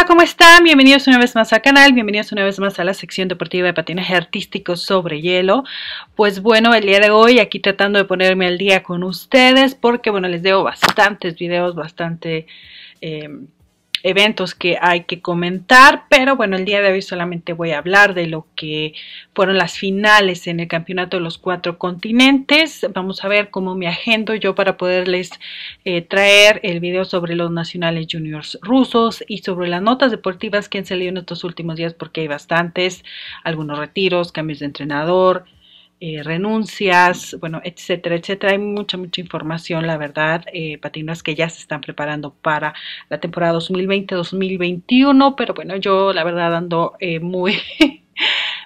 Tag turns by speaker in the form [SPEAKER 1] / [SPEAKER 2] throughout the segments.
[SPEAKER 1] Hola, ¿cómo están? Bienvenidos una vez más al canal, bienvenidos una vez más a la sección deportiva de patinaje artístico sobre hielo. Pues bueno, el día de hoy aquí tratando de ponerme al día con ustedes porque bueno, les debo bastantes videos, bastante... Eh, eventos que hay que comentar, pero bueno, el día de hoy solamente voy a hablar de lo que fueron las finales en el Campeonato de los Cuatro Continentes. Vamos a ver cómo me agendo yo para poderles eh, traer el video sobre los nacionales juniors rusos y sobre las notas deportivas que han salido en estos últimos días, porque hay bastantes, algunos retiros, cambios de entrenador, eh, renuncias, bueno, etcétera, etcétera. Hay mucha, mucha información, la verdad, eh, patinas que ya se están preparando para la temporada 2020-2021, pero bueno, yo la verdad ando eh, muy...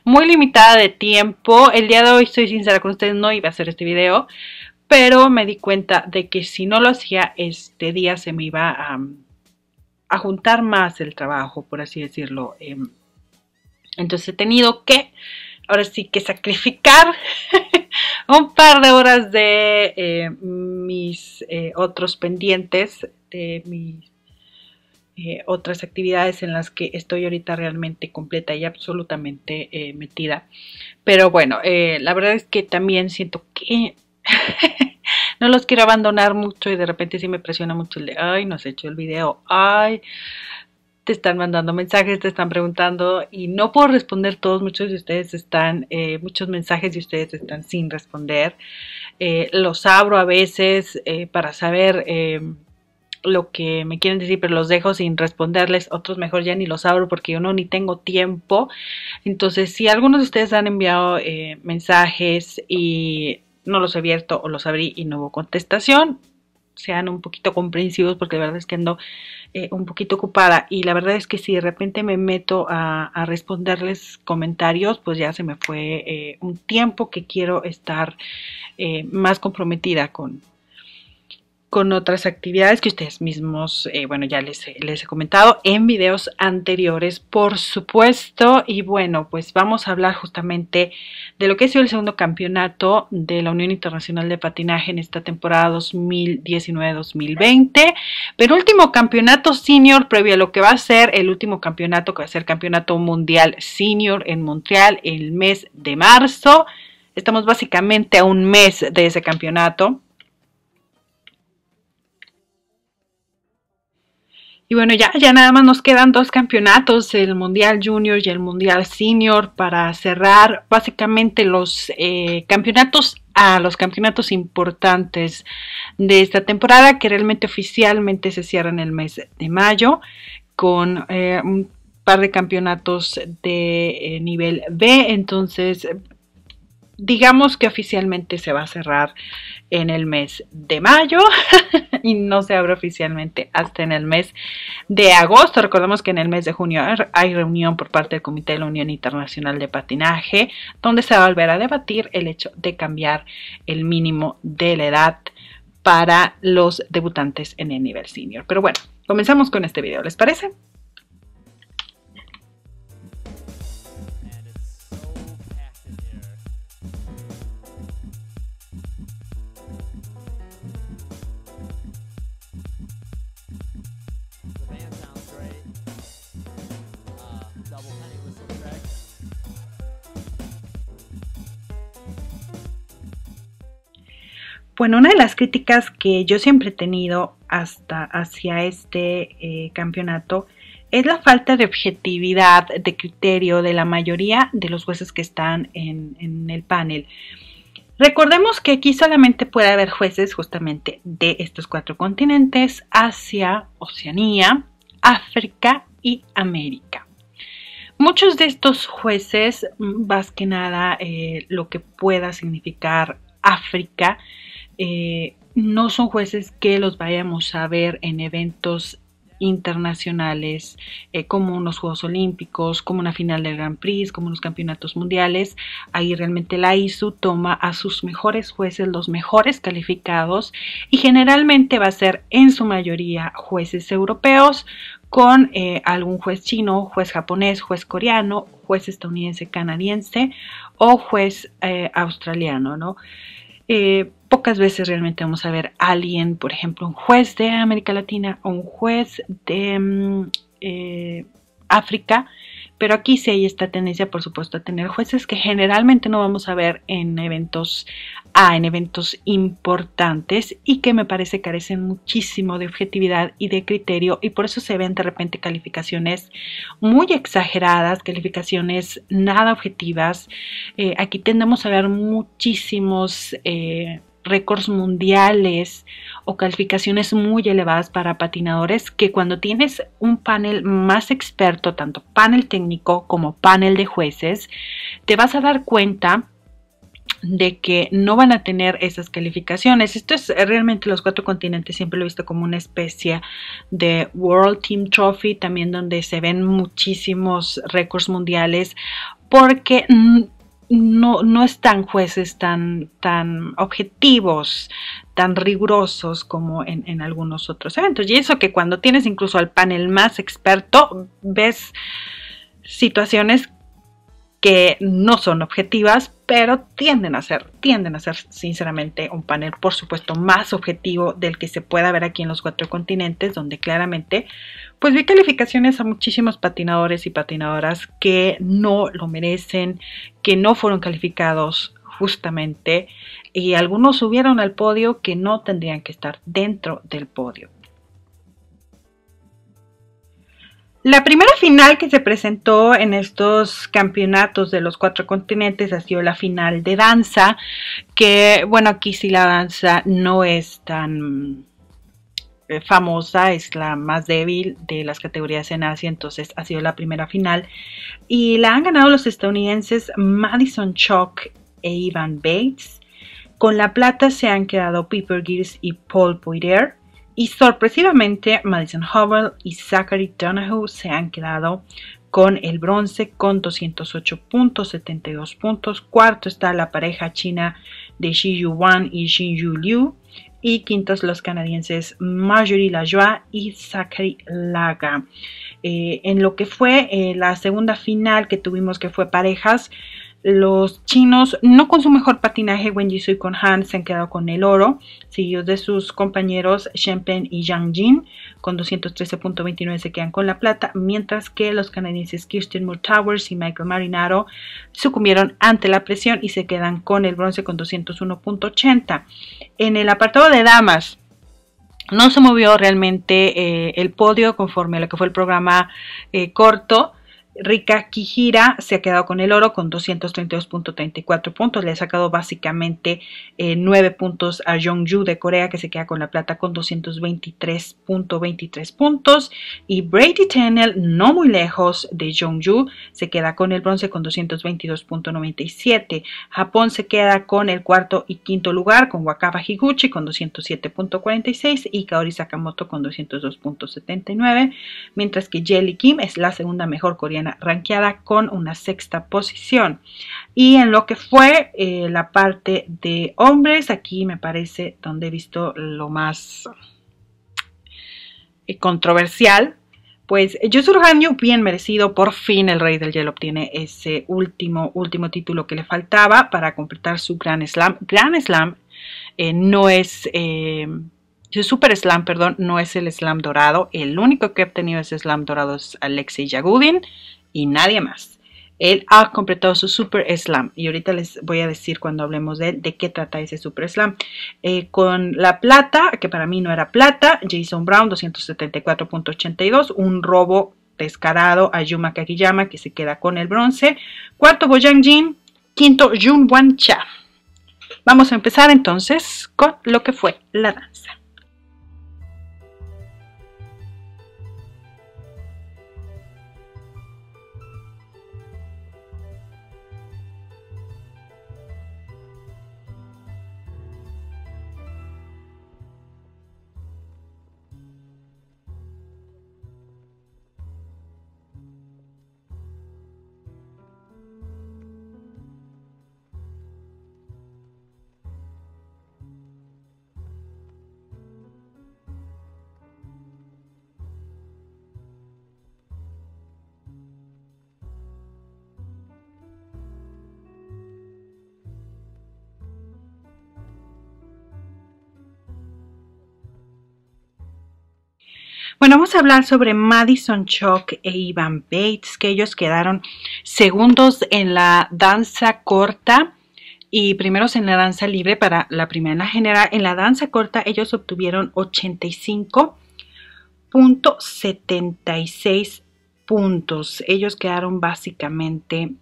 [SPEAKER 1] muy limitada de tiempo. El día de hoy, soy sincera con ustedes, no iba a hacer este video, pero me di cuenta de que si no lo hacía este día se me iba a, a juntar más el trabajo, por así decirlo. Em. Entonces he tenido que ahora sí que sacrificar un par de horas de eh, mis eh, otros pendientes, de mis eh, otras actividades en las que estoy ahorita realmente completa y absolutamente metida. Pero bueno, la verdad es que también siento que no los quiero abandonar mucho y de repente sí me presiona mucho el de, ay, no has hecho el video, ay, te están mandando mensajes, te están preguntando y no puedo responder todos, muchos de ustedes están, eh, muchos mensajes de ustedes están sin responder. Eh, los abro a veces eh, para saber lo que me quieren decir, pero los dejo sin responderles. Otros mejor ya ni los abro porque yo no ni tengo tiempo. Entonces, si algunos de ustedes han enviado mensajes y no los he abierto o los abrí y no hubo contestación, sean un poquito comprensivos porque la verdad es que ando eh, un poquito ocupada y la verdad es que si de repente me meto a, responderles comentarios, pues ya se me fue eh, un tiempo que quiero estar eh, más comprometida con, con otras actividades que ustedes mismos, eh, bueno, ya les, les he comentado en videos anteriores, por supuesto. Y bueno, pues vamos a hablar justamente de lo que ha sido el segundo campeonato de la Unión Internacional de Patinaje en esta temporada 2019-2020. Pero último campeonato senior previo a lo que va a ser el último campeonato, que va a ser campeonato mundial senior en Montreal el mes de marzo. Estamos básicamente a un mes de ese campeonato. Y bueno, ya, ya nada más nos quedan dos campeonatos, el Mundial Junior y el Mundial Senior, para cerrar básicamente los eh, campeonatos a los campeonatos importantes de esta temporada que realmente oficialmente se cierran el mes de mayo con eh, un par de campeonatos de eh, nivel B. Entonces, digamos que oficialmente se va a cerrar en el mes de mayo. y no se abre oficialmente hasta en el mes de agosto. Recordemos que en el mes de junio hay reunión por parte del Comité de la Unión Internacional de Patinaje, donde se va a volver a debatir el hecho de cambiar el mínimo de la edad para los debutantes en el nivel senior. Pero bueno, comenzamos con este video, ¿les parece? Bueno, una de las críticas que yo siempre he tenido hasta hacia este eh, campeonato es la falta de objetividad, de criterio de la mayoría de los jueces que están en, el panel. Recordemos que aquí solamente puede haber jueces justamente de estos cuatro continentes, Asia, Oceanía, África y América. Muchos de estos jueces, mm, más que nada eh, lo que pueda significar África, eh, no son jueces que los vayamos a ver en eventos internacionales, eh, como unos Juegos Olímpicos, como una final del Grand Prix, como los campeonatos mundiales. Ahí realmente la ISU toma a sus mejores jueces, los mejores calificados, y generalmente va a ser en su mayoría jueces europeos con eh, algún juez chino, juez japonés, juez coreano, juez estadounidense, canadiense o juez australiano, ¿no? pocas veces realmente vamos a ver a alguien, por ejemplo, un juez de América Latina o un juez de mm, eh, África, pero aquí sí hay esta tendencia, por supuesto, a tener jueces que generalmente no vamos a ver en eventos A, en eventos importantes y que me parece carecen muchísimo de objetividad y de criterio y por eso se ven de repente calificaciones muy exageradas, calificaciones nada objetivas. Eh, aquí tendemos a ver muchísimos... Eh, récords mundiales o calificaciones muy elevadas para patinadores que cuando tienes un panel más experto, tanto panel técnico como panel de jueces, te vas a dar cuenta de que no van a tener esas calificaciones. Esto es eh, realmente los cuatro continentes, siempre lo he visto como una especie de World Team Trophy, también donde se ven muchísimos récords mundiales, porque no, no están jueces tan, tan objetivos, tan rigurosos como en, en, algunos otros eventos. Y eso que cuando tienes incluso al panel más experto, ves situaciones que no son objetivas, pero tienden a ser, tienden a ser sinceramente un panel, por supuesto, más objetivo del que se pueda ver aquí en los cuatro continentes, donde claramente pues vi calificaciones a muchísimos patinadores y patinadoras que no lo merecen, que no fueron calificados justamente y algunos subieron al podio que no tendrían que estar dentro del podio. La primera final que se presentó en estos campeonatos de los cuatro continentes ha sido la final de danza, que bueno, aquí sí la danza no es tan eh, famosa, es la más débil de las categorías en Asia, entonces ha sido la primera final. Y la han ganado los estadounidenses Madison Chalk e Ivan Bates. Con la plata se han quedado Piper Gears y Paul Poirier. Y sorpresivamente, Madison Howell y Zachary Donahue se han quedado con el bronce con 208 puntos, 72 puntos. Cuarto está la pareja china de Xi Yu Wan y Xin Yu Liu y quintos los canadienses Marjorie Lajoie y Zachary Laga. Eh, en lo que fue eh, la segunda final que tuvimos que fue parejas, los chinos no con su mejor patinaje, Wen Jisoo y con Han se han quedado con el oro, seguidos de sus compañeros Shen Pen y Yang Jin, con 213.29 se quedan con la plata, mientras que los canadienses Kirsten Moore Towers y Michael Marinaro sucumbieron ante la presión y se quedan con el bronce con 201.80. En el apartado de damas, no se movió realmente eh, el podio conforme a lo que fue el programa eh, corto. Rika Kijira se ha quedado con el oro con 232.34 puntos. Le ha sacado básicamente 9 eh, puntos a Jongju de Corea, que se queda con la plata con 223.23 puntos. Y Brady Tennell, no muy lejos de Jongju, se queda con el bronce con 222.97. Japón se queda con el cuarto y quinto lugar con Wakaba Higuchi con 207.46 y Kaori Sakamoto con 202.79. Mientras que Jelly Kim es la segunda mejor coreana ranqueada con una sexta posición. Y en lo que fue eh, la parte de hombres, aquí me parece donde he visto lo más eh, controversial, pues Yusur Hanyu, bien merecido, por fin el Rey del Hielo obtiene ese último, último título que le faltaba para completar su Gran Slam. Gran Slam eh, no es, su Super Slam, perdón, no es el Slam dorado. El único que ha obtenido ese Slam dorado es Alexei jagudin y nadie más. Él ha completado su Super Slam y ahorita les voy a decir cuando hablemos de él de qué trata ese Super Slam. Eh, con la plata, que para mí no era plata, Jason Brown 274.82, un robo descarado a Yuma Kakiyama que se queda con el bronce. Cuarto Boyang Jin, quinto Jun Wan Cha. Vamos a empezar entonces con lo que fue la danza. Bueno, vamos a hablar sobre Madison Chock e Ivan Bates, que ellos quedaron segundos en la danza corta y primeros en la danza libre para la primera general. En la danza corta ellos obtuvieron 85.76 puntos. Ellos quedaron básicamente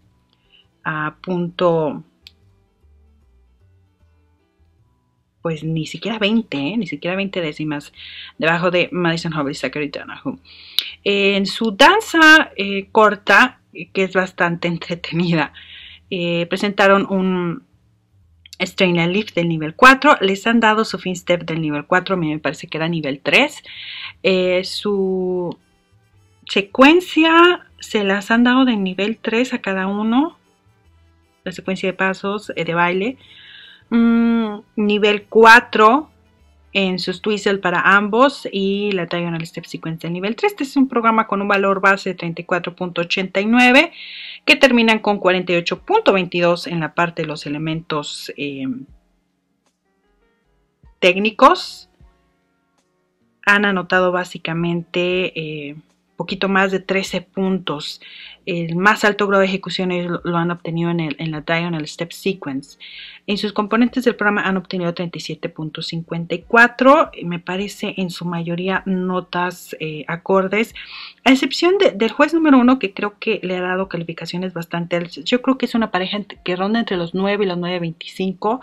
[SPEAKER 1] a punto pues ni siquiera 20, ¿eh? ni siquiera 20 décimas debajo de Madison Hobby y Zachary Donahue. En su danza eh, corta, eh, que es bastante entretenida, presentaron un Strainer Lift del nivel 4, les han dado su fin step del nivel 4, a mí me parece que era nivel 3. su secuencia se las han dado del nivel 3 a cada uno, la secuencia de pasos de baile Mm, nivel 4 en sus Twizzle para ambos y la Diagonal Step Sequence del nivel 3. Este es un programa con un valor base de 34.89 que terminan con 48.22 en la parte de los elementos eh, técnicos. Han anotado básicamente un eh, poquito más de 13 puntos. El más alto grado de ejecución lo han obtenido en, el, en la Diagonal Step Sequence. En sus componentes del programa han obtenido 37.54, me parece en su mayoría notas eh, acordes, a excepción del juez número uno que creo que le ha dado calificaciones bastante altas. Yo creo que es una pareja que ronda entre los 9 y los 9.25,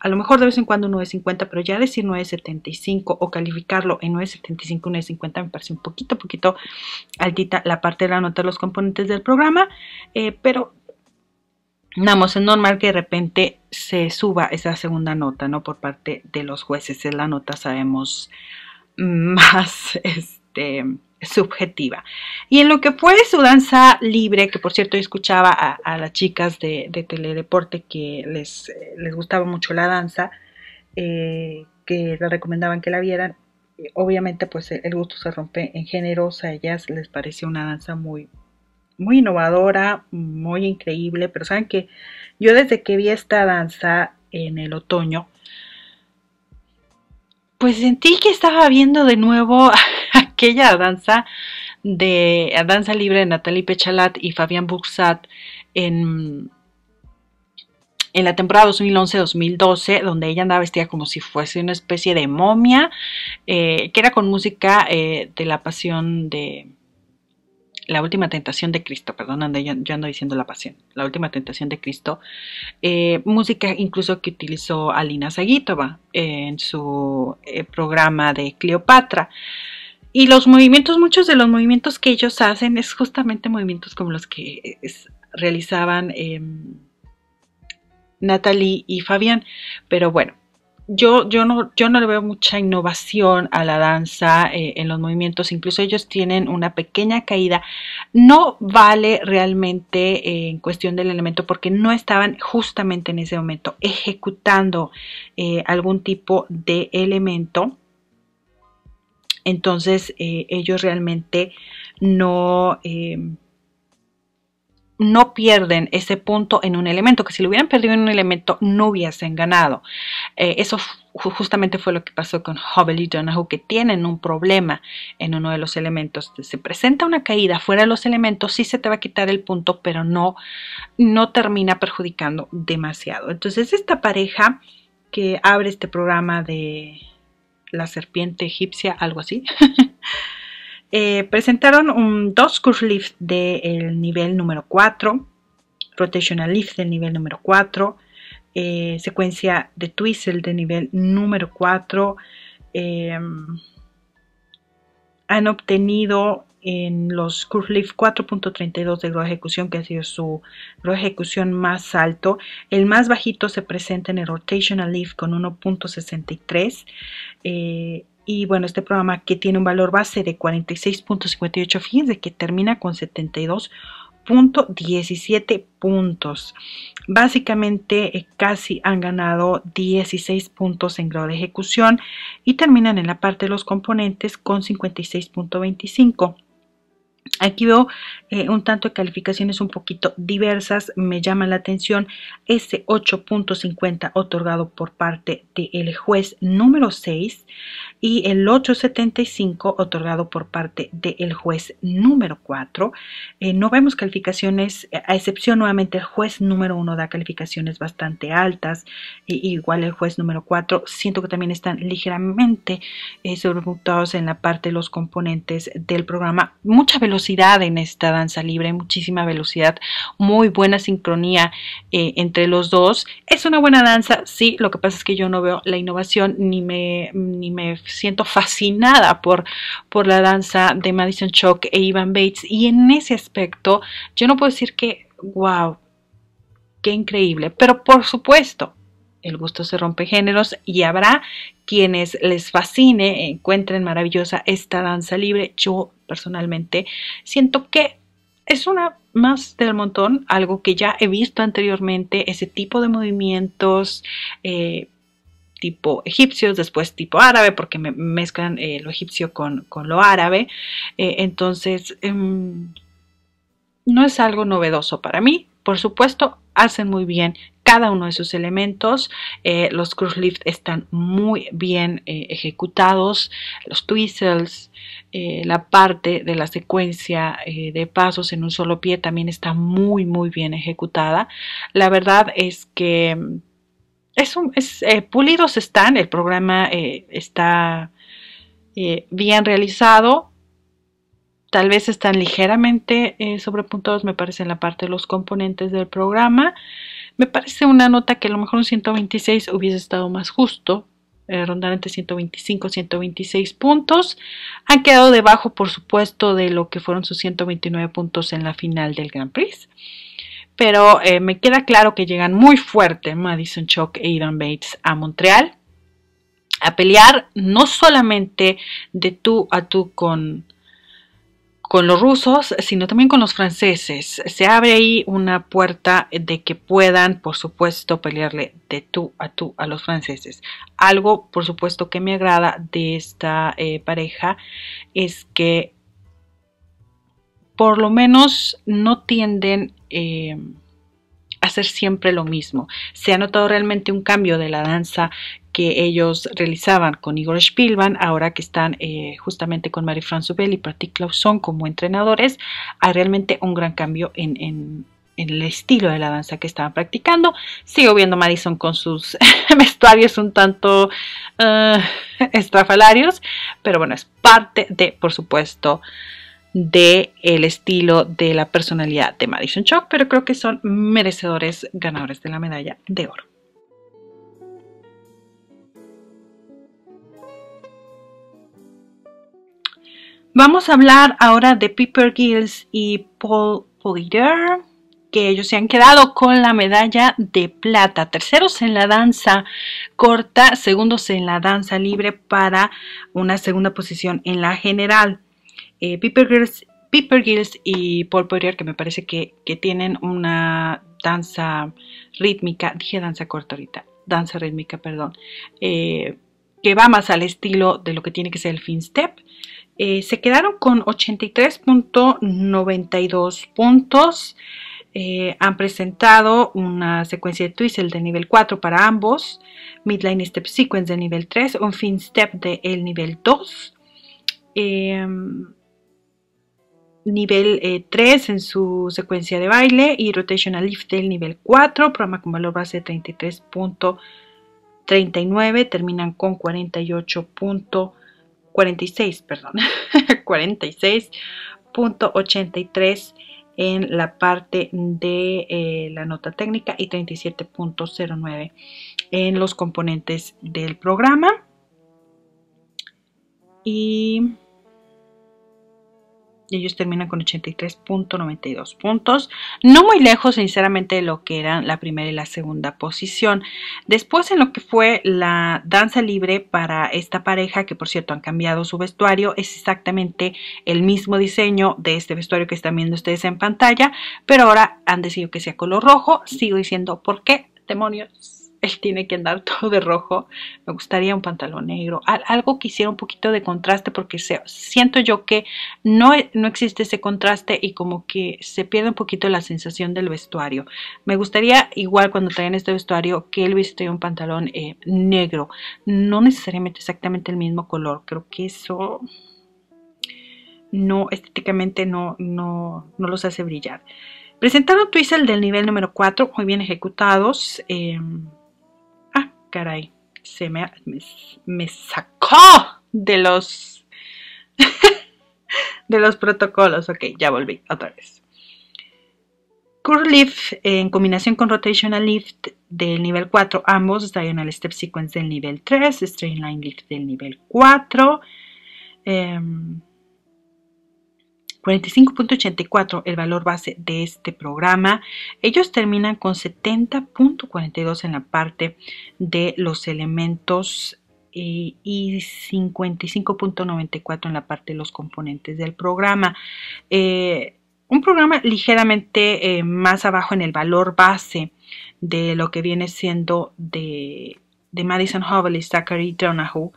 [SPEAKER 1] a lo mejor de vez en cuando 9.50, pero ya decir 9.75 o calificarlo en 9.75, 9.50 me parece un poquito, poquito altita la parte de la nota de los componentes del programa, eh, pero es normal que de repente se suba esa segunda nota, ¿no? Por parte de los jueces, es la nota, sabemos, más este, subjetiva. Y en lo que fue su danza libre, que por cierto escuchaba a, las chicas de, Teledeporte que les, les gustaba mucho la danza, eh, que les recomendaban que la vieran, eh, obviamente pues el gusto se rompe en generosa, a ellas les pareció una danza muy, muy innovadora, muy increíble, pero saben que yo desde que vi esta danza en el otoño, pues sentí que estaba viendo de nuevo aquella danza de danza libre de Natalie Pechalat y Fabián Buxat en, en la temporada 2011-2012, donde ella andaba vestida como si fuese una especie de momia, eh, que era con música eh, de la pasión de la última tentación de Cristo, perdón, ando, yo, ando diciendo la pasión, la última tentación de Cristo, eh, música incluso que utilizó Alina Zagitova en su eh, programa de Cleopatra. Y los movimientos, muchos de los movimientos que ellos hacen es justamente movimientos como los que eh, realizaban em, Natalie y Fabián. Pero bueno, yo, no, yo no le veo mucha innovación a la danza eh, en los movimientos, incluso ellos tienen una pequeña caída. No vale realmente eh, en cuestión del elemento porque no estaban justamente en ese momento ejecutando eh, algún tipo de elemento. Entonces ellos realmente no no pierden ese punto en un elemento, que si lo hubieran perdido en un elemento no hubiesen ganado. Eh, eso justamente fue lo que pasó con Hubble y Donahue, que tienen un problema en uno de los elementos. Se presenta una caída fuera de los elementos, sí se te va a quitar el punto, pero no, no termina perjudicando demasiado. Entonces esta pareja que abre este programa de la serpiente egipcia, algo así. Eh, presentaron un, dos curve lifts del nivel número 4, rotational lift del nivel número 4, eh, secuencia de twistle de nivel número 4. Em, han obtenido en los curve lift 4.32 de grado ejecución, que ha sido su ejecución más alto. El más bajito se presenta en el rotational lift con 1.63. Y bueno, este programa que tiene un valor base de 46.58, fíjense que termina con 72.17 puntos. Básicamente eh, casi han ganado 16 puntos en grado de ejecución y terminan en la parte de los componentes con 56.25. Aquí veo eh, un tanto de calificaciones un poquito diversas. Me llama la atención ese 8.50 otorgado por parte del juez número 6 y el 875 otorgado por parte del juez número 4. Eh, no vemos calificaciones, a excepción nuevamente el juez número 1 da calificaciones bastante altas, igual el juez número 4. Siento que también están ligeramente eh, sobrepuntados en la parte de los componentes del programa. Mucha velocidad en esta danza libre, muchísima velocidad, muy buena sincronía eh, entre los dos. Es una buena danza, sí, lo que pasa es que yo no veo la innovación ni me, ni me siento fascinada por, por la danza de Madison Chock e Ivan Bates. Y en ese aspecto, yo no puedo decir que, wow, qué increíble. Pero por supuesto, el gusto se rompe géneros y habrá quienes les fascine, encuentren maravillosa esta danza libre. Yo personalmente siento que es una más del montón, algo que ya he visto anteriormente, ese tipo de movimientos, eh, tipo egipcios, después tipo árabe, porque mezclan eh, lo egipcio con, lo árabe. Eh, entonces, em, no es algo novedoso para mí. Por supuesto, hacen muy bien cada uno de sus elementos. Eh, los cruise lift están muy bien ejecutados, los twizzles, la parte de la secuencia de pasos en un solo pie también está muy, muy bien ejecutada. La verdad es que em, es un, es, eh, pulidos están, el programa eh, está eh, bien realizado, tal vez están ligeramente sobrepuntados, me parece, en la parte de los componentes del programa. Me parece una nota que a lo mejor un 126 hubiese estado más justo, rondar entre 125 y 126 puntos. Han quedado debajo, por supuesto, de lo que fueron sus 129 puntos en la final del Grand Prix pero eh, me queda claro que llegan muy fuerte Madison Chock e Ivan Bates a Montreal a pelear no solamente de tú a tú con, con los rusos, sino también con los franceses. Se abre ahí una puerta de que puedan, por supuesto, pelearle de tú a tú a los franceses. Algo, por supuesto, que me agrada de esta eh, pareja es que por lo menos no tienden eh, hacer siempre lo mismo. Se ha notado realmente un cambio de la danza que ellos realizaban con Igor Spielman, ahora que están eh, justamente con Marie-France Bell y Patrick Clauson como entrenadores, hay realmente un gran cambio en, el estilo de la danza que estaban practicando. Sigo viendo Madison con sus vestuarios un tanto eh, estrafalarios, pero bueno, es parte de, por supuesto, del el estilo de la personalidad de Madison Chalk, pero creo que son merecedores ganadores de la medalla de oro. Vamos a hablar ahora de Piper Gills y Paul Poirier, que ellos se han quedado con la medalla de plata, terceros en la danza corta, segundos en la danza libre para una segunda posición en la general eh, Piper Girls y Paul Poirier, que me parece que, tienen una danza rítmica, dije danza corta ahorita, danza rítmica, perdón, eh, que va más al estilo de lo que tiene que ser el finstep. Step eh, se quedaron con 83.92 puntos. Eh, han presentado una secuencia de Twistle de nivel 4 para ambos, Midline Step Sequence de nivel 3, un Step de el nivel 2 nivel 3 eh, en su secuencia de baile y Rotational Lift del nivel 4, programa con valor base 33.39, terminan con 48.46, perdón, 46.83 en la parte de eh, la nota técnica y 37.09 en los componentes del programa. Y y ellos terminan con 83.92 puntos, no muy lejos sinceramente de lo que eran la primera y la segunda posición. Después en lo que fue la danza libre para esta pareja, que por cierto han cambiado su vestuario, es exactamente el mismo diseño de este vestuario que están viendo ustedes en pantalla, pero ahora han decidido que sea color rojo, sigo diciendo por qué demonios él tiene que andar todo de rojo. Me gustaría un pantalón negro, algo que hiciera un poquito de contraste porque siento yo que no, no existe ese contraste y como que se pierde un poquito la sensación del vestuario. Me gustaría igual cuando traigan este vestuario que él vistiera un pantalón eh, negro, no necesariamente exactamente el mismo color. Creo que eso no estéticamente no, no, no los hace brillar. Presentaron twizzle del nivel número 4, muy bien ejecutados. Em, caray, se me, me, sacó de los, de los protocolos. Ok, ya volví otra vez. curl Lift en combinación con Rotational Lift del nivel 4, ambos Diagonal Step Sequence del nivel 3, Straight Line Lift del nivel 4, 45.84 el valor base de este programa. Ellos terminan con 70.42 en la parte de los elementos eh, y, 55.94 en la parte de los componentes del programa. Eh, un programa ligeramente eh, más abajo en el valor base de lo que viene siendo de, Madison Hubble y Zachary Donahue,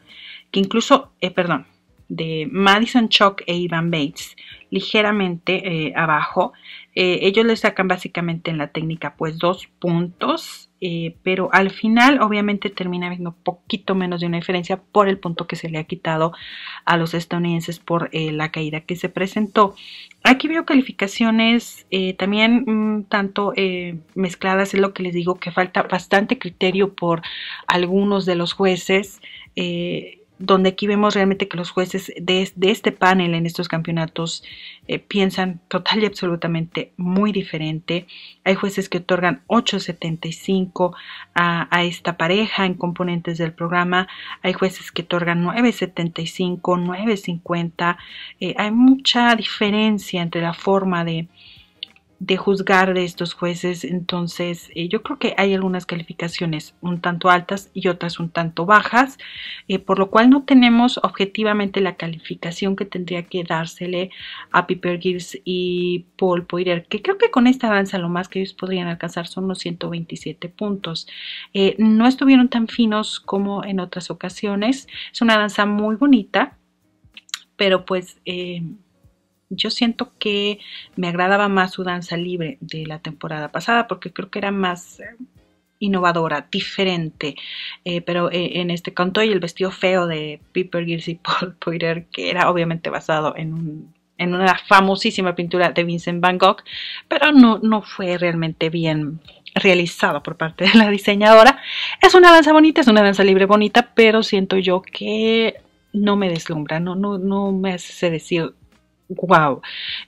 [SPEAKER 1] que incluso, perdón, de Madison Chuck e Ivan Bates, ligeramente eh, abajo. Eh, ellos le sacan básicamente en la técnica pues dos puntos, eh, pero al final obviamente termina viendo poquito menos de una diferencia por el punto que se le ha quitado a los estadounidenses por la caída que se presentó. Aquí veo calificaciones también mm, tanto mezcladas, es lo que les digo que falta bastante criterio por algunos de los jueces donde aquí vemos realmente que los jueces de, este panel en estos campeonatos eh, piensan total y absolutamente muy diferente. Hay jueces que otorgan 8.75 a, a esta pareja en componentes del programa, hay jueces que otorgan 9.75, 9.50. Eh, hay mucha diferencia entre la forma de, de juzgar de estos jueces. Entonces, eh, yo creo que hay algunas calificaciones un tanto altas y otras un tanto bajas, eh, por lo cual no tenemos objetivamente la calificación que tendría que dársele a Piper Gills y Paul Poirier, que creo que con esta danza lo más que ellos podrían alcanzar son los 127 puntos. Eh, no estuvieron tan finos como en otras ocasiones. Es una danza muy bonita, pero pues yo siento que me agradaba más su danza libre de la temporada pasada porque creo que era más eh, innovadora, diferente, eh, pero eh, en este canto y el vestido feo de Piper Girls y Paul Poirier, que era obviamente basado en una famosísima pintura de Vincent Van Gogh, pero no, no fue realmente bien realizado por parte de la diseñadora. Es una danza bonita, es una danza libre bonita, pero siento yo que no me deslumbra, no, no, no me hace decir wow,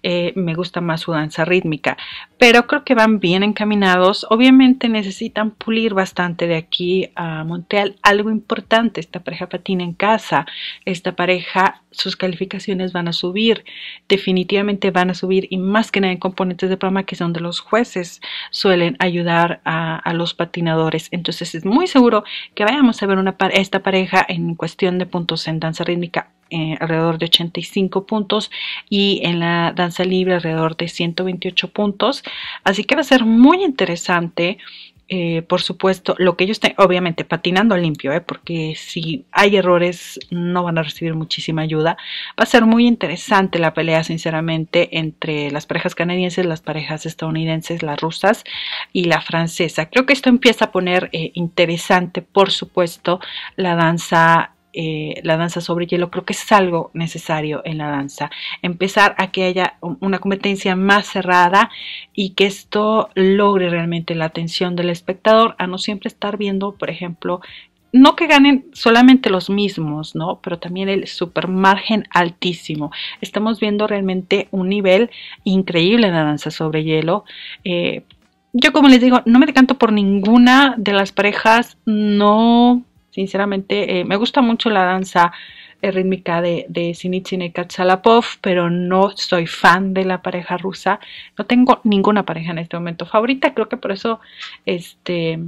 [SPEAKER 1] eh, me gusta más su danza rítmica, pero creo que van bien encaminados. Obviamente necesitan pulir bastante de aquí a Montreal. Algo importante, esta pareja patina en casa, esta pareja, sus calificaciones van a subir, definitivamente van a subir y más que nada en componentes de programa que son de los jueces, suelen ayudar a, a los patinadores. Entonces es muy seguro que vayamos a ver una, esta pareja en cuestión de puntos en danza rítmica eh, alrededor de 85 puntos y en la danza libre alrededor de 128 puntos. Así que va a ser muy interesante. Eh, por supuesto, lo que ellos estén, obviamente patinando limpio, eh, porque si hay errores no van a recibir muchísima ayuda. Va a ser muy interesante la pelea, sinceramente, entre las parejas canadienses, las parejas estadounidenses, las rusas y la francesa. Creo que esto empieza a poner interesante, por supuesto, la danza eh, la danza sobre hielo, creo que es algo necesario en la danza. Empezar a que haya una competencia más cerrada y que esto logre realmente la atención del espectador, a no siempre estar viendo, por ejemplo, no que ganen solamente los mismos, ¿no? Pero también el super margen altísimo. Estamos viendo realmente un nivel increíble en la danza sobre hielo. Eh, yo como les digo, no me decanto por ninguna de las parejas, no Sinceramente, eh, me gusta mucho la danza eh, rítmica de, de y Katsalapov, pero no soy fan de la pareja rusa. No tengo ninguna pareja en este momento favorita, creo que por eso este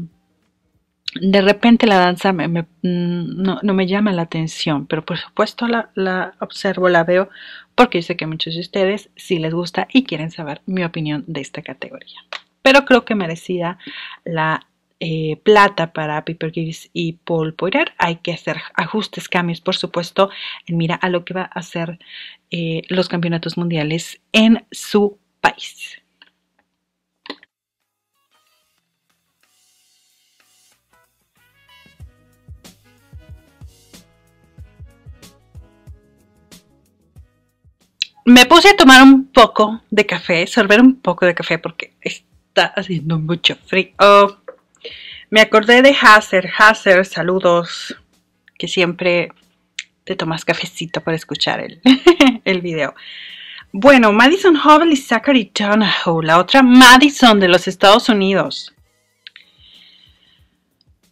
[SPEAKER 1] de repente la danza mm, no, me llama la atención, pero por supuesto la, observo, la veo, porque yo sé que muchos de ustedes sí les gusta y quieren saber mi opinión de esta categoría. Pero creo que merecida la eh, plata para Piper Gibbs y Paul Poirier Hay que hacer ajustes, cambios, por supuesto, en mira a lo que va a hacer eh, los campeonatos mundiales en su país. me puse a tomar un poco de café, sorber un poco de café porque está haciendo mucho frío. Me acordé de Hazer. Hazer, saludos. Que siempre te tomas cafecito para escuchar el, video. Bueno, Madison Hovel y Zachary Donahoe, la otra Madison de los Estados Unidos.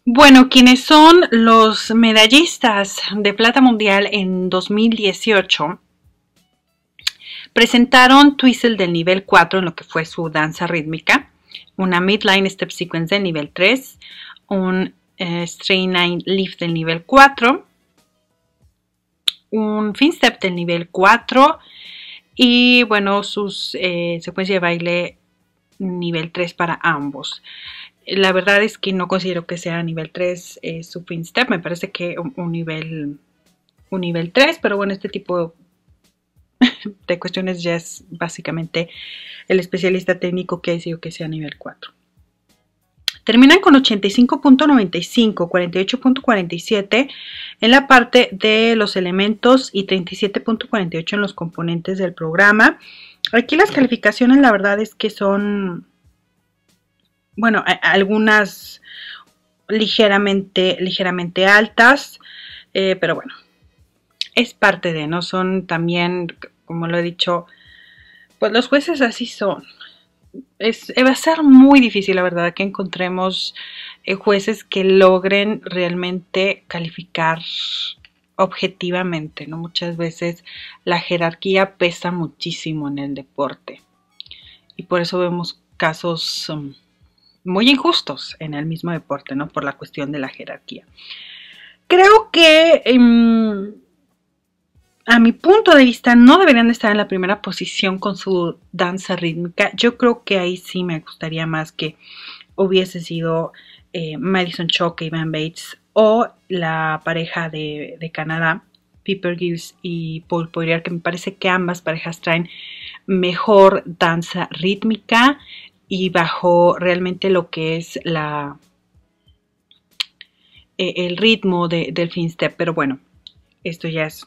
[SPEAKER 1] Bueno, quienes son los medallistas de plata mundial en 2018 presentaron Twistle del nivel 4 en lo que fue su danza rítmica una midline step sequence del nivel 3, un eh, strain line lift del nivel 4, un fin step del nivel 4 y bueno, sus eh, secuencia de baile nivel 3 para ambos. La verdad es que no considero que sea nivel 3 eh, su finstep, me parece que nivel un nivel 3, pero bueno, este tipo de cuestiones ya es básicamente el especialista técnico que decidió que sea nivel 4. Terminan con 85.95, 48.47 en la parte de los elementos y 37.48 en los componentes del programa. Aquí las calificaciones la verdad es que son, bueno, algunas ligeramente, ligeramente altas, eh, pero bueno, es parte de, ¿no? Son también, como lo he dicho, pues los jueces así son. va a ser muy difícil, la verdad, que encontremos eh, jueces que logren realmente calificar objetivamente, ¿no? Muchas veces la jerarquía pesa muchísimo en el deporte y por eso vemos casos um, muy injustos en el mismo deporte, ¿no? Por la cuestión de la jerarquía. Creo que em, a mi punto de vista, no deberían de estar en la primera posición con su danza rítmica. Yo creo que ahí sí me gustaría más que hubiese sido eh, Madison Choke y Van Bates o la pareja de, Canadá, Piper Gibbs y Paul Poirier, que me parece que ambas parejas traen mejor danza rítmica y bajo realmente lo que es la eh, el ritmo del finstep. Pero bueno, esto ya es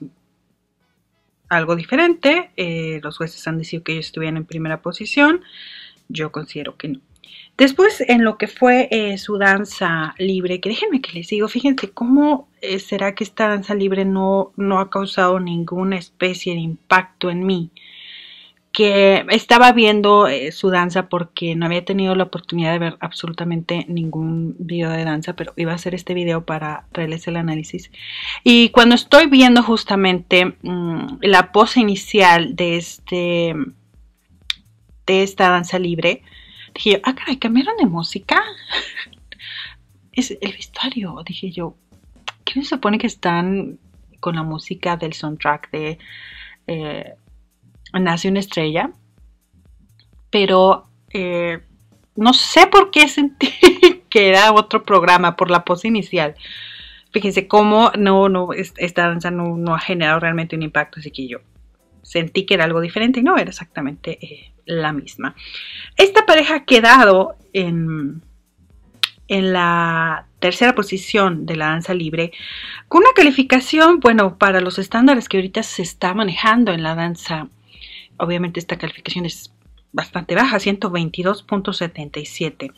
[SPEAKER 1] algo diferente. Eh, los jueces han decidido que ellos estuvieran en primera posición. Yo considero que no. Después, en lo que fue eh, su danza libre, que déjenme que les digo, fíjense cómo eh, será que esta danza libre no, no ha causado ninguna especie de impacto en mí que estaba viendo eh, su danza porque no había tenido la oportunidad de ver absolutamente ningún video de danza, pero iba a hacer este video para realizar el análisis. Y cuando estoy viendo justamente mm, la pose inicial de, este, de esta danza libre, dije yo, ah, caray, cambiaron de música. es el vestuario, dije yo. ¿Quién se supone que están con la música del soundtrack de... Eh, nace una estrella, pero eh, no sé por qué sentí que era otro programa por la pose inicial. Fíjense cómo no, no, esta danza no, ha generado realmente un impacto, así que yo sentí que era algo diferente y no era exactamente eh, la misma. Esta pareja ha quedado en, en la tercera posición de la danza libre, con una calificación, bueno, para los estándares que ahorita se está manejando en la danza obviamente esta calificación es bastante baja, 122.77.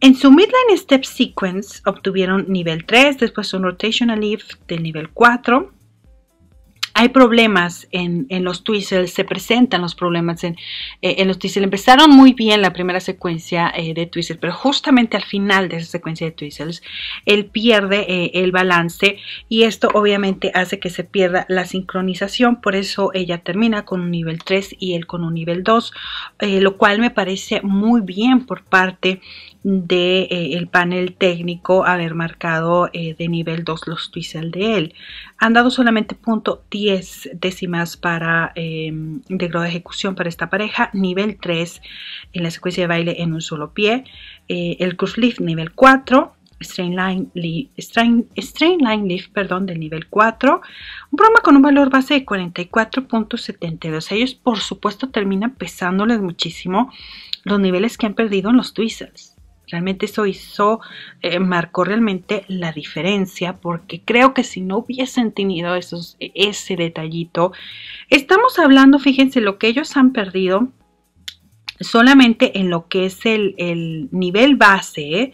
[SPEAKER 1] En su midline step sequence obtuvieron nivel 3, después un rotational leaf del nivel 4, hay problemas en, los twizzles, se presentan los problemas en, eh, los twizzles, Empezaron muy bien la primera secuencia eh, de twizzles, pero justamente al final de esa secuencia de twizzles, él pierde eh, el balance y esto obviamente hace que se pierda la sincronización, por eso ella termina con un nivel 3 y él con un nivel 2, lo cual me parece muy bien por parte del de, eh, el panel técnico haber marcado eh, de nivel 2 los twizzles de él. Han dado solamente .10 décimas para em, de grado de ejecución para esta pareja, nivel 3 en la secuencia de baile en un solo pie, eh, el Cruise Lift nivel 4, Strain Line, Lift perdón, del nivel 4, un broma con un valor base de 44.72. Ellos por supuesto terminan pesándoles muchísimo los niveles que han perdido en los Twizzles. Realmente eso hizo, eh, marcó realmente la diferencia porque creo que si no hubiesen tenido esos, e, ese detallito, estamos hablando, fíjense, lo que ellos han perdido solamente en lo que es el, nivel base ¿eh?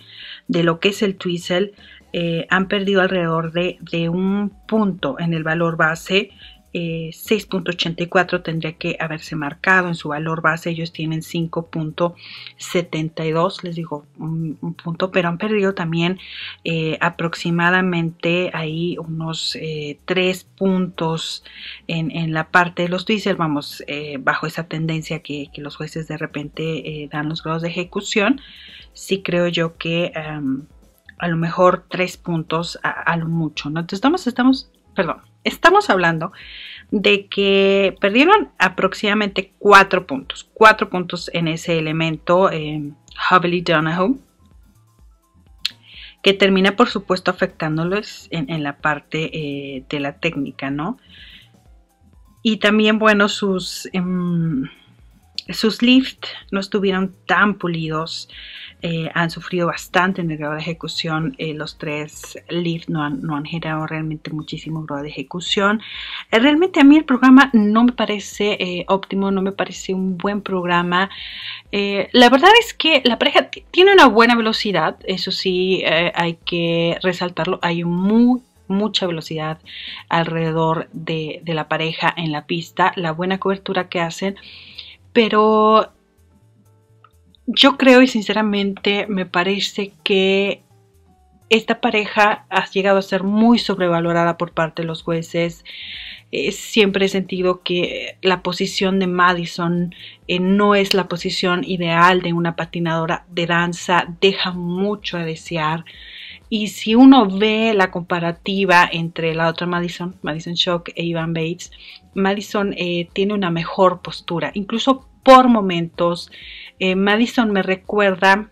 [SPEAKER 1] de lo que es el Twizzle, eh, han perdido alrededor de, de, un punto en el valor base 6.84 eh, tendría que haberse marcado en su valor base. Ellos tienen 5.72, les digo un, punto, pero han perdido también eh, aproximadamente ahí unos eh, tres 3 puntos en, la parte de los teaser. Vamos, bajo esa tendencia que, los jueces de repente dan los grados de ejecución, sí creo yo que... Em, a lo mejor tres puntos a, lo mucho, ¿no? estamos, estamos, perdón, Estamos hablando de que perdieron aproximadamente cuatro puntos, cuatro puntos en ese elemento eh, y Donahoe, que termina por supuesto afectándoles en, la parte eh, de la técnica, ¿no? Y también, bueno, sus, em, sus lifts no estuvieron tan pulidos. Eh, han sufrido bastante en el grado de ejecución. Eh, los tres leads no han, generado realmente muchísimo grado de ejecución. Eh, realmente a mí el programa no me parece óptimo, no me parece un buen programa. la verdad es que la pareja tiene una buena velocidad, eso sí, hay que resaltarlo. Hay muy mucha velocidad alrededor de la pareja en la pista, la buena cobertura que hacen, pero yo creo y sinceramente me parece que esta pareja ha llegado a ser muy sobrevalorada por parte de los jueces. Eh, siempre he sentido que la posición de Madison eh, no es la posición ideal de una patinadora de danza, deja mucho a desear. Y si uno ve la comparativa entre la otra Madison, Madison Shock e Ivan Bates, Madison eh, tiene una mejor postura, incluso por momentos. Eh, Madison me recuerda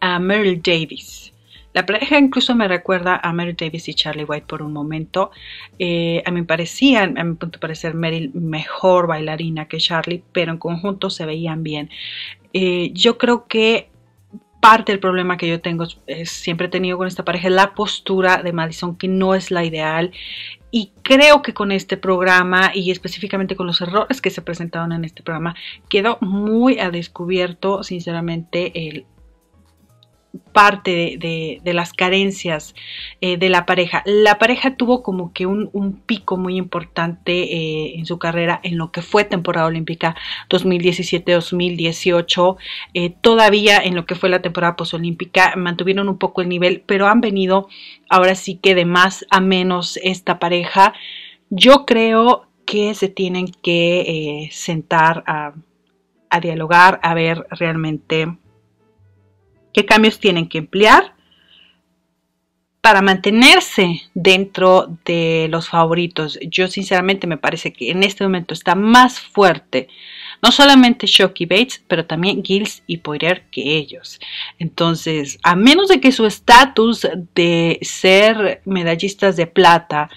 [SPEAKER 1] a Meryl Davis. La pareja incluso me recuerda a Meryl Davis y Charlie White por un momento. Eh, a mí parecían, a mi punto de parecer, Meryl mejor bailarina que Charlie, pero en conjunto se veían bien. Eh, yo creo que parte del problema que yo tengo, siempre he tenido con esta pareja, es la postura de Madison, que no es la ideal. Y creo que con este programa y específicamente con los errores que se presentaron en este programa, quedó muy a descubierto, sinceramente, el parte de, las carencias eh, de la pareja. La pareja tuvo como que un, pico muy importante eh, en su carrera en lo que fue temporada olímpica 2017-2018. Eh, todavía en lo que fue la temporada posolímpica mantuvieron un poco el nivel, pero han venido ahora sí que de más a menos esta pareja. Yo creo que se tienen que sentar a dialogar, a ver realmente qué cambios tienen que emplear para mantenerse dentro de los favoritos. Yo sinceramente me parece que en este momento está más fuerte no solamente Shocky Bates, pero también Gills y Poirier que ellos. Entonces, a menos de que su estatus de ser medallistas de plata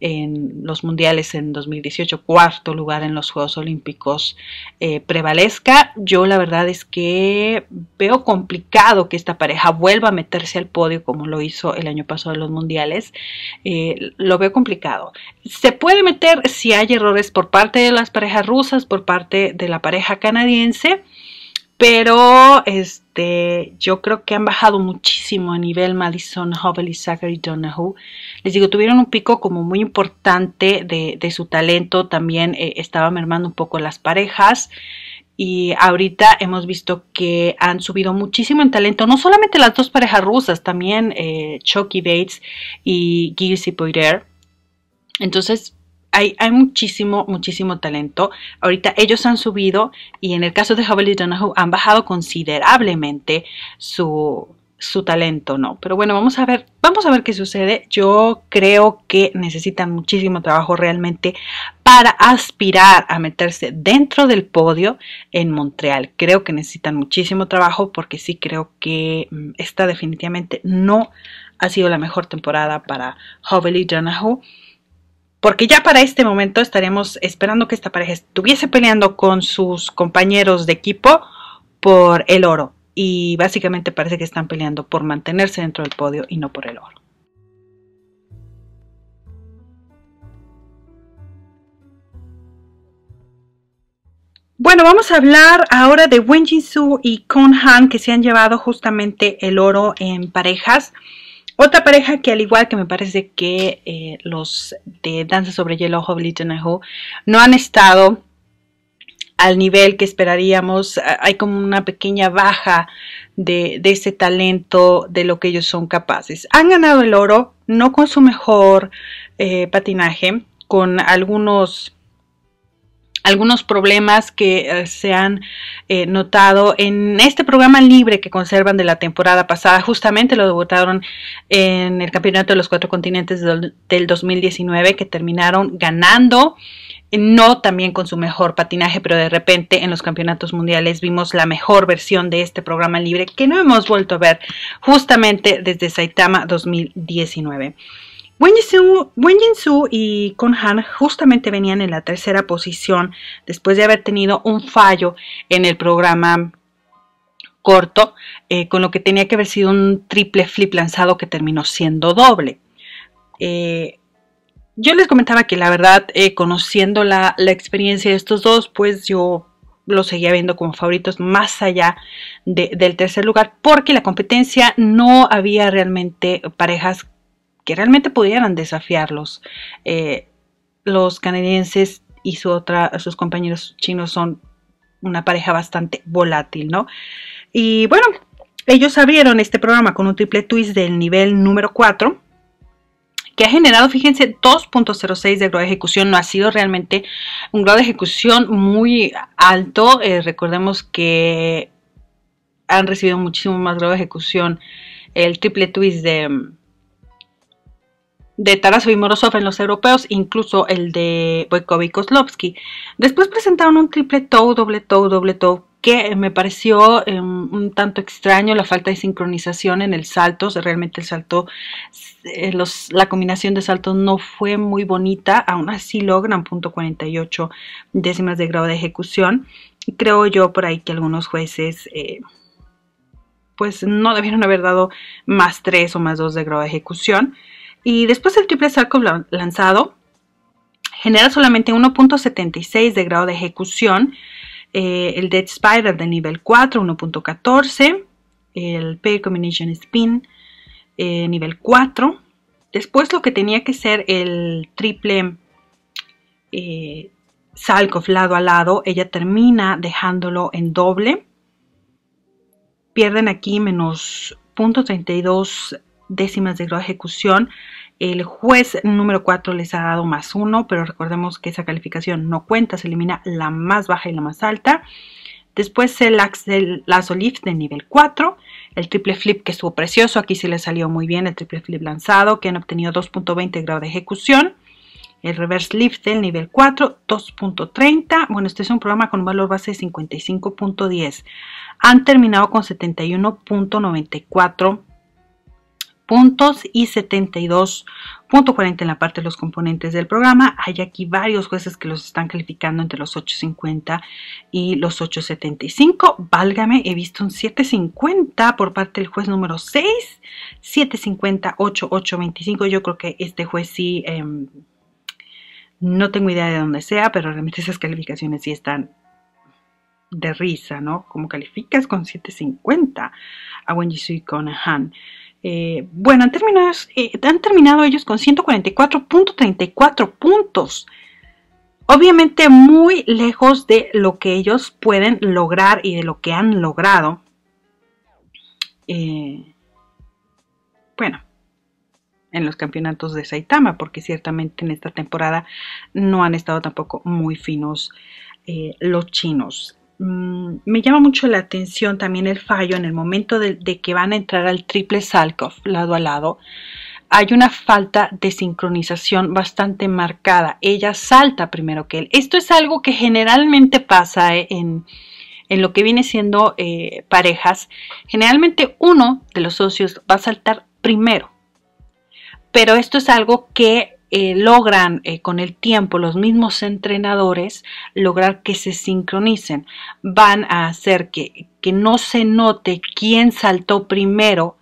[SPEAKER 1] en los mundiales en 2018, cuarto lugar en los Juegos Olímpicos, eh, prevalezca. Yo la verdad es que veo complicado que esta pareja vuelva a meterse al podio como lo hizo el año pasado en los mundiales. Eh, lo veo complicado. Se puede meter si hay errores por parte de las parejas rusas, por parte de la pareja canadiense, pero este, este, yo creo que han bajado muchísimo a nivel Madison, Hubble y Zachary Donahue. Les digo, tuvieron un pico como muy importante de, su talento, también eh, estaba mermando un poco las parejas y ahorita hemos visto que han subido muchísimo en talento, no solamente las dos parejas rusas, también eh, Chucky Bates y Gilles Poirier. Entonces, hay, muchísimo, muchísimo talento. Ahorita ellos han subido y en el caso de Hubble y Donahue han bajado considerablemente su, su talento, ¿no? Pero bueno, vamos a ver, vamos a ver qué sucede. Yo creo que necesitan muchísimo trabajo realmente para aspirar a meterse dentro del podio en Montreal. Creo que necesitan muchísimo trabajo porque sí creo que mm, esta definitivamente no ha sido la mejor temporada para Hubble y Donahue porque ya para este momento estaremos esperando que esta pareja estuviese peleando con sus compañeros de equipo por el oro. Y básicamente parece que están peleando por mantenerse dentro del podio y no por el oro. Bueno, vamos a hablar ahora de Wen Su y Kong Han que se han llevado justamente el oro en parejas. Otra pareja que al igual que me parece que eh, los de Danza sobre Hielo, of and no han estado al nivel que esperaríamos. Hay como una pequeña baja de, ese talento, de lo que ellos son capaces. Han ganado el oro, no con su mejor eh, patinaje, con algunos algunos problemas que eh, se han eh, notado en este programa libre que conservan de la temporada pasada. Justamente lo debutaron en el Campeonato de los Cuatro Continentes del 2019 que terminaron ganando no también con su mejor patinaje, pero de repente en los campeonatos mundiales vimos la mejor versión de este programa libre que no hemos vuelto a ver justamente desde Saitama 2019. Wen Jinsu, y con Han justamente venían en la tercera posición después de haber tenido un fallo en el programa corto, eh, con lo que tenía que haber sido un triple flip lanzado que terminó siendo doble. Eh, yo les comentaba que la verdad, eh, conociendo la, experiencia de estos dos, pues yo los seguía viendo como favoritos más allá del tercer lugar porque la competencia no había realmente parejas que realmente pudieran desafiarlos. Eh, los canadienses y su otra, sus compañeros chinos son una pareja bastante volátil, ¿no? Y bueno, ellos abrieron este programa con un triple twist del nivel número 4 que ha generado, fíjense, 2.06 de grado de ejecución. No ha sido realmente un grado de ejecución muy alto. Eh, recordemos que han recibido muchísimo más grado de ejecución el triple twist de, de Tarasov y Morozov en los europeos, incluso el de Boykov y Kozlovsky. Después presentaron un triple toe, doble toe, doble toe, que eh, me pareció eh, un tanto extraño la falta de sincronización en el salto. realmente el salto, eh, la combinación de saltos no fue muy bonita. Aún así logran punto 48 décimas de grado de ejecución. creo yo por ahí que algunos jueces pues no debieron haber dado más 3 o más 2 de grado de ejecución. Y después el triple Salco lanzado, genera solamente 1.76 de grado de ejecución. Eh, el Dead Spider de nivel 4, 1.14. El Pair Combination Spin, eh, nivel 4. Después lo que tenía que ser el triple eh, Salkov lado a lado, ella termina dejándolo en doble. Pierden aquí menos 0.32 décimas de grado de ejecución el juez número 4 les ha dado más 1, pero recordemos que esa calificación no cuenta, se elimina la más baja y la más alta. Después el lazo lift de nivel 4, el triple flip que estuvo precioso, aquí sí le salió muy bien el triple flip lanzado, que han obtenido 2.20 grado de ejecución. El reverse lift del nivel 4, 2.30. Bueno, este es un programa con un valor base de 55.10. Han terminado con 71.94 puntos y 72.40 en la parte de los componentes del programa. Hay aquí varios jueces que los están calificando entre los 8.50 y los 8.75. Válgame, he visto un 7.50 por parte del juez número 6, 7.50, 8.825. Yo creo que este juez sí... Em, no tengo idea de dónde sea, pero realmente esas calificaciones sí están de risa, ¿no? ¿Cómo calificas con 750 a Wenji Sui eh, bueno, eh, han terminado, ellos con 144.34 puntos. Obviamente muy lejos de lo que ellos pueden lograr y de lo que han logrado. Eh, bueno, en los campeonatos de Saitama, porque ciertamente en esta temporada no han estado tampoco muy finos los chinos. Mm, me llama mucho la atención también el fallo en el momento de, que van a entrar al triple salto lado a lado. Hay una falta de sincronización bastante marcada. Ella salta primero que él. Esto es algo que generalmente pasa eh, en, lo que viene siendo eh, parejas. Generalmente uno de los socios va a saltar primero. Pero esto es algo que eh, logran eh, con el tiempo los mismos entrenadores lograr que se sincronicen. Van a hacer que, que no se note quién saltó primero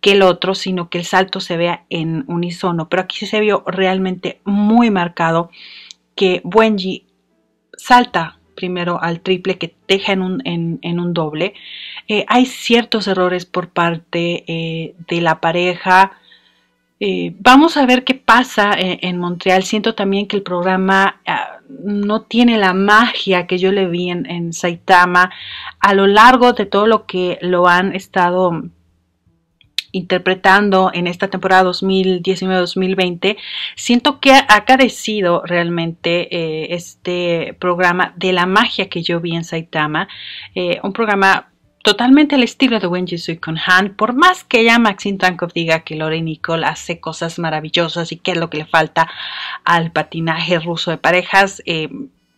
[SPEAKER 1] que el otro, sino que el salto se vea en unisono. Pero aquí se vio realmente muy marcado que Wenji salta primero al triple que deja en un, en, un doble. Eh, hay ciertos errores por parte de la pareja. vamos a ver pasa en, Montreal, siento también que el programa ah, no tiene la magia que yo le vi en, Saitama a lo largo de todo lo que lo han estado interpretando en esta temporada 2019-2020, siento que ha carecido realmente eh, este programa de la magia que yo vi en Saitama, eh, un programa totalmente al estilo de Wen Jisoo con Han, por más que ella Maxine Trankov diga que Lori Nicole hace cosas maravillosas y que es lo que le falta al patinaje ruso de parejas, eh,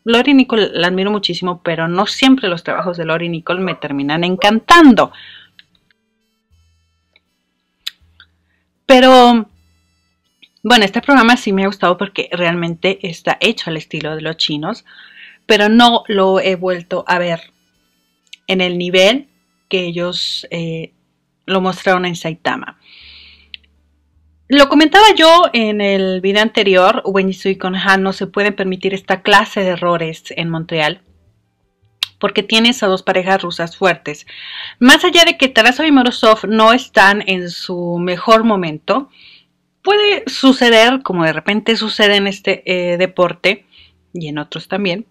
[SPEAKER 1] Lori Nicole la admiro muchísimo, pero no siempre los trabajos de Lori Nicole me terminan encantando. Pero bueno, este programa sí me ha gustado porque realmente está hecho al estilo de los chinos, pero no lo he vuelto a ver en el nivel que ellos eh, lo mostraron en Saitama. Lo comentaba yo en el video anterior, Wenji y con no se pueden permitir esta clase de errores en Montreal porque tienes a dos parejas rusas fuertes. Más allá de que Tarasov y Morozov no están en su mejor momento, puede suceder, como de repente sucede en este eh, deporte y en otros también,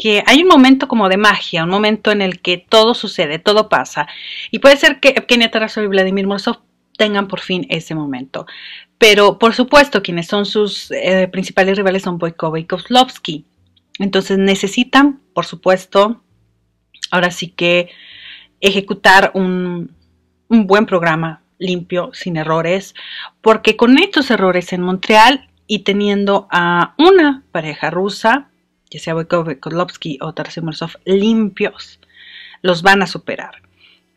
[SPEAKER 1] que hay un momento como de magia, un momento en el que todo sucede, todo pasa. Y puede ser que Evgenia Tarasov y Vladimir Morozov tengan por fin ese momento. Pero por supuesto, quienes son sus eh, principales rivales son Boykova y Kozlovsky. Entonces necesitan, por supuesto, ahora sí que ejecutar un buen programa limpio, sin errores, porque con estos errores en Montreal y teniendo a una pareja rusa, ya sea Boykov, Kurlowski o Tarasimursov, limpios, los van a superar.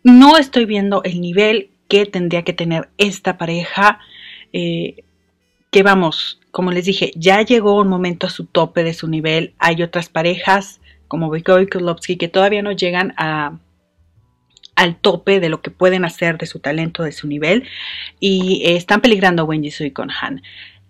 [SPEAKER 1] No estoy viendo el nivel que tendría que tener esta pareja, eh, que vamos, como les dije, ya llegó un momento a su tope de su nivel. Hay otras parejas como Boykov y que todavía no llegan a, al tope de lo que pueden hacer, de su talento, de su nivel, y eh, están peligrando Wenji Sui con Han.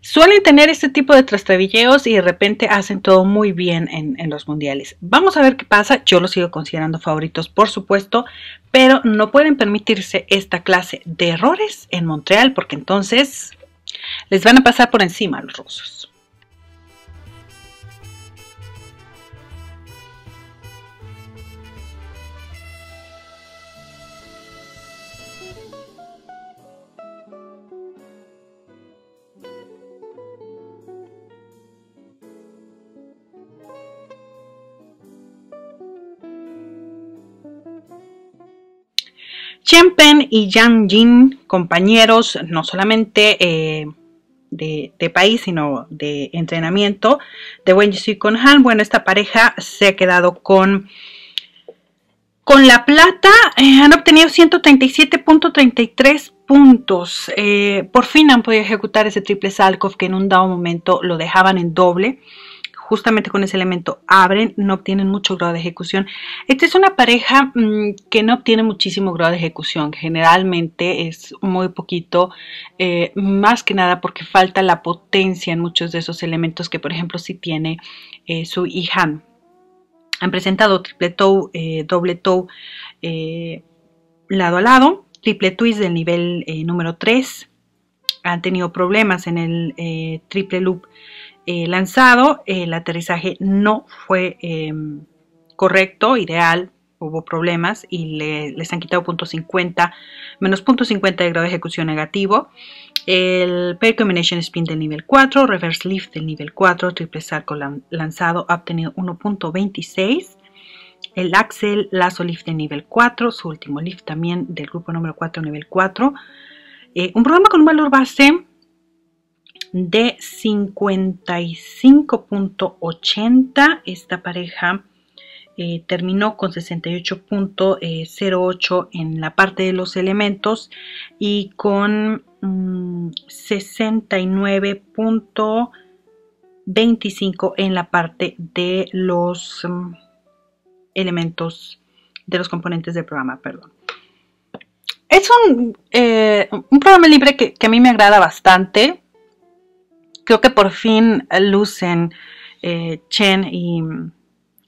[SPEAKER 1] Suelen tener este tipo de trastabilleos y de repente hacen todo muy bien en, en, los mundiales. Vamos a ver qué pasa. Yo los sigo considerando favoritos, por supuesto, pero no pueden permitirse esta clase de errores en Montreal porque entonces les van a pasar por encima a los rusos. Chen Pen y Yang Jin, compañeros no solamente eh, de, país, sino de entrenamiento de Wen y con Han, bueno, esta pareja se ha quedado con... Con la plata eh, han obtenido 137.33 puntos. Eh, por fin han podido ejecutar ese triple Salkov que en un dado momento lo dejaban en doble justamente con ese elemento abren, no obtienen mucho grado de ejecución. Esta es una pareja mm, que no obtiene muchísimo grado de ejecución, generalmente es muy poquito, eh, más que nada porque falta la potencia en muchos de esos elementos que por ejemplo si tiene eh, su hija. Han presentado triple toe, eh, doble toe lado a lado, triple twist del nivel número 3, han tenido problemas en el triple loop eh, lanzado, el aterrizaje no fue em, correcto, ideal, hubo problemas y les han quitado punto 50, menos 50 de grado de ejecución negativo, el Pair Combination Spin del nivel 4, Reverse Lift del nivel 4, triple salto lanzado ha obtenido 1.26, el Axel Lazo Lift del nivel 4, su último lift también del grupo número 4, nivel 4, eh, un programa con un valor base de 55.80. Esta pareja eh, terminó con 68.08 en la parte de los elementos y con 69.25 mm, en la parte de los mm, elementos de los componentes del programa, perdón. Es un, eh, un programa libre que, a mí me agrada bastante creo que por fin eh, lucen eh, Chen y,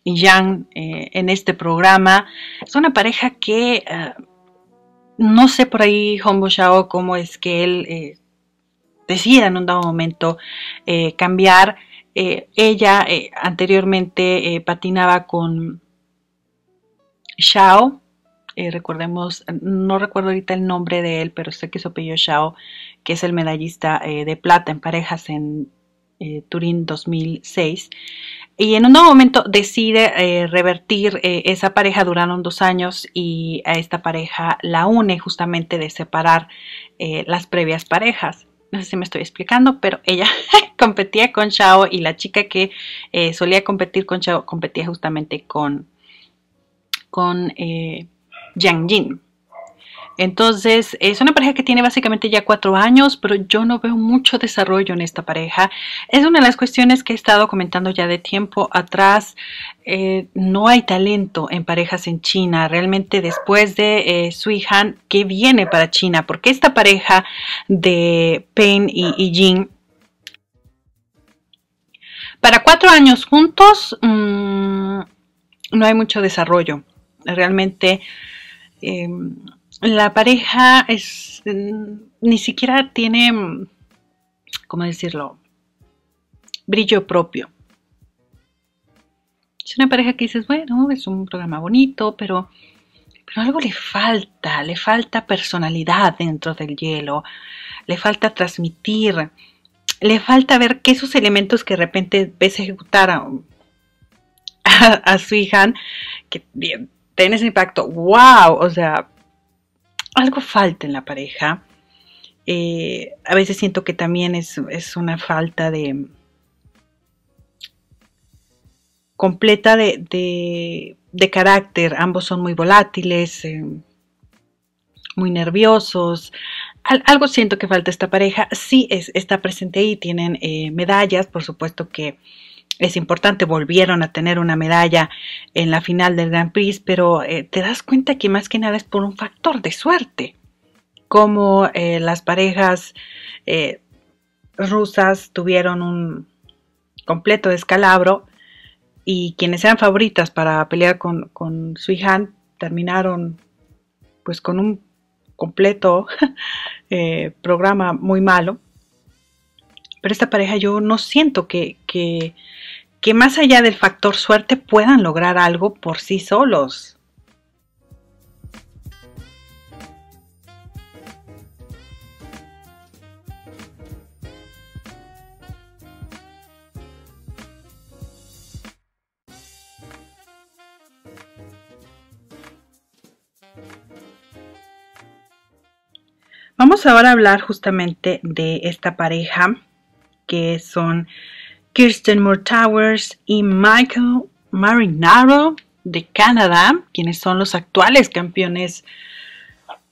[SPEAKER 1] Yang eh, en este programa. Es una pareja que no sé por ahí Hombo Xiao, cómo es que él decida en un dado momento cambiar. ella anteriormente patinaba con Xiao, recordemos, no recuerdo ahorita el nombre de él, pero sé que su apellido Xiao que es el medallista eh, de plata en parejas en eh, Turín 2006. Y en un nuevo momento decide eh, revertir esa pareja, duraron dos años y a esta pareja la une justamente de separar las previas parejas. No sé si me estoy explicando, pero ella competía con Chao y la chica que solía competir con Xiao competía justamente con, con Yang Jin. Entonces, es una pareja que tiene básicamente ya cuatro años, pero yo no veo mucho desarrollo en esta pareja. Es una de las cuestiones que he estado comentando ya de tiempo atrás. Eh, no hay talento en parejas en China. Realmente después de eh, Sui Han, ¿qué viene para China? Porque esta pareja de Payne y, Jin, para cuatro años juntos, mm, no hay mucho desarrollo. Realmente... Em, la pareja es, mm, ni siquiera tiene, mm, ¿cómo decirlo? Brillo propio. Es una pareja que dices, bueno, es un programa bonito, pero, algo le falta, le falta personalidad dentro del hielo, le falta transmitir, le falta ver que esos elementos que de repente ves ejecutar a, a, hija que tienen ese impacto, wow, o sea, algo falta en la pareja. Eh, a veces siento que también es, una falta de completa de, carácter. Ambos son muy volátiles, eh, muy nerviosos. algo siento que falta esta pareja. Sí es, está presente ahí, tienen eh, medallas, por supuesto que es importante, volvieron a tener una medalla en la final del Grand Prix, pero eh, te das cuenta que más que nada es por un factor de suerte, como eh, las parejas eh, rusas tuvieron un completo descalabro y quienes eran favoritas para pelear con, Su Suihan terminaron pues con un completo programa muy malo pero esta pareja yo no siento que, que más allá del factor suerte puedan lograr algo por sí solos. Vamos ahora a hablar justamente de esta pareja que son Kirsten Moore Towers y Michael Marinaro de Canadá, quienes son los actuales campeones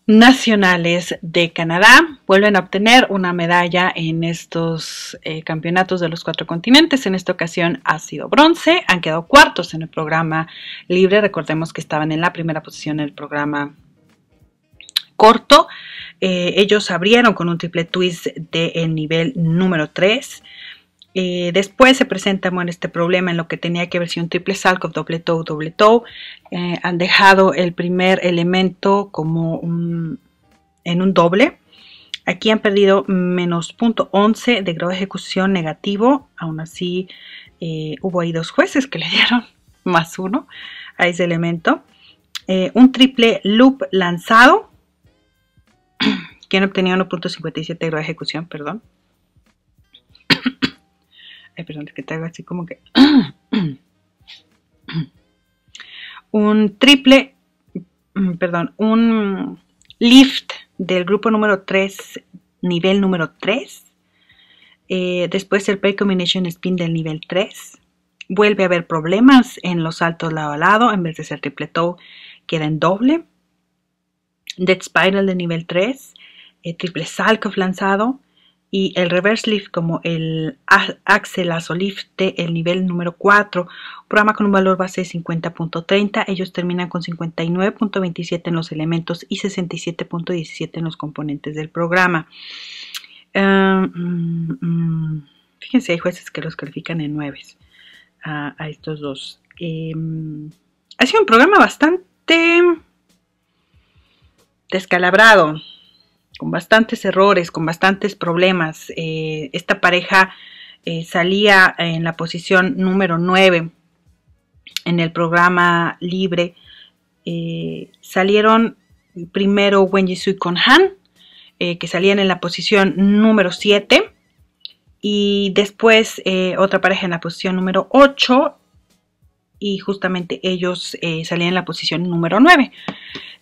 [SPEAKER 1] nacionales de Canadá. Vuelven a obtener una medalla en estos eh, campeonatos de los cuatro continentes. En esta ocasión ha sido bronce. Han quedado cuartos en el programa libre. Recordemos que estaban en la primera posición en el programa corto. Eh, ellos abrieron con un triple twist del nivel número 3. Eh, después se presenta este problema en lo que tenía que ver si un triple salto, doble TOW, doble TOW, eh, han dejado el primer elemento como en un doble. Aquí han perdido menos .11 de grado de ejecución negativo. Aún así eh, hubo ahí dos jueces que le dieron más uno a ese elemento. un triple loop lanzado que han obtenido 1.57 de grado de ejecución, perdón Ay, perdón, que te así como que... un triple, mm, perdón, un lift del grupo número 3, nivel número 3. Eh, después el Pay combination spin del nivel 3. Vuelve a haber problemas en los saltos lado a lado. En vez de ser triple toe, queda en doble. Dead spiral de nivel 3. Eh, triple salto lanzado y el reverse lift como el axelazo lift el nivel número 4 programa con un valor base de 50.30 ellos terminan con 59.27 en los elementos y 67.17 en los componentes del programa em, mm, mm, fíjense hay jueces que los califican en 9 a, estos dos em, ha sido un programa bastante descalabrado con bastantes errores, con bastantes problemas. Eh, esta pareja eh, salía en la posición número 9 en el programa libre. Eh, salieron primero Wen sui con Han, que salían en la posición número 7. Y después otra pareja en la posición número 8 y justamente ellos eh, salían en la posición número 9.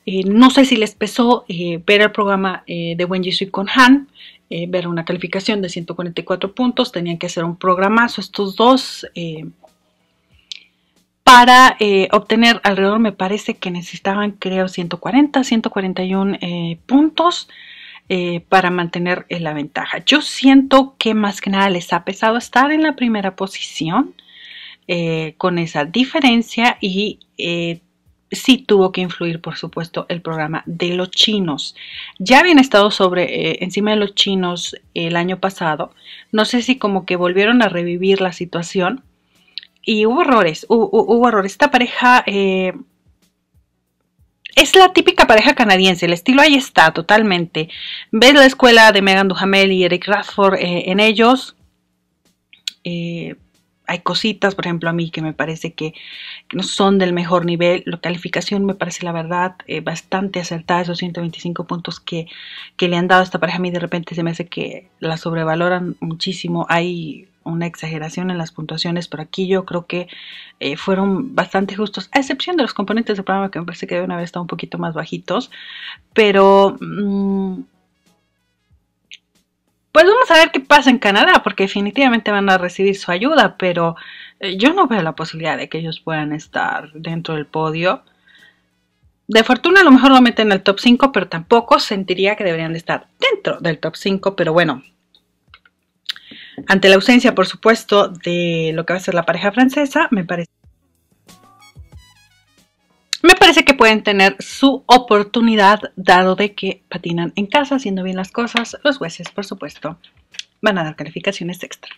[SPEAKER 1] Eh, no sé si les pesó eh, ver el programa de Wenji Sui con Han, ver una calificación de 144 puntos, tenían que hacer un programazo estos dos para obtener alrededor, me parece que necesitaban, creo, 140, 141 puntos para mantener la ventaja. Yo siento que más que nada les ha pesado estar en la primera posición. Eh, con esa diferencia y eh, sí tuvo que influir, por supuesto, el programa de los chinos. Ya habían estado sobre eh, encima de los chinos el año pasado. No sé si como que volvieron a revivir la situación. Y hubo errores, hubo, errores. Esta pareja eh, es la típica pareja canadiense, el estilo ahí está totalmente. Ves la escuela de Megan Duhamel y Eric Radford en ellos hay cositas, por ejemplo, a mí que me parece que, no son del mejor nivel. La calificación me parece, la verdad, eh, bastante acertada, esos 125 puntos que, le han dado a esta pareja. A mí de repente se me hace que la sobrevaloran muchísimo. Hay una exageración en las puntuaciones, pero aquí yo creo que eh, fueron bastante justos, a excepción de los componentes del programa que me parece que deben haber estado un poquito más bajitos, pero... Mm, pues vamos a ver qué pasa en Canadá, porque definitivamente van a recibir su ayuda, pero eh, yo no veo la posibilidad de que ellos puedan estar dentro del podio. De fortuna a lo mejor lo meten en el top 5, pero tampoco sentiría que deberían de estar dentro del top 5, pero bueno. Ante la ausencia, por supuesto, de lo que va a ser la pareja francesa, me parece me parece que pueden tener su oportunidad dado de que patinan en casa haciendo bien las cosas. Los jueces, por supuesto, van a dar calificaciones extra.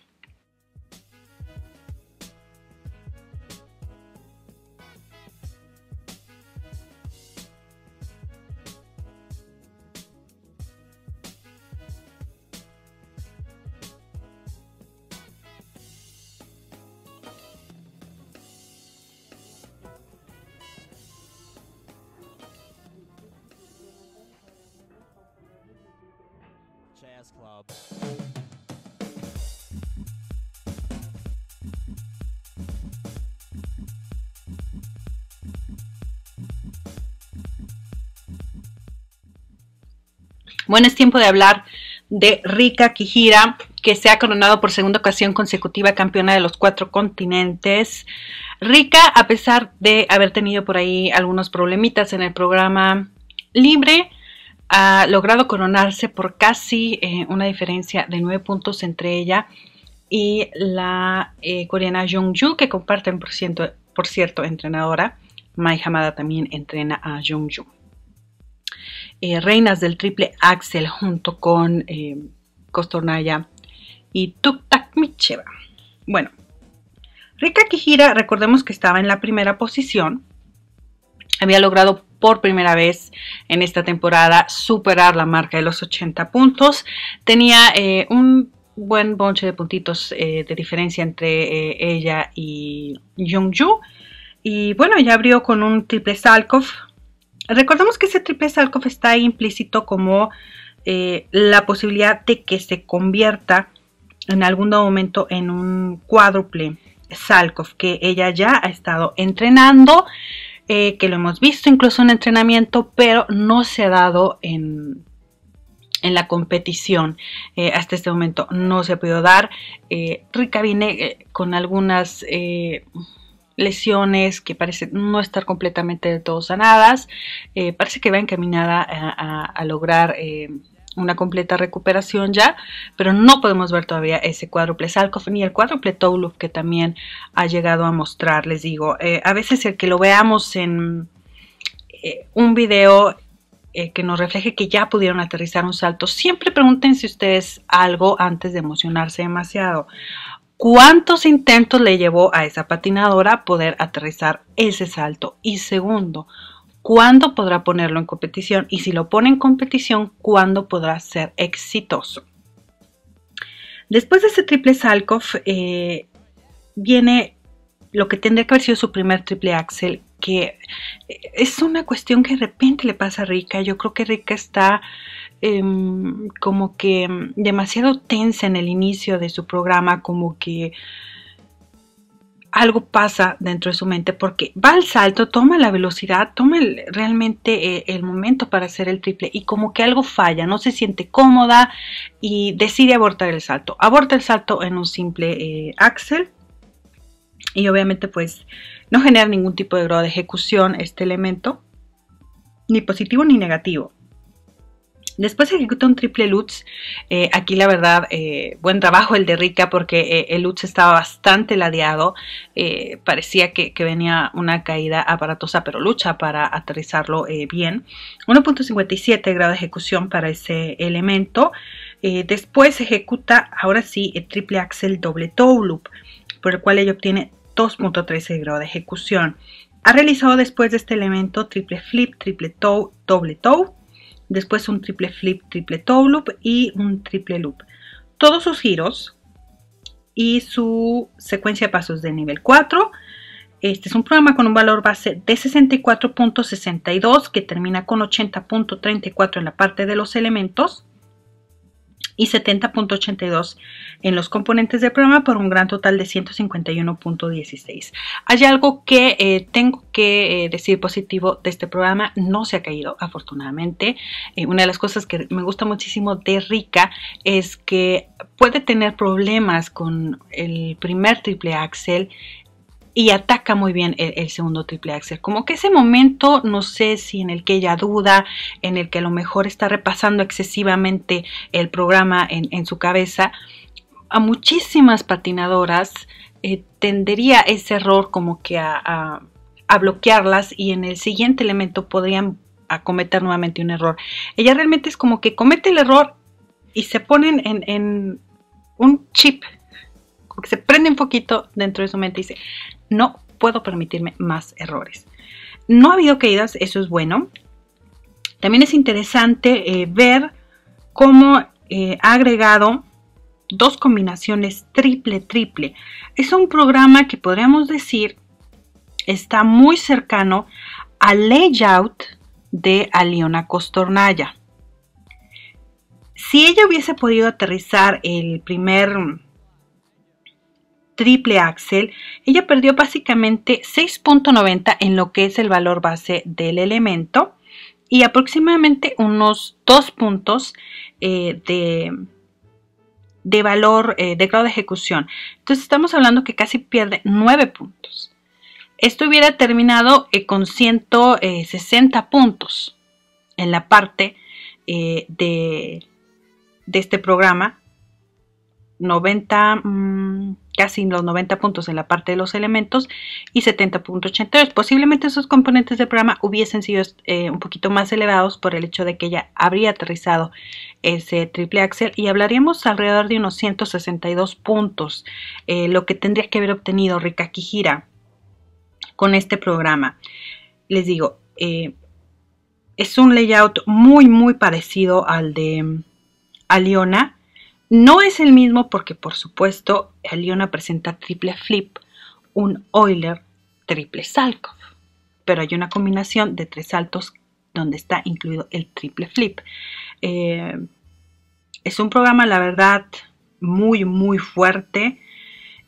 [SPEAKER 1] Bueno, es tiempo de hablar de Rika Kijira, que se ha coronado por segunda ocasión consecutiva campeona de los cuatro continentes. Rika, a pesar de haber tenido por ahí algunos problemitas en el programa libre, ha logrado coronarse por casi eh, una diferencia de nueve puntos entre ella y la eh, coreana Jung-ju, que comparten, por, por cierto, entrenadora. Mai Hamada también entrena a Jung-ju. Eh, reinas del triple axel junto con eh, Costornaya y Tuktak Micheva. Bueno, Rika Kijira, recordemos que estaba en la primera posición, había logrado por primera vez en esta temporada superar la marca de los 80 puntos. Tenía eh, un buen bonche de puntitos de diferencia entre ella y jung Y bueno, ella abrió con un triple Salkov, recordemos que ese triple Salkoff está implícito como eh, la posibilidad de que se convierta en algún momento en un cuádruple Salkov que ella ya ha estado entrenando, eh, que lo hemos visto incluso en entrenamiento, pero no se ha dado en, en la competición. Eh, hasta este momento no se ha podido dar. Eh, Rica viene con algunas lesiones que parece no estar completamente de todo sanadas. Eh, parece que va encaminada a, lograr eh, una completa recuperación ya, pero no podemos ver todavía ese cuádruple salto ni el cuádruple Toulov que también ha llegado a mostrar, les digo. Eh, a veces el que lo veamos en un video que nos refleje que ya pudieron aterrizar un salto, siempre pregúntense ustedes algo antes de emocionarse demasiado cuántos intentos le llevó a esa patinadora poder aterrizar ese salto. Y segundo, cuándo podrá ponerlo en competición y si lo pone en competición, cuándo podrá ser exitoso. Después de ese triple Salkov eh, viene lo que tendría que haber sido su primer triple Axel, que eh, es una cuestión que de repente le pasa a Rika. Yo creo que Rika está Em, como que demasiado tensa en el inicio de su programa, como que algo pasa dentro de su mente porque va al salto, toma la velocidad, toma realmente eh, el, momento para hacer el triple y como que algo falla, no se siente cómoda y decide abortar el salto. Aborta el salto en un simple eh, axel y obviamente pues no genera ningún tipo de grado de ejecución este elemento, ni positivo ni negativo. Después ejecuta un triple Lutz. Eh, aquí la verdad, eh, buen trabajo el de Rica porque eh, el Lutz estaba bastante ladeado. parecía que, venía una caída aparatosa, pero lucha para aterrizarlo bien. 1.57 grado de ejecución para ese elemento. después ejecuta, ahora sí, el triple axel doble toe loop, por el cual ella obtiene 2.13 grado de ejecución. Ha realizado después de este elemento triple flip, triple toe, doble toe después un triple flip, triple toe loop y un triple loop. Todos sus giros y su secuencia de pasos de nivel 4. Este es un programa con un valor base de 64.62 que termina con 80.34 en la parte de los elementos y 70.82 en los componentes del programa por un gran total de 151.16. Hay algo que eh, tengo que eh, decir positivo de este programa, no se ha caído afortunadamente. Eh, una de las cosas que me gusta muchísimo de Rica es que puede tener problemas con el primer triple axel y ataca muy bien el, segundo triple axel. Como que ese momento, no sé si en el que ella duda, en el que a lo mejor está repasando excesivamente el programa en, su cabeza, a muchísimas patinadoras eh, tendería ese error como que a, bloquearlas y en el siguiente elemento podrían cometer nuevamente un error. Ella realmente es como que comete el error y se ponen en, en un chip, como que se prende un poquito dentro de su mente y dice, no puedo permitirme más errores. No ha habido caídas, eso es bueno. También es interesante eh, ver cómo eh, ha agregado dos combinaciones triple triple. Es un programa que podríamos decir está muy cercano al layout de Aliona Costornaya. Si ella hubiese podido aterrizar el primer triple axel, ella perdió básicamente 6.90 en lo que es el valor base del elemento y aproximadamente unos 2 puntos eh, de, de, valor eh, de grado de ejecución. Entonces estamos hablando que casi pierde 9 puntos. Esto hubiera terminado eh, con 160 puntos en la parte de, de este programa 90, mm, casi los 90 puntos en la parte de los elementos y 70.83. Posiblemente esos componentes del programa hubiesen sido eh, un poquito más elevados por el hecho de que ya habría aterrizado ese triple axel y hablaríamos alrededor de unos 162 puntos, eh, lo que tendría que haber obtenido Rika kijira con este programa. Les digo, eh, es un layout muy muy parecido al de mm, Aliona no es el mismo porque, por supuesto, Aliona presenta triple flip, un Euler triple Salkov, pero hay una combinación de tres saltos donde está incluido el triple flip. Eh, es un programa, la verdad, muy, muy fuerte,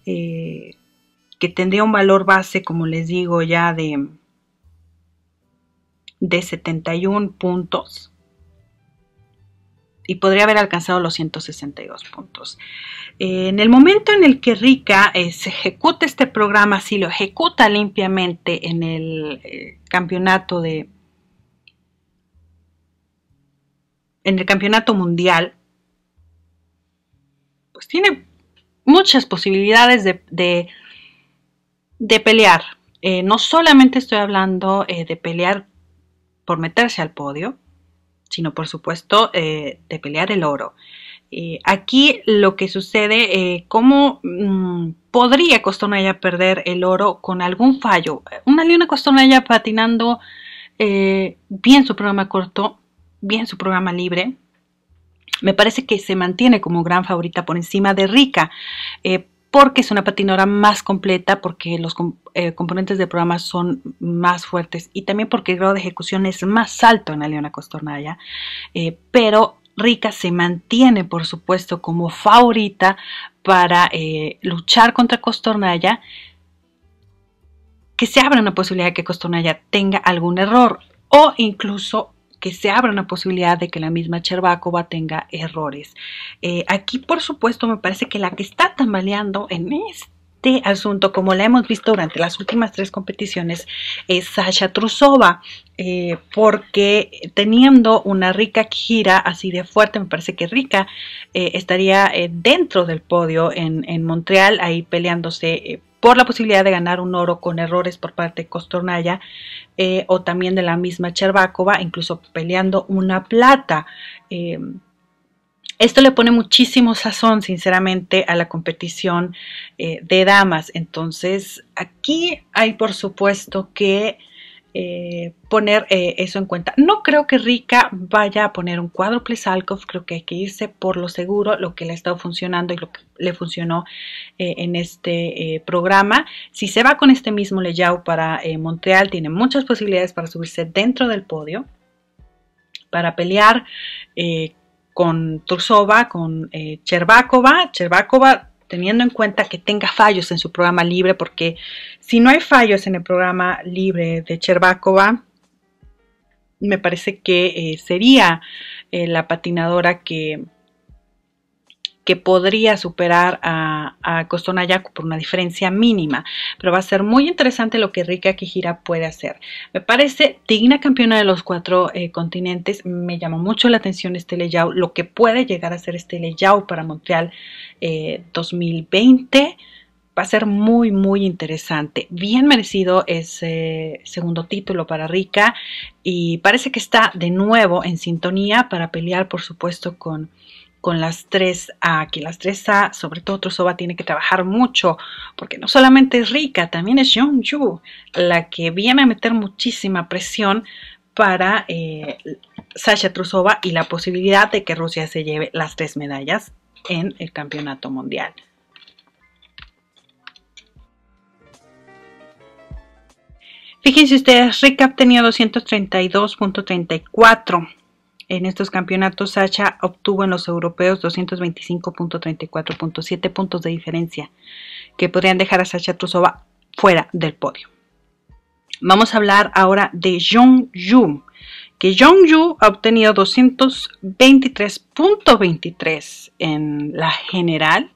[SPEAKER 1] eh, que tendría un valor base, como les digo, ya de, de 71 puntos y podría haber alcanzado los 162 puntos. Eh, en el momento en el que Rica eh, se ejecuta este programa, si lo ejecuta limpiamente en el eh, campeonato de en el campeonato mundial, pues tiene muchas posibilidades de, de pelear. no solamente estoy hablando de pelear por meterse al podio, sino por supuesto eh, de pelear el oro. Eh, aquí lo que sucede, eh, cómo mm, podría Costanella perder el oro con algún fallo. Una Leona Costanella patinando bien su programa corto, bien su programa libre. Me parece que se mantiene como gran favorita por encima de Rica porque es una patinadora más completa, porque los, eh, componentes de programa son más fuertes y también porque el grado de ejecución es más alto en la Leona Costornaya, eh, pero Rica se mantiene, por supuesto, como favorita para eh, luchar contra Costornaya, que se abra una posibilidad de que Costornaya tenga algún error o incluso que se abra una posibilidad de que la misma Cherbakova tenga errores. aquí, por supuesto, me parece que la que está tambaleando en este este asunto, como la hemos visto durante las últimas tres competiciones, es Sasha Trusova, eh, porque teniendo una rica gira así de fuerte, me parece que rica, eh, estaría eh, dentro del podio en, Montreal, ahí peleándose por la posibilidad de ganar un oro con errores por parte de Costornaya o también de la misma Chervácova, incluso peleando una plata. Esto le pone muchísimo sazón, sinceramente, a la competición eh, de damas. Entonces, aquí hay, por supuesto, que eh, poner eh, eso en cuenta. No creo que Rika vaya a poner un cuádruple Salkov, creo que hay que irse por lo seguro, lo que le ha estado funcionando y lo que le funcionó en este programa. Si se va con este mismo layout para Montreal, tiene muchas posibilidades para subirse dentro del podio, para pelear con Tursova, con eh, Chervákova. teniendo en cuenta que tenga fallos en su programa libre, porque si no hay fallos en el programa libre de Chervákova, me parece que eh, sería eh, la patinadora que que podría superar a, a por una diferencia mínima, pero va a ser muy interesante lo que Rika Kijira puede hacer. Me parece digna campeona de los cuatro eh, continentes, me llamó mucho la atención este layout, lo que puede llegar a ser este layout para Montreal 2020 eh, va a ser muy, muy interesante. Bien merecido ese segundo título para Rica y parece que está de nuevo en sintonía para pelear, por supuesto, con con las 3A, que las 3A, sobre todo Trusova, tiene que trabajar mucho, porque no solamente es rica, también es Yu. la que viene a meter muchísima presión para eh, Sasha Trusova y la posibilidad de que Rusia se lleve las tres medallas en el campeonato mundial. Fíjense ustedes, ha obtenido 232.34 en estos campeonatos, Sacha obtuvo en los europeos 225.34.7 puntos de diferencia, que podrían dejar a Sacha Trusova fuera del podio. Vamos a hablar ahora de Jong ju que Jong Yu ha obtenido 223.23 en la general.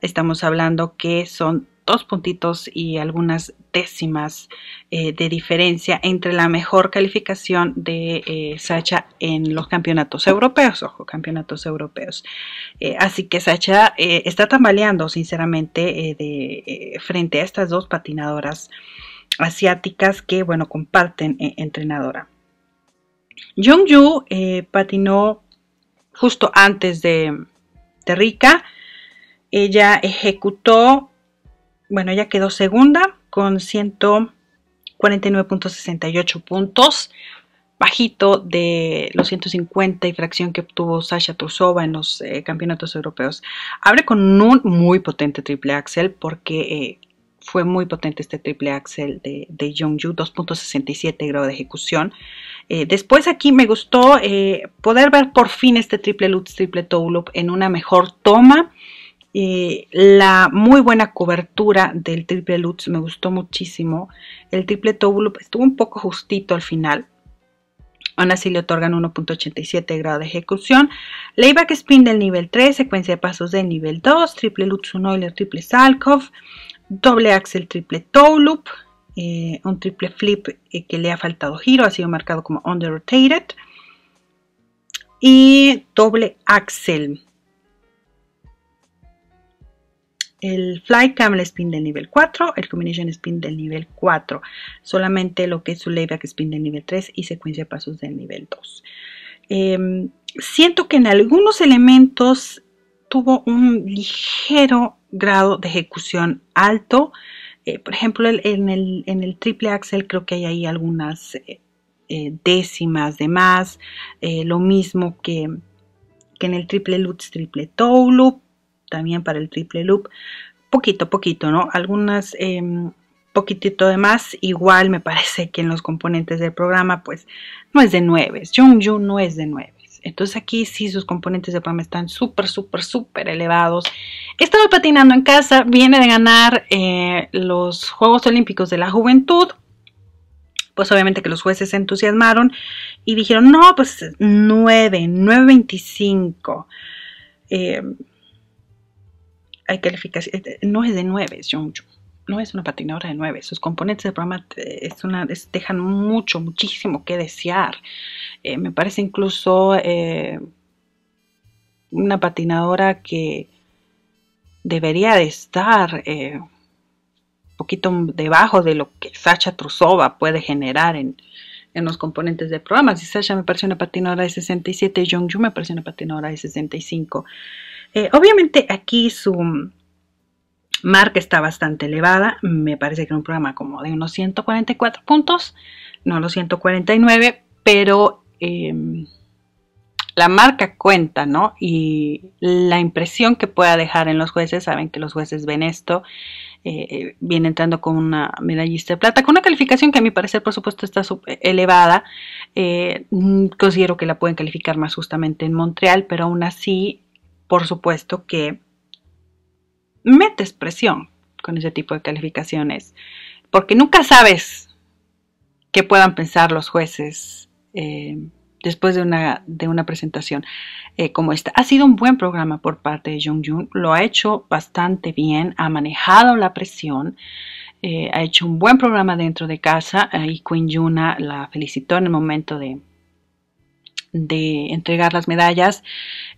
[SPEAKER 1] Estamos hablando que son dos puntitos y algunas décimas eh, de diferencia entre la mejor calificación de eh, Sacha en los campeonatos europeos, ojo, campeonatos europeos. Eh, así que Sacha está tambaleando, sinceramente, de, frente a estas dos patinadoras asiáticas que, bueno, comparten entrenadora. Jung Yu patinó justo antes de, de Rika. Ella ejecutó bueno, ella quedó segunda con 149.68 puntos, bajito de los 150 y fracción que obtuvo Sasha Trusova en los eh, campeonatos europeos. Abre con un muy potente triple axel porque eh, fue muy potente este triple axel de, de Yu. 2.67 grado de ejecución. Eh, después aquí me gustó poder ver por fin este triple loop, triple toe loop en una mejor toma. Eh, la muy buena cobertura del triple Lutz me gustó muchísimo. El triple toe loop estuvo un poco justito al final. Aún así le otorgan 1.87 grado de ejecución. Layback spin del nivel 3, secuencia de pasos del nivel 2, triple Lutz oiler, triple Salkov, doble axel, triple toe loop, eh, un triple flip eh, que le ha faltado giro, ha sido marcado como under rotated y doble axel. el Fly Camel Spin del nivel 4, el Combination Spin del nivel 4, solamente lo que es su Layback Spin del nivel 3 y secuencia de pasos del nivel 2. Em, siento que en algunos elementos tuvo un ligero grado de ejecución alto, eh, por ejemplo en, el, triple axel creo que hay ahí algunas eh, eh, décimas de más, lo mismo que, que en el triple Lutz, triple toe loop, también para el triple loop. Poquito, poquito, ¿no? Algunas, em, poquitito de más. Igual me parece que en los componentes del programa, pues no es de Jung-Ju no es de nueves. Entonces aquí sí sus componentes de programa están súper, súper, súper elevados. Estaba patinando en casa, viene de ganar eh, los Juegos Olímpicos de la Juventud. Pues obviamente que los jueces se entusiasmaron y dijeron, no, pues 9, 9.25. Eh, hay calificación, este, no es de 9, es No es una patinadora de 9. Sus componentes de programa eh, es una, dejan mucho, muchísimo que desear. Eh, me parece incluso eh, una patinadora que debería de estar un poquito debajo de lo que Sasha Trusova puede generar en, en los componentes de programa. Si Sasha me parece una patinadora de 67, Jung Ju me parece una patinadora de 65. Eh, obviamente aquí su marca está bastante elevada, me parece que un programa como de unos 144 puntos, no los 149, pero em, la marca cuenta, ¿no? Y la impresión que pueda dejar en los jueces, saben que los jueces ven esto, eh, eh, viene entrando con una medallista de plata, con una calificación que a mi parecer, por supuesto, está elevada. Mm, considero que la pueden calificar más justamente en Montreal, pero aún así por supuesto que metes presión con ese tipo de calificaciones, porque nunca sabes qué puedan pensar los jueces eh, después de una, de una presentación eh, como esta. Ha sido un buen programa por parte de Jung jung. lo ha hecho bastante bien, ha manejado la presión. Eh, ha hecho un buen programa dentro de casa y Queen Yuna la felicitó en el momento de, de entregar las medallas,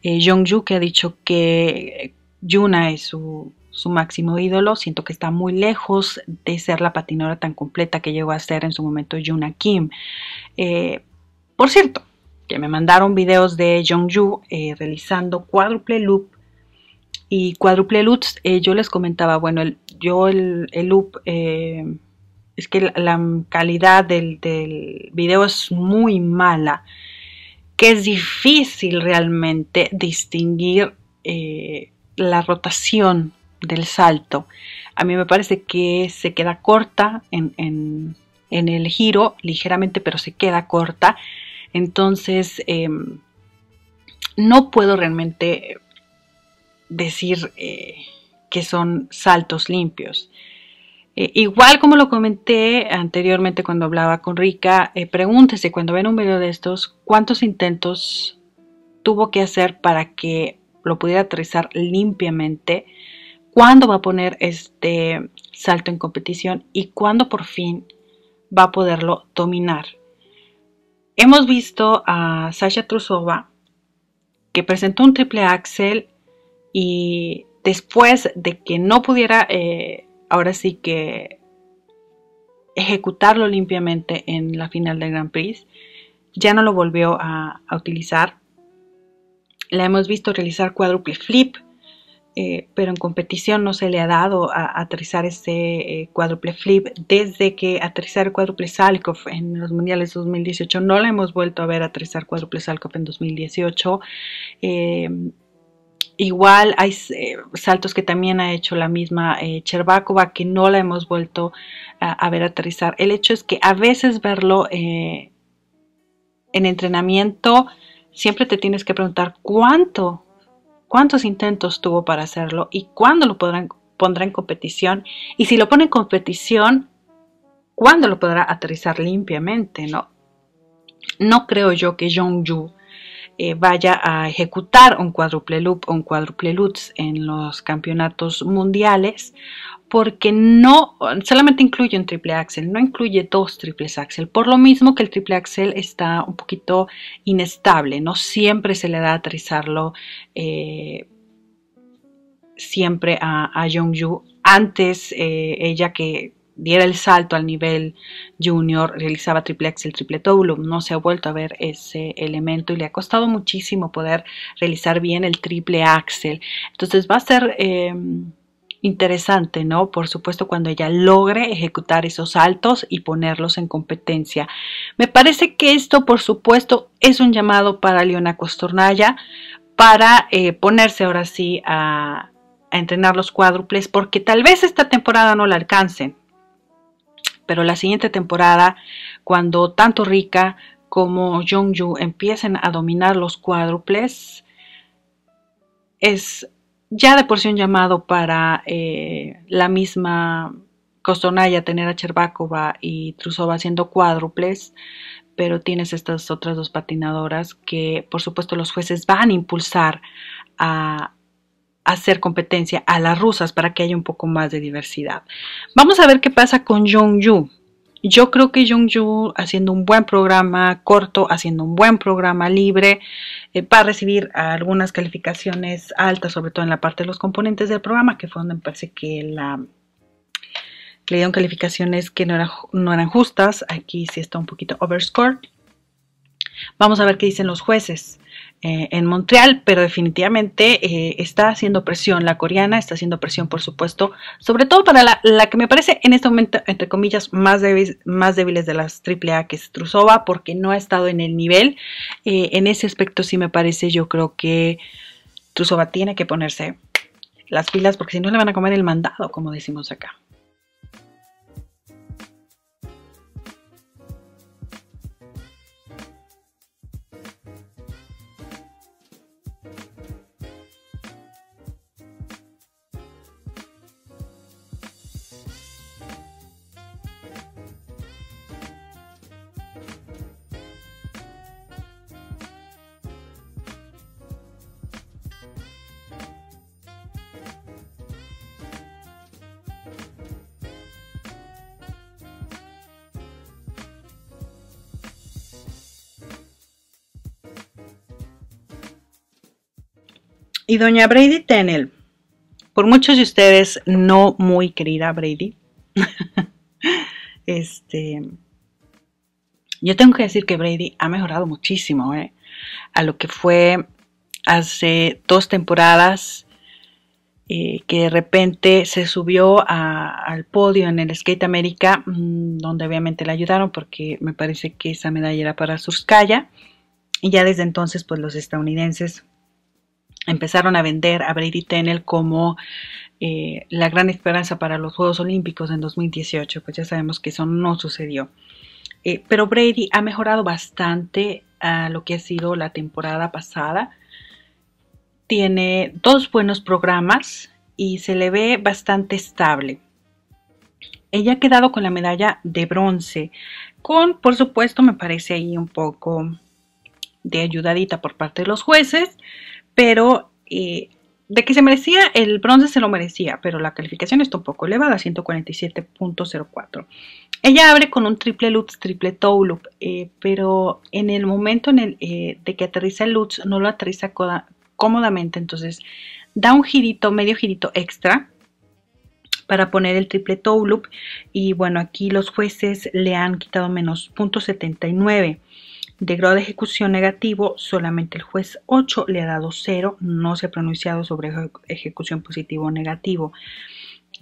[SPEAKER 1] eh, que ha dicho que Yuna es su, máximo ídolo, siento que está muy lejos de ser la patinadora tan completa que llegó a ser en su momento Yuna Kim. Eh, por cierto, que me mandaron videos de Jong-ju eh, realizando cuádruple loop y cuádruple loops, eh, yo les comentaba, bueno, el, yo el, loop, es que la, calidad del, video es muy mala que es difícil realmente distinguir eh, la rotación del salto. A mí me parece que se queda corta en, en, el giro, ligeramente, pero se queda corta. Entonces, em, no puedo realmente eh, decir eh, que son saltos limpios. Eh, igual como lo comenté anteriormente cuando hablaba con Rica, eh, pregúntese cuando ven un video de estos cuántos intentos tuvo que hacer para que lo pudiera aterrizar limpiamente, cuándo va a poner este salto en competición y cuándo por fin va a poderlo dominar. Hemos visto a Sasha Trusova que presentó un triple axel y después de que no pudiera eh, ahora sí que ejecutarlo limpiamente en la final del Grand Prix. Ya no lo volvió a, utilizar. La hemos visto realizar cuádruple flip, eh, pero en competición no se le ha dado a, aterrizar ese eh, cuádruple flip. Desde que aterrizar cuádruple Salkov en los mundiales 2018, no la hemos vuelto a ver aterrizar cuádruple Salkov en 2018. Igual hay eh, saltos que también ha hecho la misma eh, Cherbakova que no la hemos vuelto a, ver aterrizar. El hecho es que a veces verlo eh, en entrenamiento siempre te tienes que preguntar cuánto, cuántos intentos tuvo para hacerlo y cuándo lo podrán, pondrá en competición. Y si lo pone en competición, ¿cuándo lo podrá aterrizar limpiamente? No, no creo yo que Jong-Yu eh, vaya a ejecutar un cuádruple loop o un cuádruple lutz en los campeonatos mundiales porque no solamente incluye un triple axel, no incluye dos triples axel, por lo mismo que el triple axel está un poquito inestable, no siempre se le da a aterrizarlo eh, siempre a, a antes eh, ella que diera el salto al nivel junior, realizaba triple axel, triple toulum. No se ha vuelto a ver ese elemento y le ha costado muchísimo poder realizar bien el triple axel. Entonces va a ser em, interesante, ¿no? Por supuesto, cuando ella logre ejecutar esos saltos y ponerlos en competencia. Me parece que esto, por supuesto, es un llamado para Leona Costornaya para eh, ponerse ahora sí a, a entrenar los cuádruples porque tal vez esta temporada no la alcancen, pero la siguiente temporada, cuando tanto Rika como Jongju empiecen a dominar los cuádruples, es ya de porción llamado para eh, la misma Costonaya tener a Cherbakova y Trusova haciendo cuádruples, pero tienes estas otras dos patinadoras que por supuesto los jueces van a impulsar a, hacer competencia a las rusas para que haya un poco más de diversidad. Vamos a ver qué pasa con Jung yu Yo creo que Jung yu haciendo un buen programa corto, haciendo un buen programa libre, eh, va a recibir algunas calificaciones altas, sobre todo en la parte de los componentes del programa, que fue donde me parece que le dieron calificaciones que no, no eran justas. Aquí sí está un poquito overscored. Vamos a ver qué dicen los jueces. Eh, en Montreal, pero definitivamente eh, está haciendo presión la coreana, está haciendo presión, por supuesto, sobre todo para la, que me parece en este momento, entre comillas, más, más débiles de las AAA, que es Trusova, porque no ha estado en el nivel. Eh, en ese aspecto sí me parece, yo creo que Trusova tiene que ponerse las pilas, porque si no le van a comer el mandado, como decimos acá. Y doña Brady Tennell, por muchos de ustedes no muy querida Brady, este, yo tengo que decir que Brady ha mejorado muchísimo ¿eh? a lo que fue hace dos temporadas, eh, que de repente se subió al podio en el Skate América, mm, donde obviamente le ayudaron porque me parece que esa medalla era para Surskaya. Y ya desde entonces, pues los estadounidenses empezaron a vender a Brady Tennell como eh, la gran esperanza para los Juegos Olímpicos en 2018, pues ya sabemos que eso no sucedió. Eh, pero Brady ha mejorado bastante a lo que ha sido la temporada pasada. Tiene dos buenos programas y se le ve bastante estable. Ella ha quedado con la medalla de bronce, con, por supuesto, me parece ahí un poco de ayudadita por parte de los jueces, pero eh, de que se merecía, el bronce se lo merecía, pero la calificación está un poco elevada, 147.04. Ella abre con un triple Lutz, triple toe loop, eh, pero en el momento eh, de que aterriza el Lutz, no lo aterriza cómodamente, entonces da un girito, medio girito extra para poner el triple toe loop y bueno, aquí los jueces le han quitado menos 0.79 de grado de ejecución negativo, solamente el juez 8 le ha dado 0, no se ha pronunciado sobre ejecución positivo o negativo.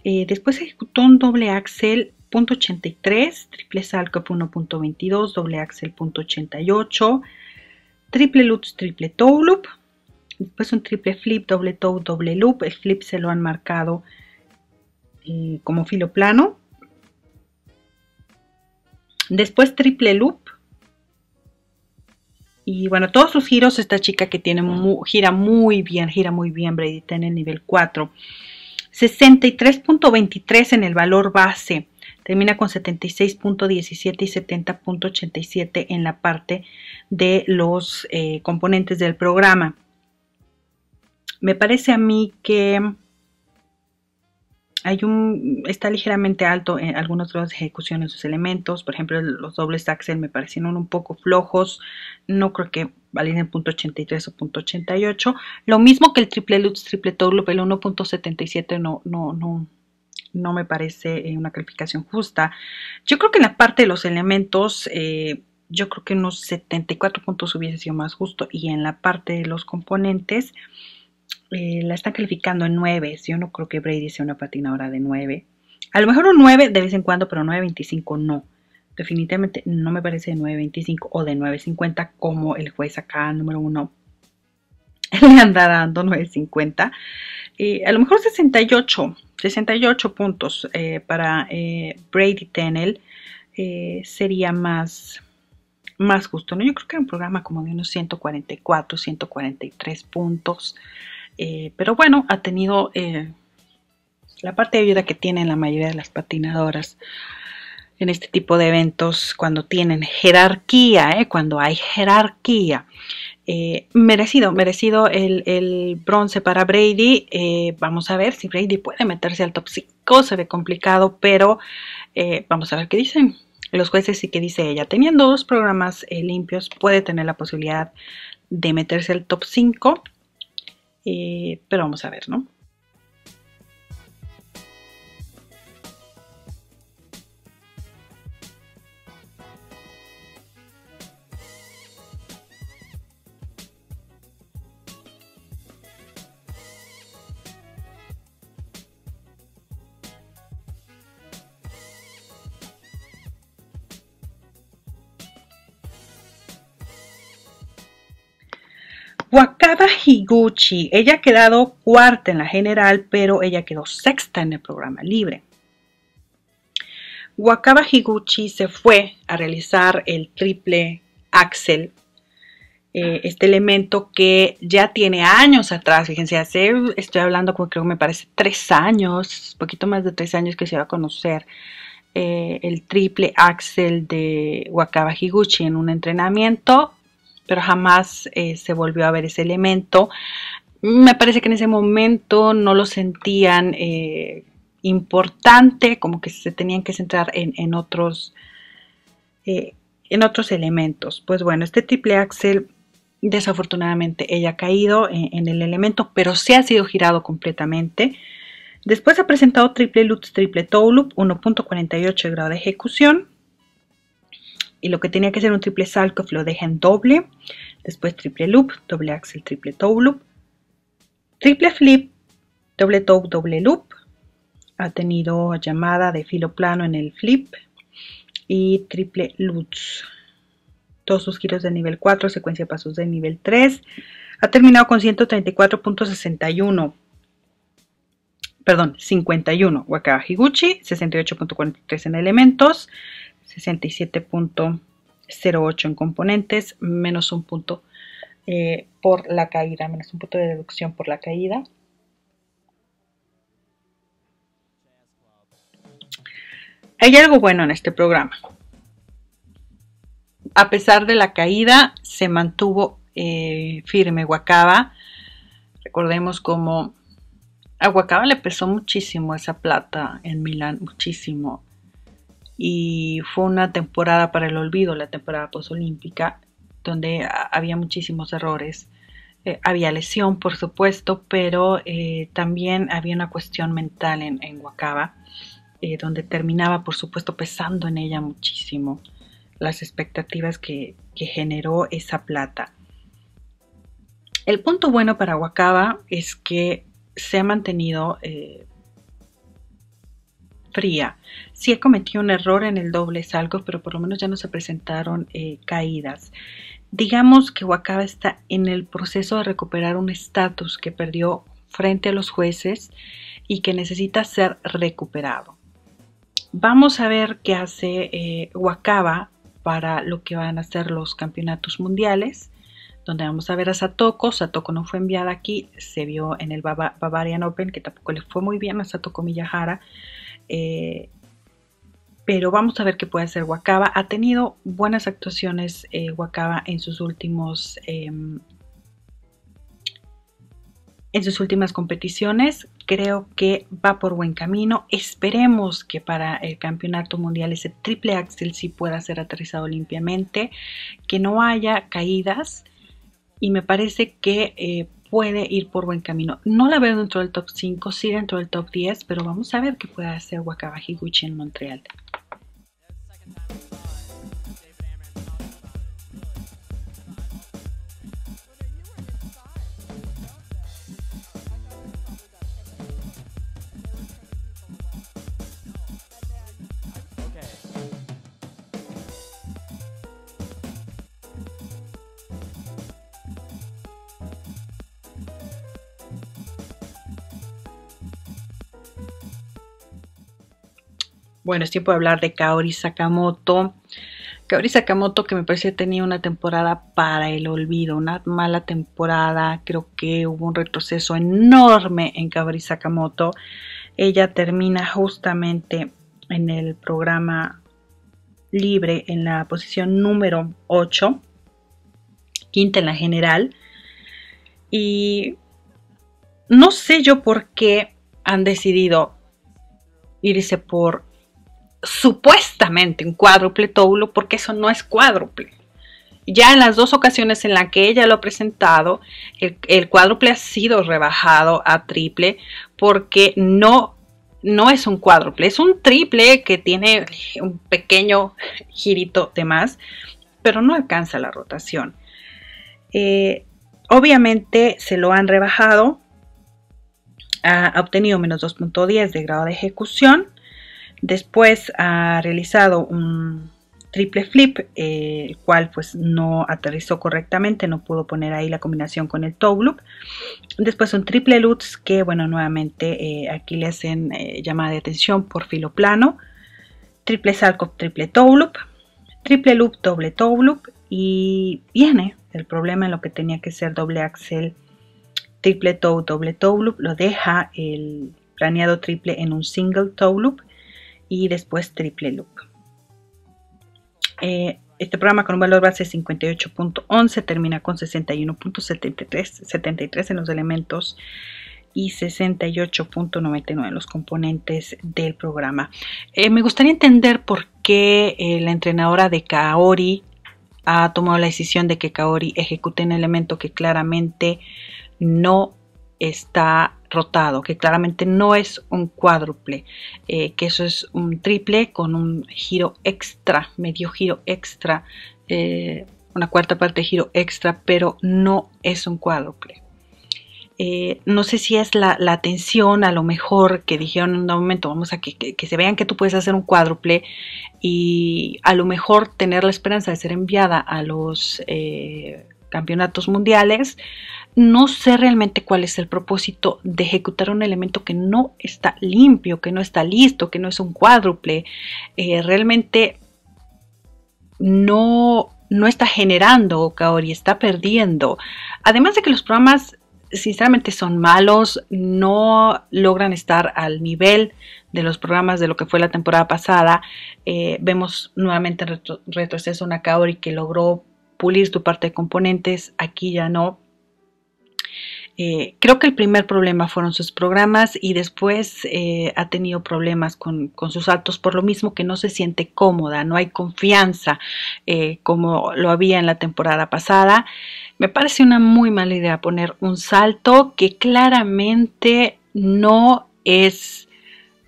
[SPEAKER 1] Eh, después ejecutó un doble axel .83, triple salto 1.22, doble axel .88, triple loop, triple toe loop, después un triple flip, doble toe, doble loop, el flip se lo han marcado eh, como filo plano, después triple loop, y bueno, todos sus giros, esta chica que tiene gira muy bien, gira muy bien, Brady en el nivel 4. 63.23 en el valor base, termina con 76.17 y 70.87 en la parte de los eh, componentes del programa. Me parece a mí que hay un, está ligeramente alto en algunos de las ejecuciones de sus elementos. Por ejemplo, los dobles axel me parecieron un poco flojos. No creo que validen .83 o .88. Lo mismo que el triple lutz, triple total, el 1.77 no, no, no, no me parece eh, una calificación justa. Yo creo que en la parte de los elementos, eh, yo creo que unos 74 puntos hubiese sido más justo. Y en la parte de los componentes, eh, la están calificando en 9. Yo no creo que Brady sea una patinadora de 9. A lo mejor un 9 de vez en cuando, pero 9.25 no. Definitivamente no me parece de 9.25 o de 9.50 como el juez acá, número 1, le anda dando 9.50. a lo mejor 68, 68 puntos eh, para eh, Brady Tennell sería más, más justo. Yo creo que era un programa como de unos 144, 143 puntos. Eh, pero bueno, ha tenido eh, la parte de ayuda que tienen la mayoría de las patinadoras en este tipo de eventos, cuando tienen jerarquía, eh, cuando hay jerarquía. merecido, merecido el, el, bronce para Brady. vamos a ver si Brady puede meterse al top 5, se ve complicado, pero vamos a ver qué dicen los jueces y qué dice ella. Teniendo dos programas limpios, puede tener la posibilidad de meterse al top 5 eh, pero vamos a ver, ¿no? Wakaba Higuchi, ella ha quedado cuarta en la general, pero ella quedó sexta en el programa libre. Wakaba Higuchi se fue a realizar el triple axel, eh, este elemento que ya tiene años atrás, fíjense, hace, estoy hablando creo que me parece tres años, poquito más de tres años que se va a conocer eh, el triple axel de Wakaba Higuchi en un entrenamiento pero jamás eh, se volvió a ver ese elemento. Me parece que en ese momento no lo sentían eh, importante, como que se tenían que centrar en, otros, eh, en otros elementos. Pues bueno, este triple axel desafortunadamente ella ha caído en, el elemento, pero se ha sido girado completamente. Después ha presentado triple loop, triple toe loop, 1.48 grado de ejecución, y lo que tenía que ser un triple salto lo deja en doble, después triple loop, doble axel, triple toe loop, triple flip, doble toe, doble loop, ha tenido llamada de filo plano en el flip y triple lutz. Todos sus giros de nivel 4, secuencia de pasos de nivel 3. Ha terminado con 134.61 perdón, 51 Waka Higuchi, 68.43 en elementos, 67.08 en componentes, menos un punto eh, por la caída, menos un punto de deducción por la caída. Hay algo bueno en este programa. A pesar de la caída, se mantuvo eh, firme Guacaba. Recordemos como a Guacaba le pesó muchísimo esa plata en Milán, muchísimo y fue una temporada para el olvido, la temporada posolímpica, donde había muchísimos errores. Eh, había lesión, por supuesto, pero eh, también había una cuestión mental en, en Wakaba, eh, donde terminaba, por supuesto, pesando en ella muchísimo las expectativas que, que generó esa plata. El punto bueno para Wakaba es que se ha mantenido fría, sí he cometido un error en el doble salgo, pero por lo menos ya no se presentaron eh, caídas. Digamos que Wakaba está en el proceso de recuperar un estatus que perdió frente a los jueces y que necesita ser recuperado. Vamos a ver qué hace eh, para lo que van a ser los campeonatos mundiales, donde vamos a ver a Satoko. Satoko no fue enviada aquí, se vio en el Bavarian Open, que tampoco le fue muy bien a Satoko Miyahara. Eh, pero vamos a ver qué puede hacer Wakaba. Ha tenido buenas actuaciones eh, Wakaba en sus últimos. Em, en sus últimas competiciones, creo que va por buen camino. Esperemos que para el campeonato mundial ese triple axel sí pueda ser aterrizado limpiamente, que no haya caídas. Y me parece que eh, puede ir por buen camino. No la veo dentro del top 5, sí dentro del top 10, pero vamos a ver qué puede hacer Wakabashi en Montreal. bueno, es tiempo de hablar de Kaori Sakamoto. Kaori Sakamoto que me parece que tenía una temporada para el olvido, una mala temporada, creo que hubo un retroceso enorme en Kaori Sakamoto. Ella termina justamente en el programa libre en la posición número 8, quinta en la general. Y no sé yo por qué han decidido irse por supuestamente un cuádruple tóbulo porque eso no es cuádruple. Ya en las dos ocasiones en las que ella lo ha presentado, el, cuádruple ha sido rebajado a triple porque no, no es un cuádruple, es un triple que tiene un pequeño girito de más, pero no alcanza la rotación. Eh, obviamente se lo han rebajado, ha obtenido menos 2.10 de grado de ejecución Después ha realizado un triple flip, eh, el cual pues no aterrizó correctamente, no pudo poner ahí la combinación con el toe loop. Después un triple lutz que bueno, nuevamente eh, aquí le hacen eh, llamada de atención por filo plano. Triple salco, triple toe loop, triple loop, doble toe loop y viene el problema en lo que tenía que ser doble axel, triple toe, doble toe loop, lo deja el planeado triple en un single toe loop y después triple loop. Eh, este programa con un valor base 58.11 termina con 61.73 en los elementos y 68.99 en los componentes del programa. Eh, me gustaría entender por qué eh, la entrenadora de Kaori ha tomado la decisión de que Kaori ejecute un elemento que claramente no está rotado, que claramente no es un cuádruple, eh, que eso es un triple con un giro extra, medio giro extra, eh, una cuarta parte de giro extra, pero no es un cuádruple. Eh, no sé si es la, tensión, atención, a lo mejor que dijeron en un momento, vamos a que, que, se vean que tú puedes hacer un cuádruple y a lo mejor tener la esperanza de ser enviada a los campeonatos mundiales, no sé realmente cuál es el propósito de ejecutar un elemento que no está limpio, que no está listo, que no es un cuádruple, eh, realmente no, está generando Kaori, está perdiendo. Además de que los programas sinceramente son malos, no logran estar al nivel de los programas de lo que fue la temporada pasada. Eh, vemos nuevamente retroceso una Kaori que logró pulir su parte de componentes, aquí ya no. Eh, creo que el primer problema fueron sus programas y después eh, ha tenido problemas con, sus saltos, por lo mismo que no se siente cómoda, no hay confianza eh, como lo había en la temporada pasada. Me parece una muy mala idea poner un salto que claramente no es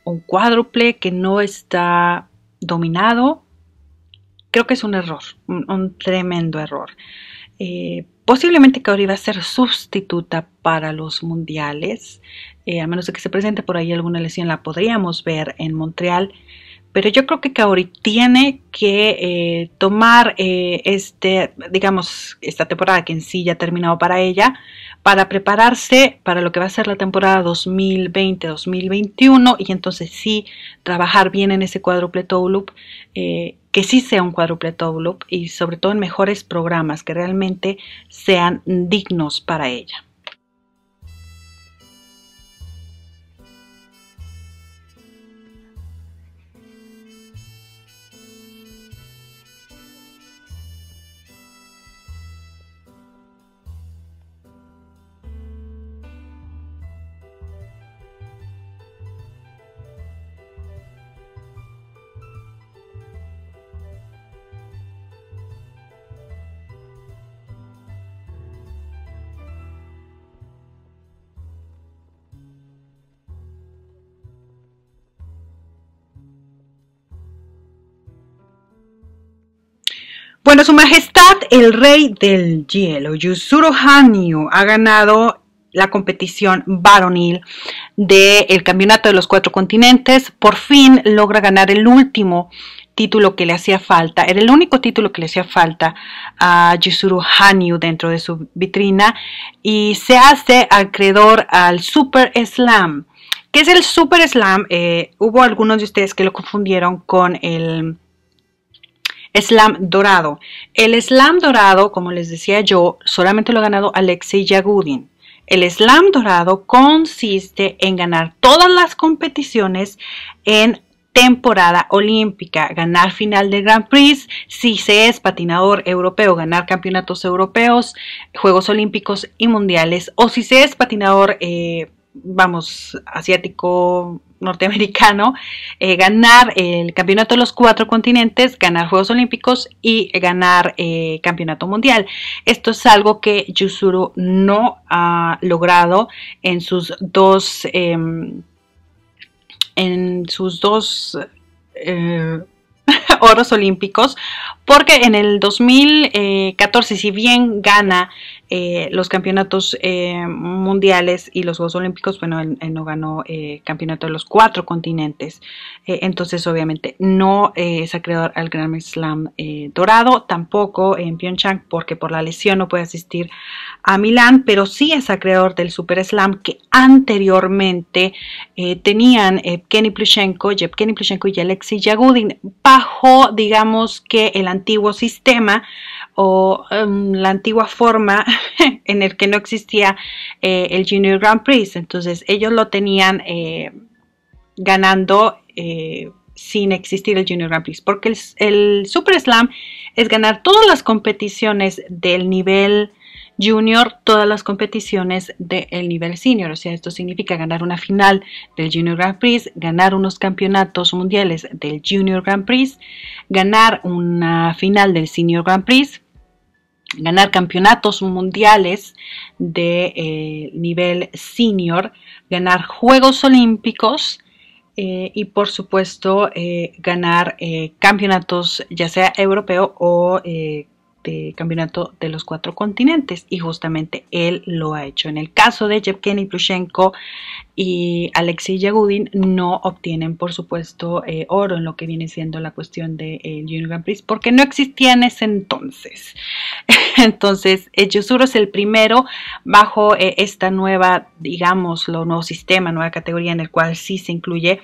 [SPEAKER 1] un cuádruple, que no está dominado. Creo que es un error, un, tremendo error. Posiblemente Kaori va a ser sustituta para los mundiales, eh, a menos de que se presente por ahí alguna lesión, la podríamos ver en Montreal. Pero yo creo que Kaori tiene que eh, tomar eh, este, digamos, esta temporada que en sí ya ha terminado para ella, para prepararse para lo que va a ser la temporada 2020-2021 y entonces sí trabajar bien en ese cuádruple toe loop que sí sea un cuádruple y sobre todo en mejores programas que realmente sean dignos para ella. Bueno, Su Majestad el Rey del Hielo, Yusuro Hanyu, ha ganado la competición varonil del Campeonato de los Cuatro Continentes. Por fin logra ganar el último título que le hacía falta. Era el único título que le hacía falta a Yusuru Hanyu dentro de su vitrina y se hace acreedor al Super Slam. ¿Qué es el Super Slam? Eh, hubo algunos de ustedes que lo confundieron con el Slam dorado. El slam dorado, como les decía yo, solamente lo ha ganado Alexei Yagudin. El slam dorado consiste en ganar todas las competiciones en temporada olímpica, ganar final de Grand Prix, si se es patinador europeo, ganar campeonatos europeos, Juegos Olímpicos y Mundiales, o si se es patinador, eh, vamos, asiático, norteamericano, eh, ganar el campeonato de los cuatro continentes, ganar Juegos Olímpicos y ganar eh, campeonato mundial. Esto es algo que Yusuru no ha logrado en sus dos, em, en sus dos eh, oros olímpicos, porque en el 2014, si bien gana eh, los campeonatos eh, mundiales y los Juegos Olímpicos, bueno, él, no ganó eh, campeonato de los cuatro continentes. entonces, obviamente, no es acreedor al Grammy Slam dorado, tampoco en Pyeongchang, porque por la lesión no puede asistir a Milán, pero sí es acreedor del Super Slam que anteriormente tenían Kenny Plushenko, Kenny Plushenko y Alexei Yagudin, bajo, digamos que el antiguo sistema o em, la antigua forma en el que no existía eh, el Junior Grand Prix. Entonces ellos lo tenían eh, ganando eh, sin existir el Junior Grand Prix, porque el, Super Slam es ganar todas las competiciones del nivel junior, todas las competiciones del nivel senior. O sea, esto significa ganar una final del Junior Grand Prix, ganar unos campeonatos mundiales del Junior Grand Prix, ganar una final del Senior Grand Prix, ganar campeonatos mundiales de eh, nivel senior, ganar Juegos Olímpicos eh, y por supuesto eh, ganar campeonatos ya sea europeo o de campeonato de los cuatro continentes y justamente él lo ha hecho. En el caso de Yevgeny Plushenko y Alexei Yagudin no obtienen, por supuesto, eh, oro en lo que viene siendo la cuestión del eh, Junior Grand Prix, porque no existía en ese entonces. entonces, eh, es el primero bajo eh, esta nueva, digamos, lo nuevo sistema, nueva categoría en el cual sí se incluye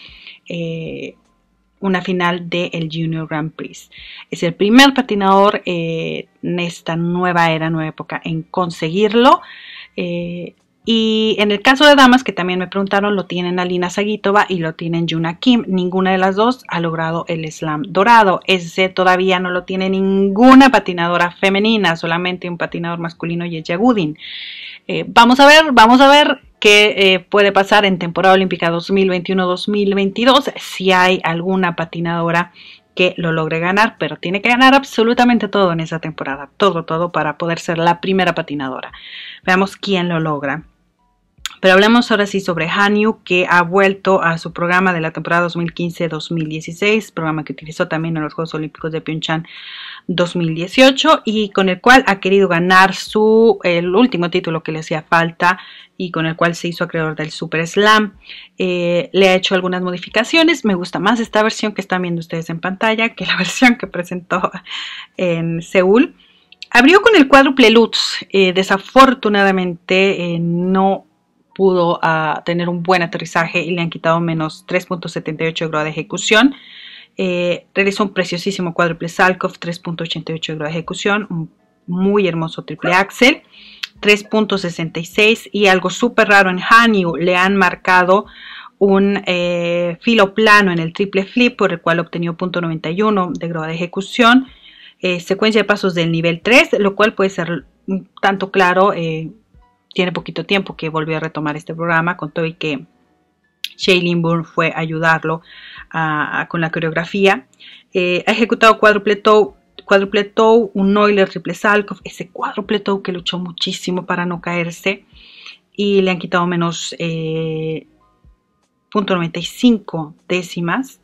[SPEAKER 1] una final del el Junior Grand Prix. Es el primer patinador en esta nueva era, nueva época en conseguirlo. Y en el caso de damas, que también me preguntaron, lo tienen Alina Zagitova y lo tienen Yuna Kim. Ninguna de las dos ha logrado el slam dorado. Ese todavía no lo tiene ninguna patinadora femenina, solamente un patinador masculino, Yeja Gudin. Eh, vamos a ver, vamos a ver qué eh, puede pasar en temporada olímpica 2021-2022 si hay alguna patinadora que lo logre ganar, pero tiene que ganar absolutamente todo en esa temporada, todo, todo para poder ser la primera patinadora. Veamos quién lo logra. Pero hablamos ahora sí sobre Hanyu, que ha vuelto a su programa de la temporada 2015-2016, programa que utilizó también en los Juegos Olímpicos de Pyeongchang 2018 y con el cual ha querido ganar su el último título que le hacía falta y con el cual se hizo acreedor del Super Slam. Eh, le ha hecho algunas modificaciones. Me gusta más esta versión que están viendo ustedes en pantalla que la versión que presentó en Seúl. Abrió con el cuádruple Lutz. Eh, desafortunadamente eh, no pudo ah, tener un buen aterrizaje y le han quitado menos 3.78 grado de ejecución. Eh, realizó un preciosísimo cuádruple Salkov, 3.88 grados de ejecución, un muy hermoso triple axel, 3.66 y algo súper raro en Hanyu, le han marcado un eh, filo plano en el triple flip por el cual obtenido 0.91 de grado de ejecución, eh, secuencia de pasos del nivel 3, lo cual puede ser un tanto claro tiene poquito tiempo que volvió a retomar este programa, contó y que Shailene Bourne fue a ayudarlo con la coreografía. Eh, ha ejecutado cuádruple toe, un Euler triple salkov, ese cuádruple toe que luchó muchísimo para no caerse y le han quitado menos eh, 0.95 décimas.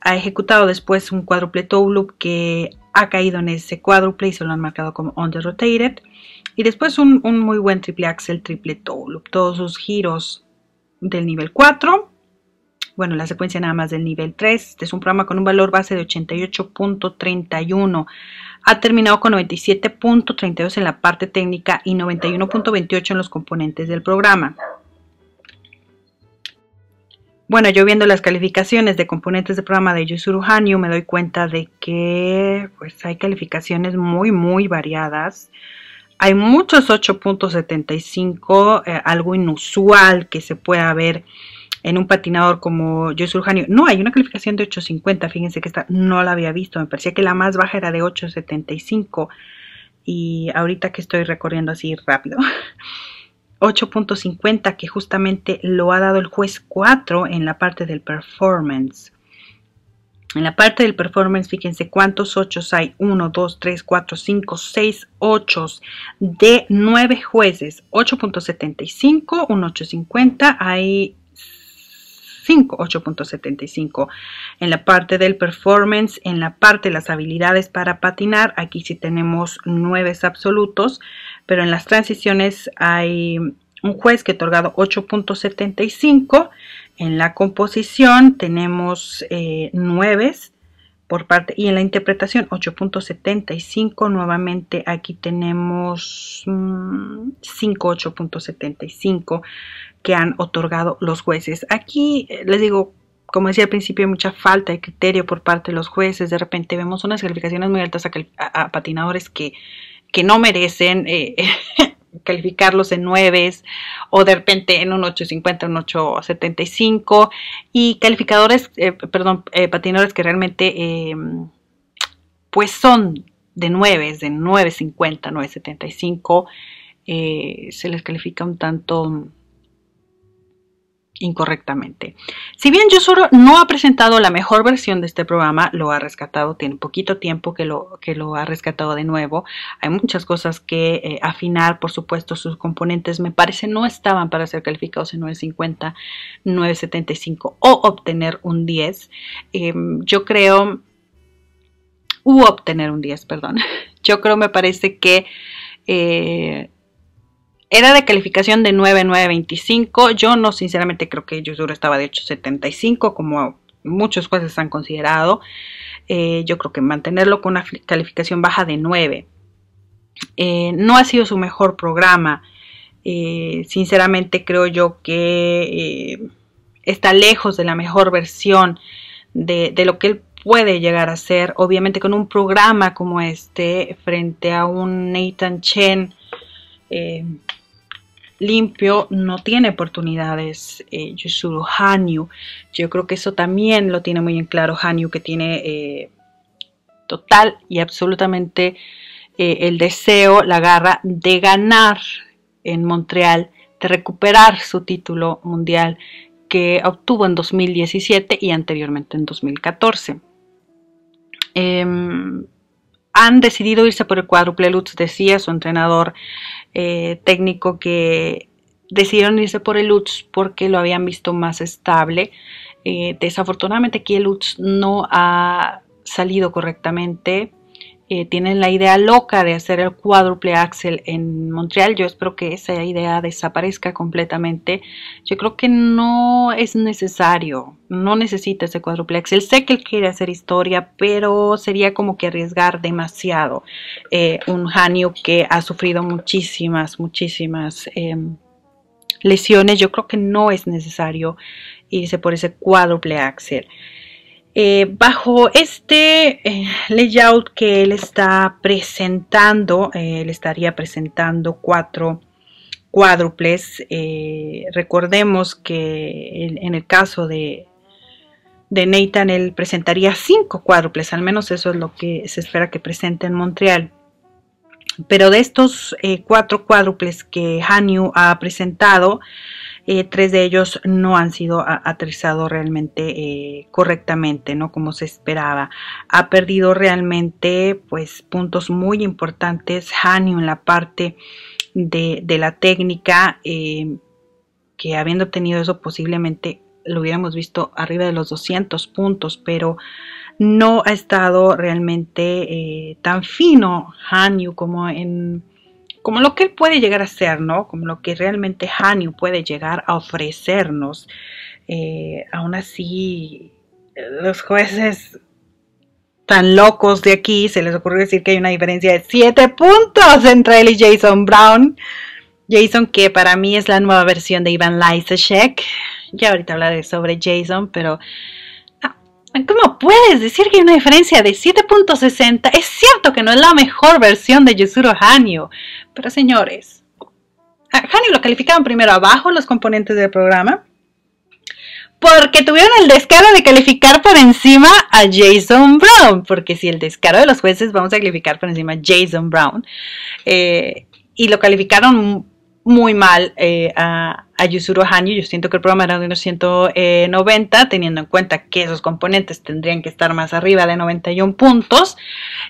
[SPEAKER 1] Ha ejecutado después un cuádruple toe loop que ha caído en ese cuádruple y se lo han marcado como under rotated. Y después un, muy buen triple axel, triple toe loop, todos sus giros del nivel 4. Bueno, la secuencia nada más del nivel 3. Este es un programa con un valor base de 88.31. Ha terminado con 97.32 en la parte técnica y 91.28 en los componentes del programa. Bueno, yo viendo las calificaciones de componentes de programa de Yusuru Hanyu me doy cuenta de que pues hay calificaciones muy muy variadas. Hay muchos 8.75, eh, algo inusual que se pueda ver en un patinador como yo Urjanio. No, hay una calificación de 8.50, fíjense que esta no la había visto, me parecía que la más baja era de 8.75 y ahorita que estoy recorriendo así rápido. 8.50 que justamente lo ha dado el juez 4 en la parte del performance. En la parte del performance, fíjense cuántos ochos hay. 1, 2, 3, 4, 5, 6, 8 de 9 jueces. 8.75, un 8.50, hay 5, 8.75. En la parte del performance, en la parte de las habilidades para patinar, aquí sí tenemos 9 absolutos, pero en las transiciones hay un juez que ha otorgado 8.75 en la composición tenemos eh, 9 por parte y en la interpretación 8.75 nuevamente aquí tenemos 5.8.75 5 8.75 que han otorgado los jueces. Aquí eh, les digo como decía al principio, mucha falta de criterio por parte de los jueces. De repente vemos unas calificaciones muy altas a, patinadores que, que no merecen eh, calificarlos en 9 o de repente en un 850, un 875 y calificadores, eh, perdón, eh, patinadores que realmente em, pues son de 9, de 950, 975, eh, se les califica un tanto incorrectamente. Si bien solo no ha presentado la mejor versión de este programa, lo ha rescatado, tiene poquito tiempo que lo, que lo ha rescatado de nuevo. Hay muchas cosas que eh, afinar, por supuesto, sus componentes me parece no estaban para ser calificados en 950, 975 o obtener un 10. Em, yo creo, u obtener un 10, perdón. Yo creo, me parece que... Eh, era de calificación de 9,925. Yo no, sinceramente, creo que seguro estaba de 8,75, como muchos jueces han considerado. Eh, yo creo que mantenerlo con una calificación baja de 9. Eh, no ha sido su mejor programa. Eh, sinceramente, creo yo que está lejos de la mejor versión de, de lo que él puede llegar a ser. Obviamente, con un programa como este, frente a un Nathan Chen eh, limpio no tiene oportunidades eh, Yusuru Hanyu. Yo creo que eso también lo tiene muy en claro Hanyu, que tiene eh, total y absolutamente el deseo, la garra de ganar en Montreal, de recuperar su título mundial que obtuvo en 2017 y anteriormente en 2014 han decidido irse por el cuádruple Lutz, decía su entrenador eh, técnico que decidieron irse por el Lutz porque lo habían visto más estable. Eh, desafortunadamente aquí el Lutz no ha salido correctamente eh, tienen la idea loca de hacer el cuádruple axel en Montreal. Yo espero que esa idea desaparezca completamente. Yo creo que no es necesario, no necesita ese cuádruple axel. Sé que él quiere hacer historia, pero sería como que arriesgar demasiado eh, un Hanyu que ha sufrido muchísimas, muchísimas. Em, lesiones, yo creo que no es necesario irse por ese cuádruple axel. Eh, bajo este eh, layout que él está presentando, eh, él estaría presentando cuatro cuádruples. recordemos que en, el caso de, de Nathan él presentaría cinco cuádruples, al menos eso es lo que se espera que presente en Montreal. Pero de estos cuatro cuádruples que Hanyu ha presentado, eh, tres de ellos no han sido aterrizados realmente eh, correctamente, ¿no? Como se esperaba. Ha perdido realmente, pues, puntos muy importantes. Hanyu en la parte de, la técnica, eh, que habiendo obtenido eso posiblemente lo hubiéramos visto arriba de los 200 puntos, pero no ha estado realmente tan fino Hanyu como en como lo que Él puede llegar a ser, ¿no? Como lo que realmente Hanyu puede llegar a ofrecernos. Eh, aún así, los jueces tan locos de aquí se les ocurrió decir que hay una diferencia de 7 puntos entre él y Jason Brown. Jason, que para mí es la nueva versión de Ivan Lysacek. Ya ahorita hablaré sobre Jason, pero ¿Cómo puedes decir que hay una diferencia de 7.60? Es cierto que no es la mejor versión de Yesuro Hanyu, pero señores, a Hanyu lo calificaron primero abajo los componentes del programa, porque tuvieron el descaro de calificar por encima a Jason Brown, porque si el descaro de los jueces vamos a calificar por encima a Jason Brown, eh, y lo calificaron muy mal eh, a, a, Yusuro Hanyu. Yo siento que el programa era de unos 190, eh, teniendo en cuenta que esos componentes tendrían que estar más arriba de 91 puntos.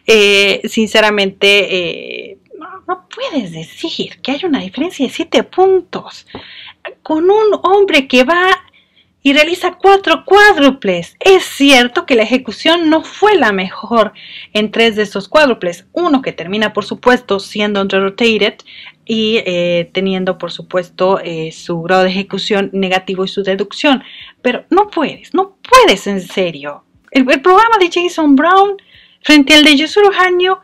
[SPEAKER 1] Eh, sinceramente, no, puedes decir que hay una diferencia de 7 puntos con un hombre que va y realiza cuatro cuádruples. Es cierto que la ejecución no fue la mejor en tres de esos cuádruples. Uno que termina, por supuesto, siendo under rotated y eh, teniendo por supuesto eh, su grado de ejecución negativo y su deducción. Pero no puedes, no puedes en serio. El, programa de Jason Brown frente al de Yusuru Hanyo,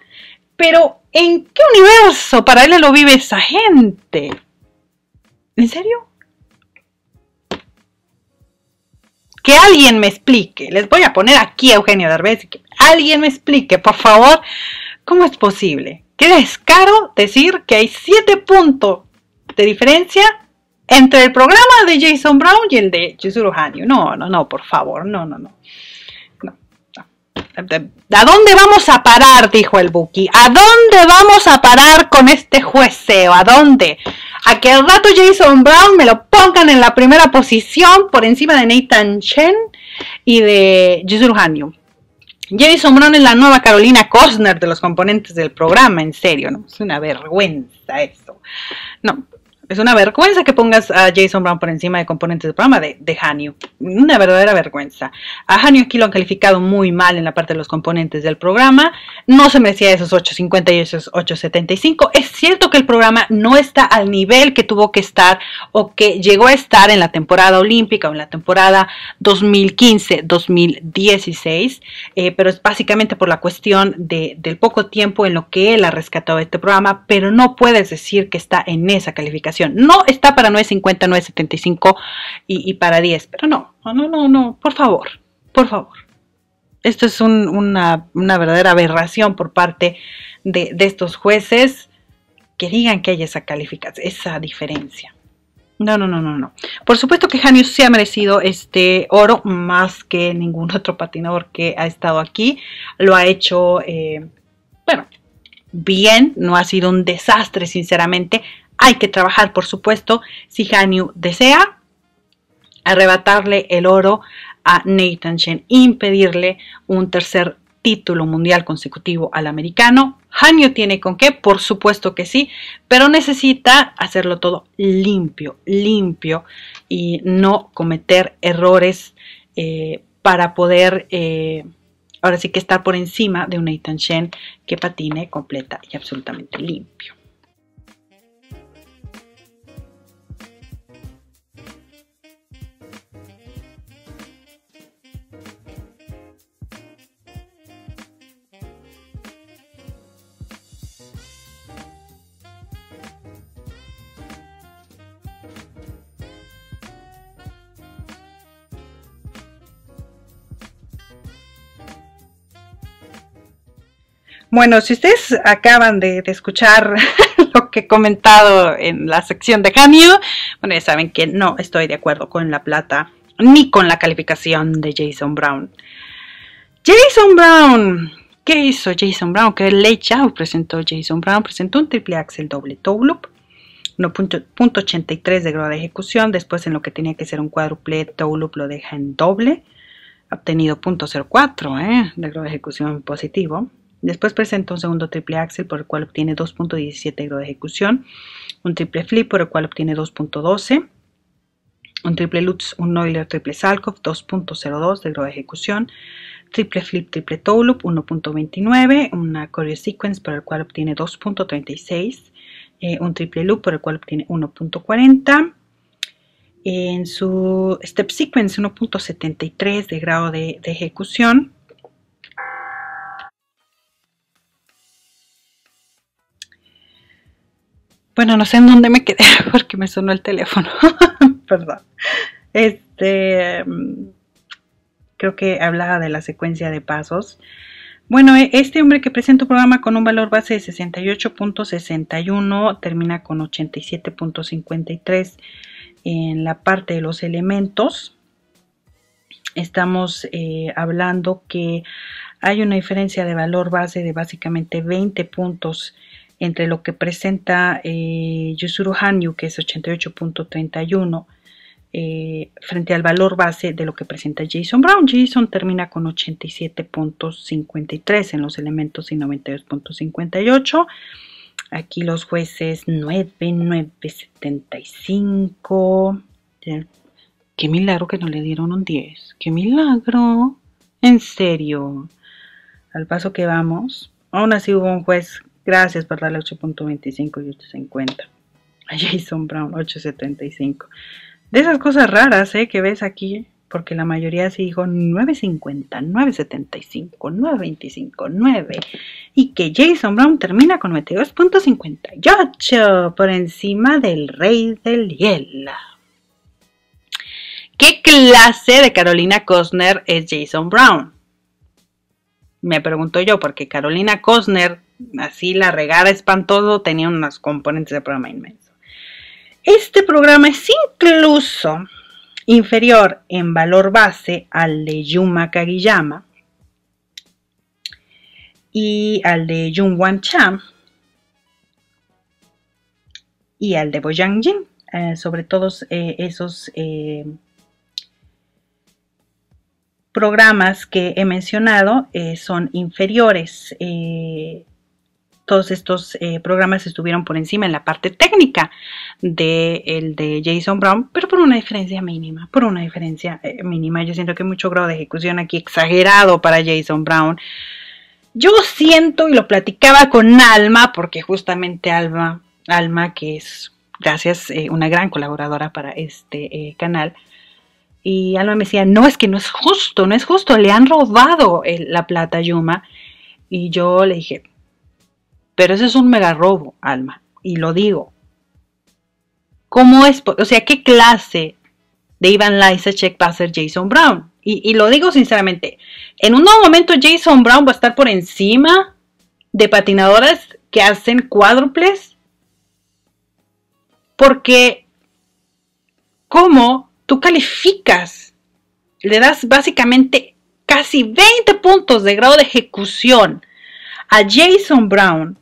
[SPEAKER 1] pero ¿en qué universo para él lo vive esa gente? ¿En serio? Que alguien me explique. Les voy a poner aquí a Eugenio Derbez. Que alguien me explique, por favor, cómo es posible Qué descaro decir que hay siete puntos de diferencia entre el programa de Jason Brown y el de Yuzuru Hanyu. No, no, no, por favor, no, no, no. ¿A dónde vamos a parar? dijo el Buki. ¿A dónde vamos a parar con este jueceo? ¿A dónde? A que al rato Jason Brown me lo pongan en la primera posición por encima de Nathan Chen y de Jisoo Hanyu. Jerry Sombrón es la nueva Carolina Kostner de los componentes del programa, en serio, ¿no? Es una vergüenza eso. No, es una vergüenza que pongas a Jason Brown por encima de componentes del programa de, de Hanyu. Una verdadera vergüenza. A Hanyu aquí lo han calificado muy mal en la parte de los componentes del programa. No se merecía esos 8.50 y esos 8.75. Es cierto que el programa no está al nivel que tuvo que estar o que llegó a estar en la temporada olímpica o en la temporada 2015-2016. Eh, pero es básicamente por la cuestión del poco tiempo en lo que él ha rescatado este programa. Pero no puedes decir que está en esa calificación no está para 9.50, 9.75 y, para 10, pero no, no, no, no, por favor, por favor. Esto es una, verdadera aberración por parte de, estos jueces que digan que hay esa calificación, esa diferencia. No, no, no, no, no. Por supuesto que Janius se ha merecido este oro más que ningún otro patinador que ha estado aquí. Lo ha hecho, eh, bueno, bien, no ha sido un desastre, sinceramente. Hay que trabajar, por supuesto, si Hanyu desea arrebatarle el oro a Nathan Shen, impedirle un tercer título mundial consecutivo al americano. Hanyu tiene con qué, por supuesto que sí, pero necesita hacerlo todo limpio, limpio y no cometer errores eh, para poder, eh, ahora sí que estar por encima de un Nathan Shen que patine completa y absolutamente limpio. Bueno, si ustedes acaban de, escuchar lo que he comentado en la sección de cameo, bueno, ya saben que no estoy de acuerdo con la plata ni con la calificación de Jason Brown. Jason Brown, ¿qué hizo Jason Brown? Que ley Chao presentó Jason Brown, presentó un triple axel doble toe loop, 1.83 de grado de ejecución, después en lo que tenía que ser un cuádruple toe loop lo deja en doble, obtenido 0.04 ¿eh? de grado de ejecución positivo, Después presenta un segundo triple axel por el cual obtiene 2.17 grado de ejecución, un triple flip por el cual obtiene 2.12, un triple Lutz, un Euler triple Salkov 2.02 de grado de ejecución, triple flip triple toe loop 1.29, una core sequence por el cual obtiene 2.36, eh, un triple loop por el cual obtiene 1.40, en su step sequence 1.73 de grado de ejecución, Bueno, no sé en dónde me quedé porque me sonó el teléfono. Perdón. Este. Mm, creo que hablaba de la secuencia de pasos. Bueno, e, este hombre que presenta un programa con un valor base de 68.61 termina con 87.53 en la parte de los elementos. Estamos eh, hablando que hay una diferencia de valor base de básicamente 20 puntos entre lo que presenta eh, Yusuru Hanyu, que es 88.31, eh, frente al valor base de lo que presenta Jason Brown. Jason termina con 87.53 en los elementos y 92.58. Aquí los jueces 9.975. Qué milagro que no le dieron un 10. Qué milagro. En serio. Al paso que vamos. Aún así hubo un juez Gracias por darle 8.25 y 8.50. A Jason Brown, 8.75. De esas cosas raras ¿eh? que ves aquí, porque la mayoría se dijo 9.50, 9.75, 9.25, 9. Y que Jason Brown termina con 92.58 por encima del rey del hielo. ¿Qué clase de Carolina Costner es Jason Brown? Me pregunto yo, porque Carolina Costner así la regada todo tenía unas componentes de programa inmenso. Este programa es incluso inferior en valor base al de Yuma Kagiyama y al de Jung Wan Cham y al de Boyang Jin, eh, sobre todos eh, esos eh, programas que he mencionado son inferiores todos estos eh, programas estuvieron por encima en la parte técnica de de Jason Brown, pero por una diferencia mínima, por una diferencia eh, mínima. Yo siento que hay mucho grado de ejecución aquí exagerado para Jason Brown. Yo siento y lo platicaba con Alma, porque justamente Alma, Alma que es, gracias, eh, una gran colaboradora para este canal, y Alma me decía, no, es que no es justo, no es justo, le han robado la plata a Yuma. Y yo le dije, pero ese es un mega robo, Alma, y lo digo. ¿Cómo es? O sea, ¿qué clase de Ivan Check va a ser Jason Brown? Y, y lo digo sinceramente, en un nuevo momento Jason Brown va a estar por encima de patinadoras que hacen cuádruples. Porque, ¿cómo tú calificas? Le das básicamente casi 20 puntos de grado de ejecución a Jason Brown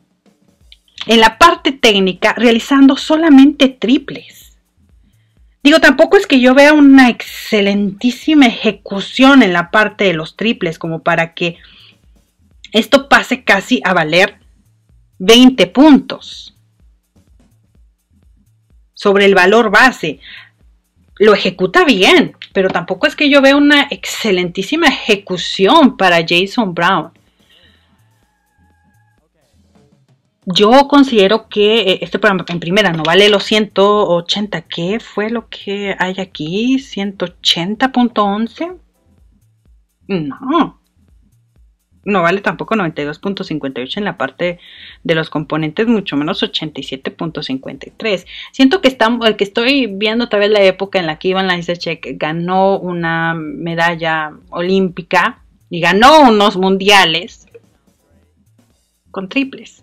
[SPEAKER 1] en la parte técnica realizando solamente triples. Digo, tampoco es que yo vea una excelentísima ejecución en la parte de los triples como para que esto pase casi a valer 20 puntos sobre el valor base. Lo ejecuta bien, pero tampoco es que yo vea una excelentísima ejecución para Jason Brown. yo considero que eh, este programa en primera no vale los 180, ¿qué fue lo que hay aquí? 180.11. No. No vale tampoco 92.58 en la parte de los componentes, mucho menos 87.53. Siento que, estamos, eh, que estoy viendo tal vez la época en la que Ivan Lysacek ganó una medalla olímpica y ganó unos mundiales con triples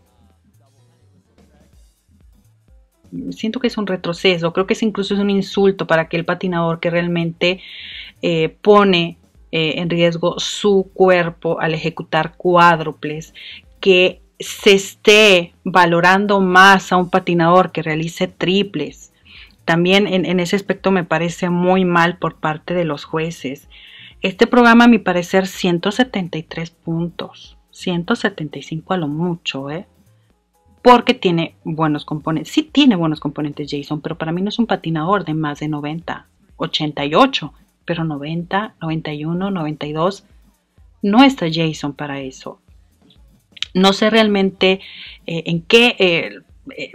[SPEAKER 1] siento que es un retroceso, creo que incluso es un insulto para aquel patinador que realmente eh, pone eh, en riesgo su cuerpo al ejecutar cuádruples, que se esté valorando más a un patinador que realice triples. También en ese aspecto me parece muy mal por parte de los jueces. Este programa, a mi parecer, 173 puntos, 175 a lo mucho, ¿eh? porque tiene buenos componentes. Sí tiene buenos componentes Jason, pero para mí no es un patinador de más de 90, 88, pero 90, 91, 92. No está Jason para eso. No sé realmente eh, en qué eh, eh,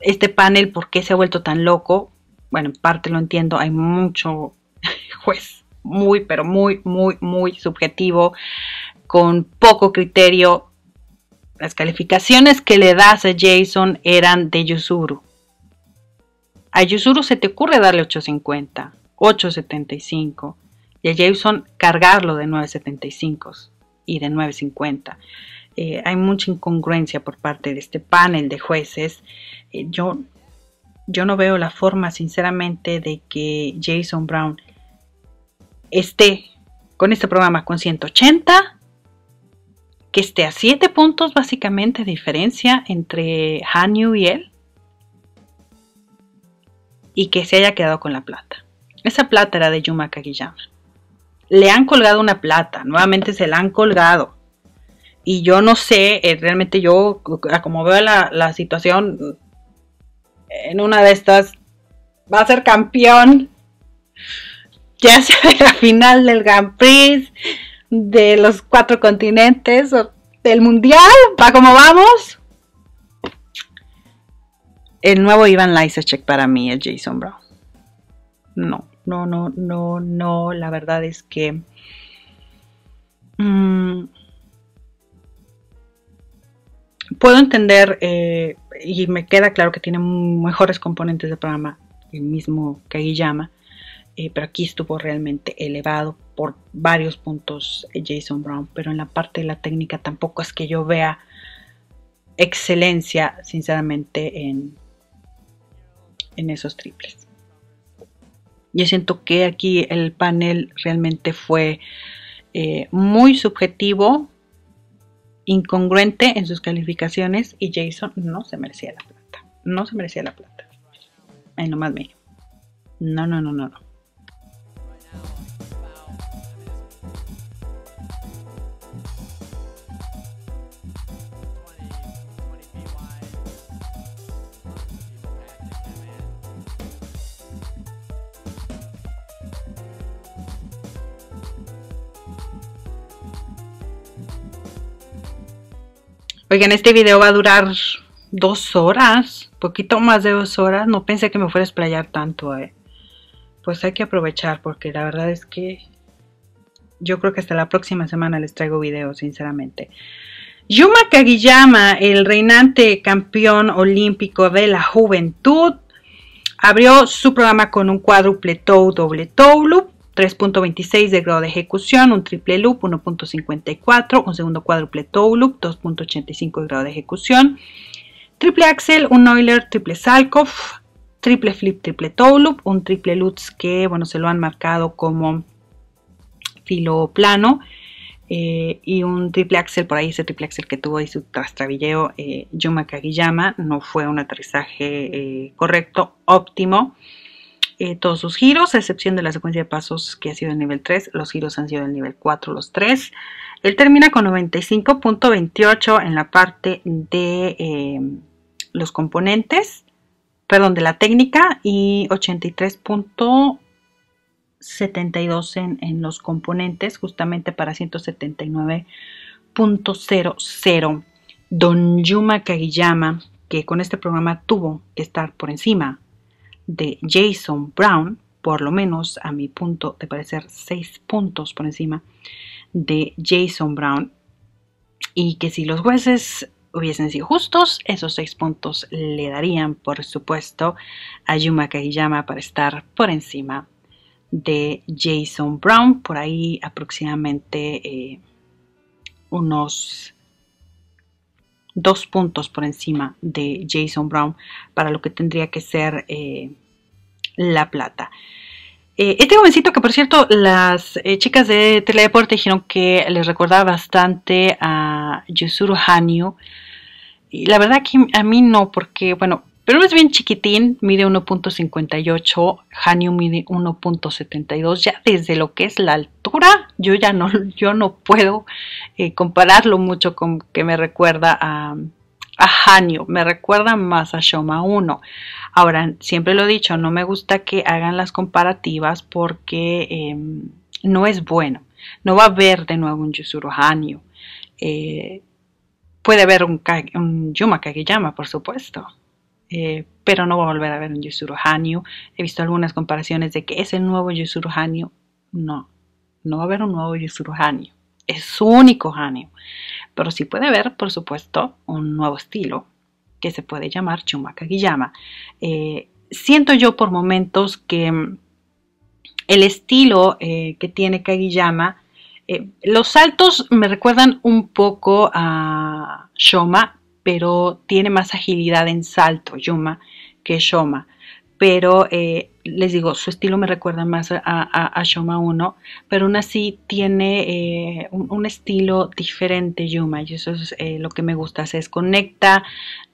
[SPEAKER 1] este panel, por qué se ha vuelto tan loco. Bueno, en parte lo entiendo, hay mucho juez, muy, pero muy, muy, muy subjetivo, con poco criterio las calificaciones que le das a Jason eran de Yusuru. A Yusuru se te ocurre darle 850, 875 y a Jason cargarlo de 975 y de 950. Eh, hay mucha incongruencia por parte de este panel de jueces. Eh, yo, yo no veo la forma, sinceramente, de que Jason Brown esté con este programa con 180 que esté a 7 puntos básicamente de diferencia entre Hanyu y él y que se haya quedado con la plata. Esa plata era de Yuma Kagiyama. Le han colgado una plata, nuevamente se la han colgado. Y yo no sé, eh, realmente yo, como veo la, situación, en una de estas va a ser campeón, ya sea la final del Grand Prix, de los cuatro continentes, del mundial, para cómo vamos. El nuevo Ivan Lysacek para mí es Jason Brown. No, no, no, no, no, la verdad es que... Mm, puedo entender eh, y me queda claro que tiene mejores componentes de programa, el mismo que ahí llama, eh, pero aquí estuvo realmente elevado por varios puntos eh, Jason Brown, pero en la parte de la técnica tampoco es que yo vea excelencia, sinceramente, en, en esos triples. Yo siento que aquí el panel realmente fue eh, muy subjetivo, incongruente en sus calificaciones y Jason no se merecía la plata. No se merecía la plata. En lo más mínimo. No, no, no, no, no. Oigan, este video va a durar dos horas, poquito más de dos horas. No pensé que me fuera a explayar tanto, eh. Pues hay que aprovechar porque la verdad es que yo creo que hasta la próxima semana les traigo videos, sinceramente. Yuma Kagiyama, el reinante campeón olímpico de la juventud, abrió su programa con un cuádruple toe, doble toe loop 3.26 de grado de ejecución, un triple loop 1.54, un segundo cuádruple tow loop 2.85 de grado de ejecución, triple axel, un Euler triple Salkov, triple flip, triple tow loop, un triple Lutz que bueno, se lo han marcado como filo plano eh, y un triple axel, por ahí ese triple axel que tuvo y su trastravilleo eh, Yuma no fue un aterrizaje eh, correcto, óptimo. Eh, todos sus giros, a excepción de la secuencia de pasos que ha sido el nivel 3, los giros han sido del nivel 4, los 3. Él termina con 95.28 en la parte de em, los componentes, perdón, de la técnica y 83.72 en, en los componentes, justamente para 179.00. Don Yuma Kagiyama, que con este programa tuvo que estar por encima de Jason Brown, por lo menos a mi punto de parecer seis puntos por encima de Jason Brown, y que si los jueces hubiesen sido justos, esos seis puntos le darían, por supuesto, a Yuma Kageyama para estar por encima de Jason Brown, por ahí aproximadamente eh, unos dos puntos por encima de Jason Brown para lo que tendría que ser eh, la plata. Eh, este jovencito que por cierto las eh, chicas de Teledeporte dijeron que les recordaba bastante a Yusuru Hanyu. Y la verdad que a mí no, porque bueno, pero es bien chiquitín, mide 1.58, Hanyu mide 1.72, ya desde lo que es la altura, yo ya no, yo no puedo eh, compararlo mucho con que me recuerda a, a Hanyu, me recuerda más a Shoma 1. Ahora, siempre lo he dicho, no me gusta que hagan las comparativas porque em, no es bueno, no va a haber de nuevo un Yusuro Hanyu. Eh, puede haber un, un Yuma Kageyama, por supuesto eh, pero no va a volver a ver un Yusuru Hanyu. He visto algunas comparaciones de que es el nuevo Yusuru Hanyu. No, no va a haber un nuevo Yusuru Hanyu. Es su único Hanyu. Pero sí puede haber, por supuesto, un nuevo estilo que se puede llamar Chumaka kaguyama eh, siento yo por momentos que mm, el estilo eh, que tiene Kagiyama, los saltos me recuerdan un poco a Shoma, pero tiene más agilidad en salto Yuma que Shoma pero eh, les digo, su estilo me recuerda más a, a, Shoma 1, pero aún así tiene eh, un, estilo diferente Yuma, y eso es eh, lo que me gusta, se desconecta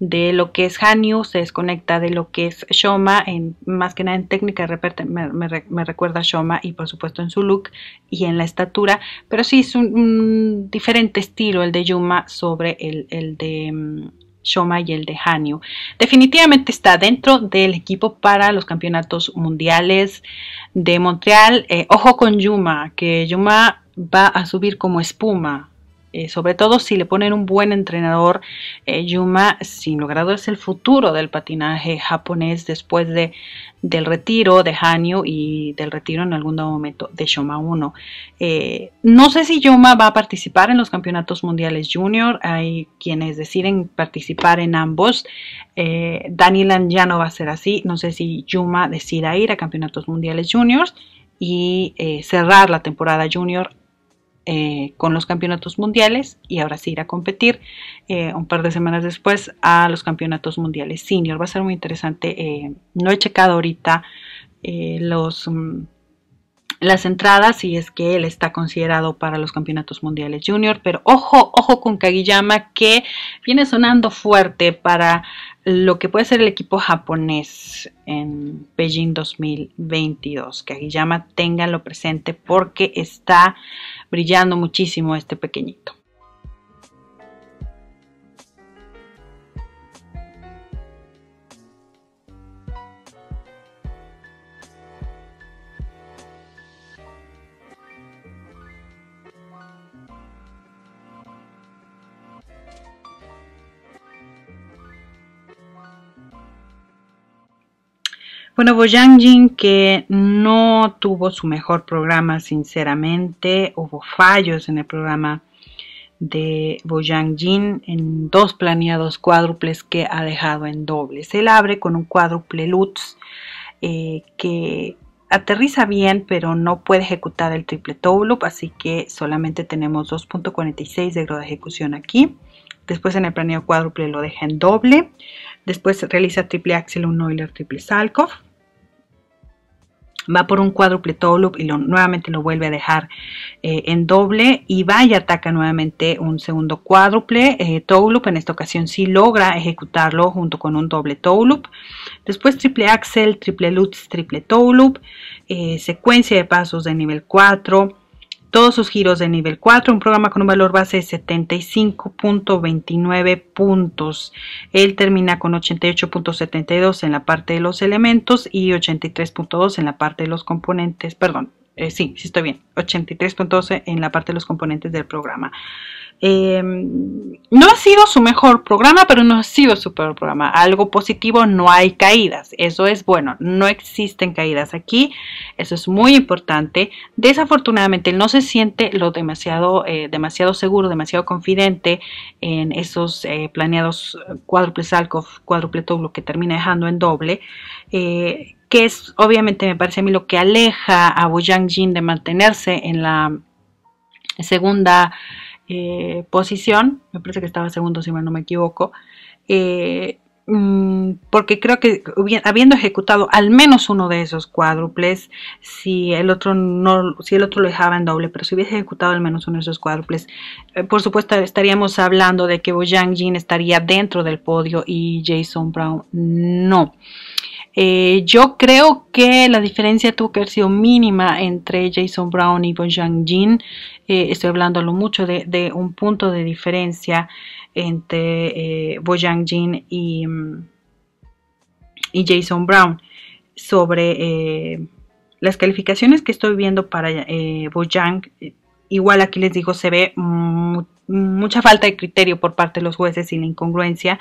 [SPEAKER 1] de lo que es Hanyu, se desconecta de lo que es Shoma, más que nada en técnica me, repente me, recuerda a Shoma y por supuesto en su look y en la estatura, pero sí es un, diferente estilo el de Yuma sobre el de... Mm, Shoma y el de Hanyu. Definitivamente está dentro del equipo para los campeonatos mundiales de Montreal. Eh, ojo con Yuma, que Yuma va a subir como espuma eh, sobre todo si le ponen un buen entrenador, eh, Yuma, sin lugar es el futuro del patinaje japonés después de, del retiro de Hanyu y del retiro en algún momento de Shoma 1. Eh, no sé si Yuma va a participar en los campeonatos mundiales junior, hay quienes deciden participar en ambos. Daniel ya no va a ser así, no sé si Yuma decida ir a campeonatos mundiales juniors y cerrar la temporada junior eh, con los campeonatos mundiales y ahora sí irá a competir eh, un par de semanas después a los campeonatos mundiales senior. Va a ser muy interesante. Eh, no he checado ahorita los, mm, las entradas y es que él está considerado para los campeonatos mundiales junior, pero ojo, ojo con Kagiyama que viene sonando fuerte para lo que puede ser el equipo japonés en Beijing 2022. Kagiyama lo presente porque está brillando muchísimo este pequeñito. Bueno, Boyang Jin, que no tuvo su mejor programa, sinceramente, hubo fallos en el programa de Boyang Jin en dos planeados cuádruples que ha dejado en doble. Se abre con un cuádruple Lutz eh, que aterriza bien, pero no puede ejecutar el triple toe loop, así que solamente tenemos 2.46 de grado de ejecución aquí. Después en el planeado cuádruple lo deja en doble. Después realiza triple axel, un Euler, triple salkov va por un cuádruple to loop y lo, nuevamente lo vuelve a dejar eh, en doble y va y ataca nuevamente un segundo cuádruple eh, loop en esta ocasión sí logra ejecutarlo junto con un doble toe loop después triple axel triple lutz triple toe loop eh, secuencia de pasos de nivel 4 todos sus giros de nivel 4, un programa con un valor base de 75.29 puntos. Él termina con 88.72 en la parte de los elementos y 83.2 en la parte de los componentes, perdón, eh, sí, sí estoy bien, 83.12 en la parte de los componentes del programa. Em, no ha sido su mejor programa, pero no ha sido su peor programa. Algo positivo, no hay caídas. Eso es bueno, no existen caídas aquí. Eso es muy importante. Desafortunadamente, él no se siente lo demasiado, eh, demasiado seguro, demasiado confidente en esos eh, planeados cuádruples algo cuádruple lo que termina dejando en doble eh, que es obviamente me parece a mí lo que aleja a Bo Yang Jin de mantenerse en la segunda eh, posición, me parece que estaba segundo si no me equivoco, eh, mm, porque creo que habiendo ejecutado al menos uno de esos cuádruples, si el otro no, si el otro lo dejaba en doble, pero si hubiese ejecutado al menos uno de esos cuádruples, eh, por supuesto estaríamos hablando de que Bo Jin estaría dentro del podio y Jason Brown no. Eh, yo creo que la diferencia tuvo que haber sido mínima entre Jason Brown y Bojang Jin. Eh, estoy hablándolo mucho de, un punto de diferencia entre eh, Bojang Jin y, mm, y, Jason Brown sobre eh, las calificaciones que estoy viendo para Bojang igual aquí les digo, se ve mucha falta de criterio por parte de los jueces y la incongruencia.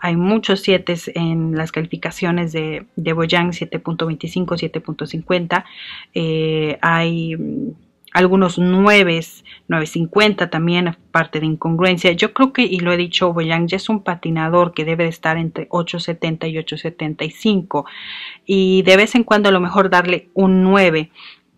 [SPEAKER 1] Hay muchos 7 en las calificaciones de, Boyang, 7.25, 7.50. Eh, hay algunos 9, 9.50 también, parte de incongruencia. Yo creo que, y lo he dicho, Boyang ya es un patinador que debe estar entre 8.70 y 8.75 y de vez en cuando a lo mejor darle un 9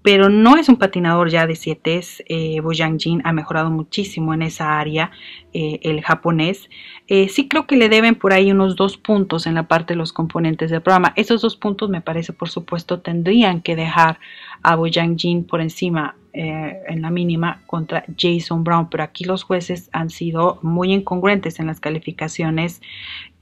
[SPEAKER 1] pero no es un patinador ya de 7. Eh, Bojang Jin ha mejorado muchísimo en esa área, eh, el japonés. Eh, sí creo que le deben por ahí unos dos puntos en la parte de los componentes del programa. Esos dos puntos me parece, por supuesto, tendrían que dejar a Bojang Jin por encima eh, en la mínima contra Jason Brown, pero aquí los jueces han sido muy incongruentes en las calificaciones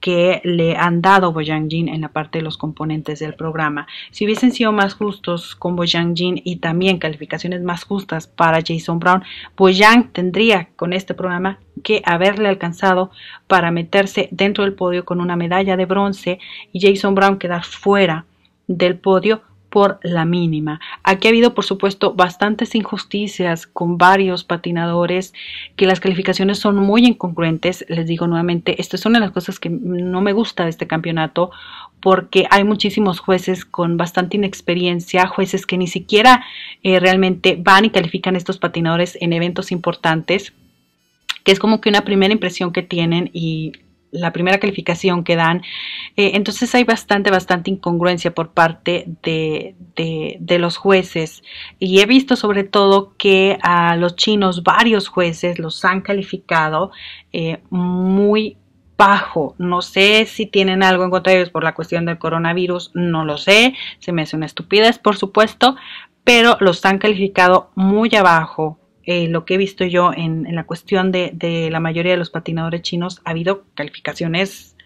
[SPEAKER 1] que le han dado Boyang Jin en la parte de los componentes del programa. Si hubiesen sido más justos con Boyang Jin y también calificaciones más justas para Jason Brown, Boyang tendría con este programa que haberle alcanzado para meterse dentro del podio con una medalla de bronce y Jason Brown quedar fuera del podio por la mínima. Aquí ha habido, por supuesto, bastantes injusticias con varios patinadores, que las calificaciones son muy incongruentes. Les digo nuevamente, esto es una de las cosas que no me gusta de este campeonato, porque hay muchísimos jueces con bastante inexperiencia, jueces que ni siquiera eh, realmente van y califican estos patinadores en eventos importantes que es como que una primera impresión que tienen y la primera calificación que dan. Eh, entonces hay bastante, bastante incongruencia por parte de, los jueces. Y he visto sobre todo que a los chinos varios jueces los han calificado eh, muy bajo. No sé si tienen algo en contra de ellos por la cuestión del coronavirus, no lo sé. Se me hace una estupidez, por supuesto, pero los han calificado muy abajo eh, lo que he visto yo en, la cuestión de, la mayoría de los patinadores chinos, ha habido calificaciones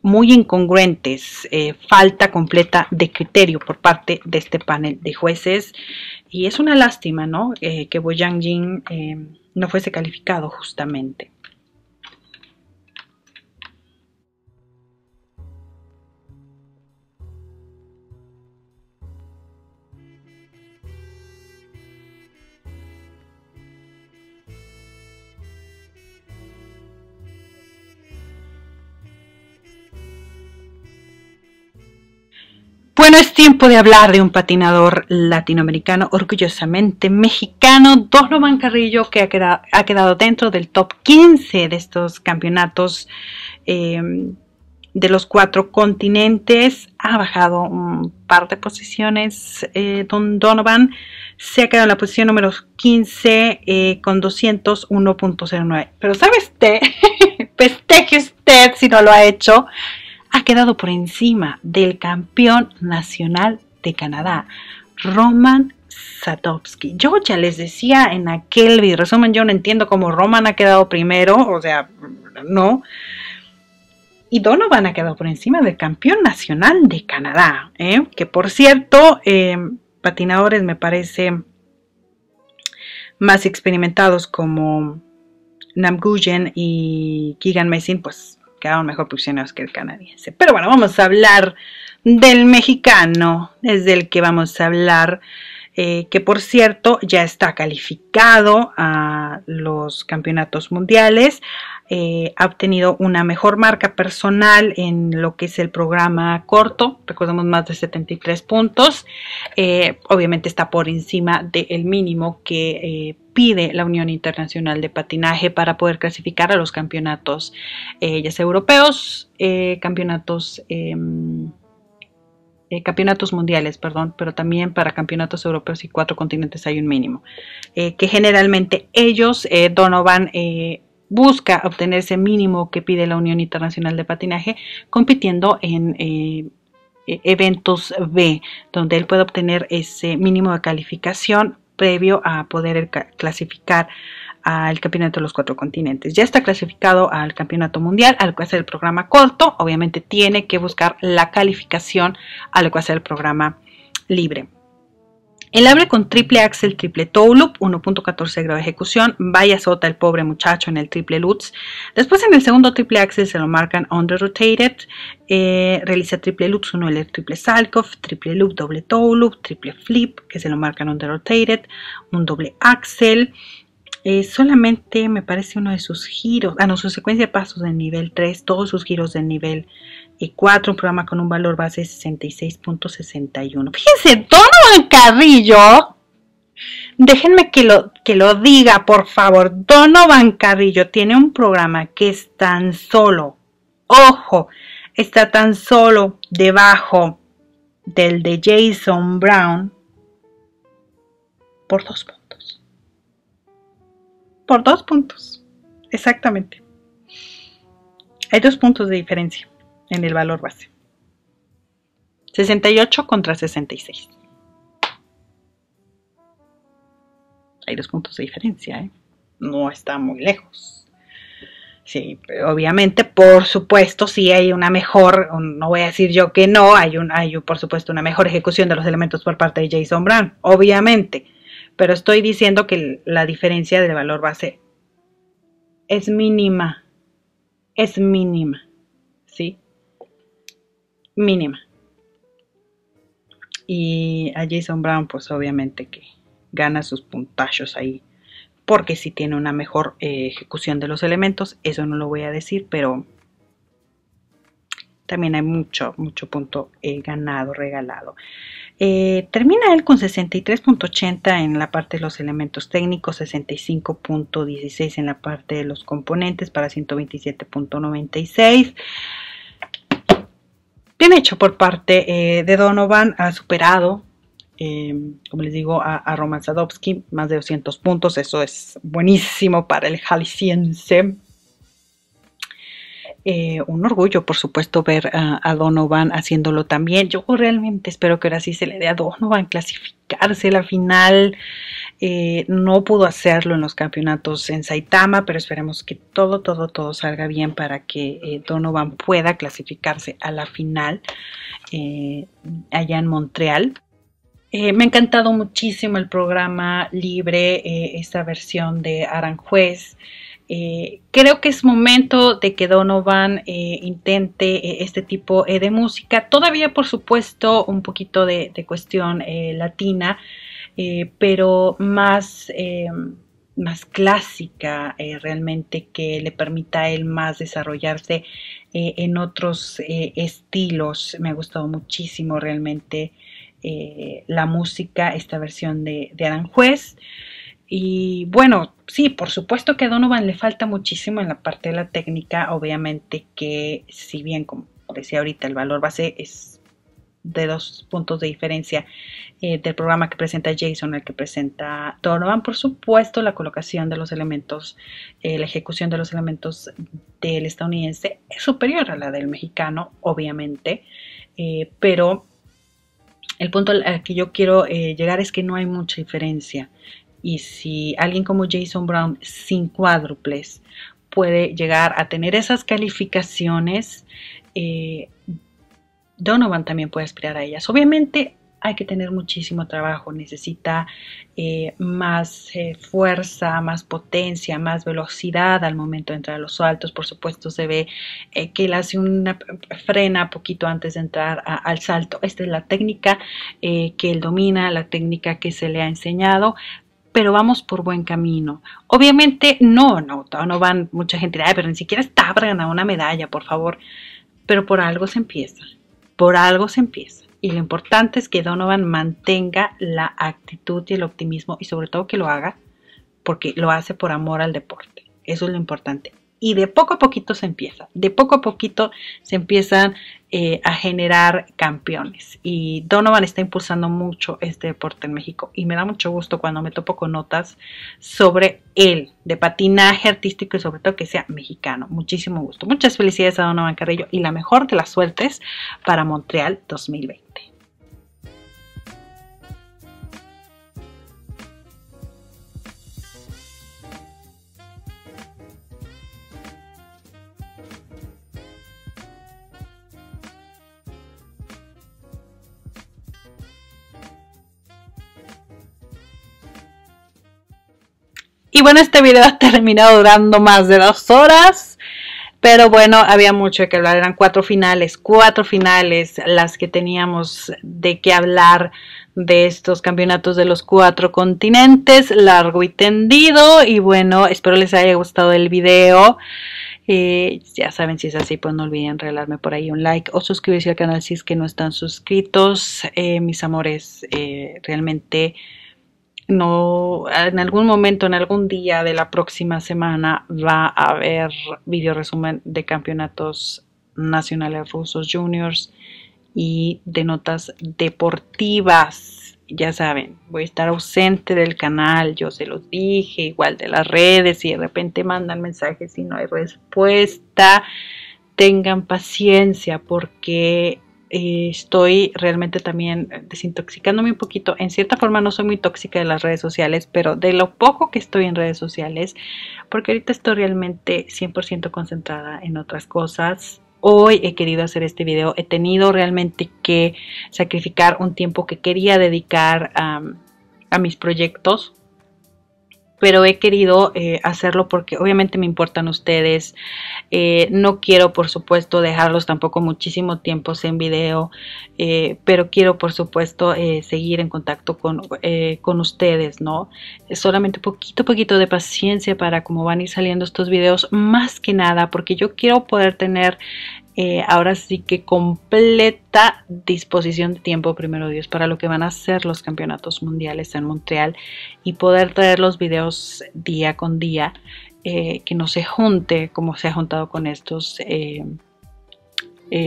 [SPEAKER 1] muy incongruentes, eh, falta completa de criterio por parte de este panel de jueces. Y es una lástima, ¿no? Eh, que Bo Yang Jin no fuese calificado justamente. Bueno, es tiempo de hablar de un patinador latinoamericano orgullosamente mexicano, donovan Carrillo, que ha quedado, ha quedado, dentro del top 15 de estos campeonatos em, de los cuatro continentes. Ha bajado un par de posiciones eh, Don Donovan. Se ha quedado en la posición número 15 eh, con 201.09. Pero ¿sabe usted? Peste que usted, si no lo ha hecho, ha quedado por encima del campeón nacional de Canadá, Roman Sadovsky. Yo ya les decía en aquel video resumen, yo no entiendo cómo Roman ha quedado primero, o sea, no. Y Donovan ha quedado por encima del campeón nacional de Canadá, ¿eh? que por cierto, eh, patinadores me parece más experimentados como Namguyen y Keegan Messing, pues quedaron mejor posicionados que el canadiense. Pero bueno, vamos a hablar del mexicano, es del que vamos a hablar, eh, que por cierto ya está calificado a los campeonatos mundiales. Eh, ha obtenido una mejor marca personal en lo que es el programa corto, recordemos más de 73 puntos, eh, obviamente está por encima del mínimo que eh, pide la Unión Internacional de Patinaje para poder clasificar a los campeonatos, ya europeos, campeonatos... Em, campeonatos mundiales, perdón, pero también para campeonatos europeos y cuatro continentes hay un mínimo, que generalmente ellos, eh, Donovan busca obtener ese mínimo que pide la Unión Internacional de Patinaje compitiendo en eh, e, eventos B, donde él puede obtener ese mínimo de calificación previo a poder clasificar al campeonato de los cuatro continentes. Ya está clasificado al campeonato mundial, al que hace el programa corto, obviamente tiene que buscar la calificación al que hace el programa libre abre con triple axel, triple toe loop, 1.14 grado de ejecución. Vaya sota el pobre muchacho en el triple loops. Después en el segundo triple axel se lo marcan under rotated. Eh, realiza triple loops uno el triple saltoff triple loop, doble toe loop, triple flip, que se lo marcan under rotated. Un doble axel. Eh, solamente me parece uno de sus giros, ah no, su secuencia de pasos de nivel 3, todos sus giros de nivel Cuatro, un programa con un valor base de 66.61. Fíjense, Donovan Carrillo, déjenme que lo, que lo diga, por favor, Donovan Carrillo tiene un programa que es tan solo, ojo, está tan solo debajo del de Jason Brown por dos puntos. Por dos puntos, exactamente. Hay dos puntos de diferencia en el valor base. 68 contra 66. Hay dos puntos de diferencia, ¿eh? No está muy lejos. Sí, obviamente, por supuesto, sí hay una mejor, no voy a decir yo que no, hay, un, hay por supuesto una mejor ejecución de los elementos por parte de Jason Brown, obviamente, pero estoy diciendo que la diferencia del valor base es mínima, es mínima mínima. Y a Jason Brown, pues obviamente que gana sus puntachos ahí. Porque si tiene una mejor eh, ejecución de los elementos, eso no lo voy a decir, pero también hay mucho, mucho punto eh, ganado, regalado. Eh, termina él con 63.80 en la parte de los elementos técnicos, 65.16 en la parte de los componentes para 127.96 hecho por parte eh, de Donovan, ha superado, eh, como les digo, a, Roman Sadowski, más de 200 puntos, eso es buenísimo para el jalisciense. Eh, un orgullo, por supuesto, ver a, Donovan haciéndolo también. Yo realmente espero que ahora sí se le dé a Donovan clasificarse. a La final eh, no pudo hacerlo en los campeonatos en Saitama, pero esperemos que todo, todo, todo salga bien para que eh, Donovan pueda clasificarse a la final allá en Montreal. me ha encantado muchísimo el programa libre, esta versión de Aranjuez. Eh, creo que es momento de que Donovan eh, intente eh, este tipo de música, todavía por supuesto un poquito de, cuestión latina, pero más, más clásica realmente que le permita a él más desarrollarse en otros estilos. Me ha gustado muchísimo realmente la música, esta versión de, de Juez. Y bueno, sí, por supuesto que a Donovan le falta muchísimo en la parte de la técnica, obviamente que si bien, como decía ahorita, el valor base es de dos puntos de diferencia eh, del programa que presenta Jason el que presenta Donovan. Por supuesto, la colocación de los elementos, eh, la ejecución de los elementos del estadounidense es superior a la del mexicano, obviamente, eh, pero el punto al que yo quiero llegar es que no hay mucha diferencia y si alguien como Jason Brown sin cuádruples puede llegar a tener esas calificaciones, eh, Donovan también puede aspirar a ellas. Obviamente hay que tener muchísimo trabajo, necesita eh, más eh, fuerza, más potencia, más velocidad al momento de entrar a los saltos. Por supuesto, se ve que él hace una frena poquito antes de entrar al salto. Esta es la técnica que él domina, la técnica que se le ha enseñado, pero vamos por buen camino. Obviamente, no, no, no van mucha gente, ay, pero ni siquiera está para ganar una medalla, por favor. Pero por algo se empieza, por algo se empieza. Y lo importante es que Donovan mantenga la actitud y el optimismo y sobre todo que lo haga porque lo hace por amor al deporte. Eso es lo importante. Y de poco a poquito se empieza. De poco a poquito se empiezan eh, a generar campeones. Y Donovan está impulsando mucho este deporte en México y me da mucho gusto cuando me topo con notas sobre él, de patinaje artístico y sobre todo que sea mexicano. Muchísimo gusto. Muchas felicidades a Donovan Carrillo y la mejor de las suertes para Montreal 2020. Y bueno, este video ha terminado durando más de dos horas. Pero bueno, había mucho que hablar. Eran cuatro finales, cuatro finales las que teníamos de qué hablar de estos campeonatos de los cuatro continentes, largo y tendido. Y bueno, espero les haya gustado el video. Eh, ya saben, si es así, pues no olviden regalarme por ahí un like o suscribirse al canal si es que no están suscritos. Eh, mis amores, eh, realmente no, en algún momento, en algún día de la próxima semana va a haber video resumen de campeonatos nacionales rusos juniors y de notas deportivas. Ya saben, voy a estar ausente del canal, yo se los dije, igual de las redes, y de repente mandan mensajes y no hay respuesta. Tengan paciencia porque eh, estoy realmente también desintoxicándome un poquito. En cierta forma no soy muy tóxica de las redes sociales, pero de lo poco que estoy en redes sociales, porque ahorita estoy realmente 100% concentrada en otras cosas. Hoy he querido hacer este video, he tenido realmente que sacrificar un tiempo que quería dedicar a mis proyectos pero he querido eh, hacerlo porque obviamente me importan ustedes. Eh, no quiero, por supuesto, dejarlos tampoco muchísimo tiempo sin video, eh, pero quiero, por supuesto, seguir en contacto con, con ustedes, ¿no? Solamente poquito poquito de paciencia para cómo van a ir saliendo estos videos, más que nada, porque yo quiero poder tener eh, ahora sí que completa disposición de tiempo, primero Dios, para lo que van a ser los campeonatos mundiales en Montreal y poder traer los videos día con día, eh, que no se junte como se ha juntado con estos. Eh,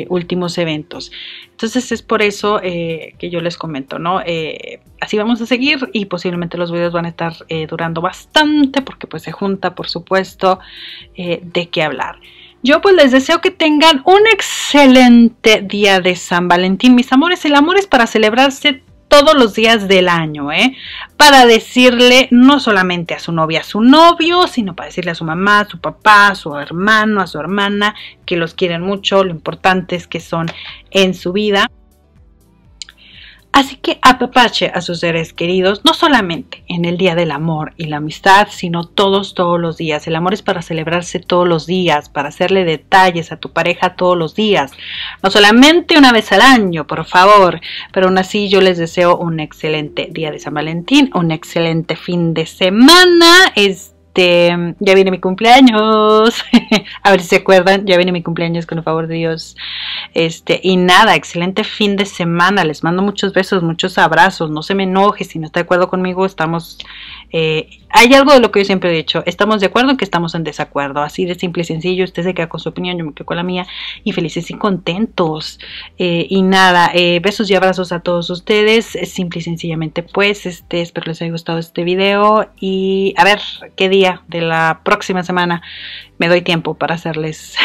[SPEAKER 1] últimos eventos. Entonces es por eso que yo les comento, ¿no? así vamos a seguir y posiblemente los videos van a estar durando bastante porque pues se junta, por supuesto, de qué hablar. Yo pues les deseo que tengan un excelente día de San Valentín, mis amores. El amor es para celebrarse todos los días del año, ¿eh? Para decirle no solamente a su novia, a su novio, sino para decirle a su mamá, a su papá, a su hermano, a su hermana, que los quieren mucho, lo importantes es que son en su vida. Así que apapache a sus seres queridos, no solamente en el Día del Amor y la Amistad, sino todos, todos los días. El amor es para celebrarse todos los días, para hacerle detalles a tu pareja todos los días. No solamente una vez al año, por favor. Pero aún así yo les deseo un excelente día de San Valentín, un excelente fin de semana. Este, ya viene mi cumpleaños. a ver si se acuerdan, ya viene mi cumpleaños con el favor de Dios. Este, y nada, excelente fin de semana. Les mando muchos besos, muchos abrazos. No se me enoje si no está de acuerdo conmigo, estamos eh, hay algo de lo que yo siempre he dicho, estamos de acuerdo en que estamos en desacuerdo, así de simple y sencillo, usted se queda con su opinión, yo me quedo con la mía, y felices y contentos. Eh, y nada, eh, besos y abrazos a todos ustedes, simple y sencillamente pues, este, espero les haya gustado este video y a ver qué día de la próxima semana me doy tiempo para hacerles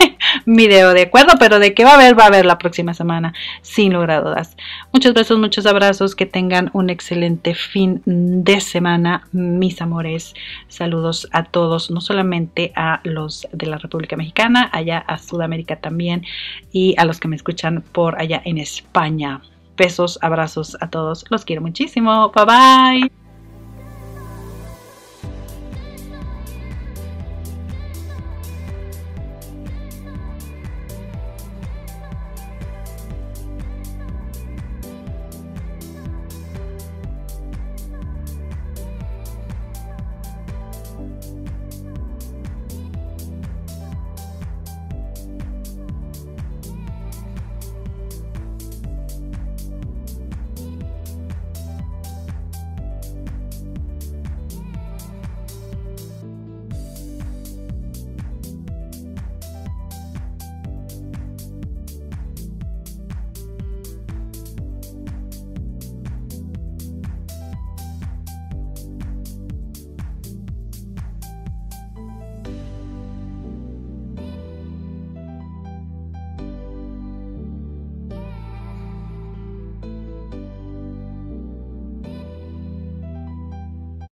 [SPEAKER 1] video de acuerdo, pero de qué va a haber, va a haber la próxima semana, sin lugar a dudas. Muchos besos, muchos abrazos, que tengan un excelente fin de semana, mis amores. Saludos a todos, no solamente a los de la República Mexicana, allá a Sudamérica también y a los que me escuchan por allá en España. Besos, abrazos a todos, los quiero muchísimo, bye bye.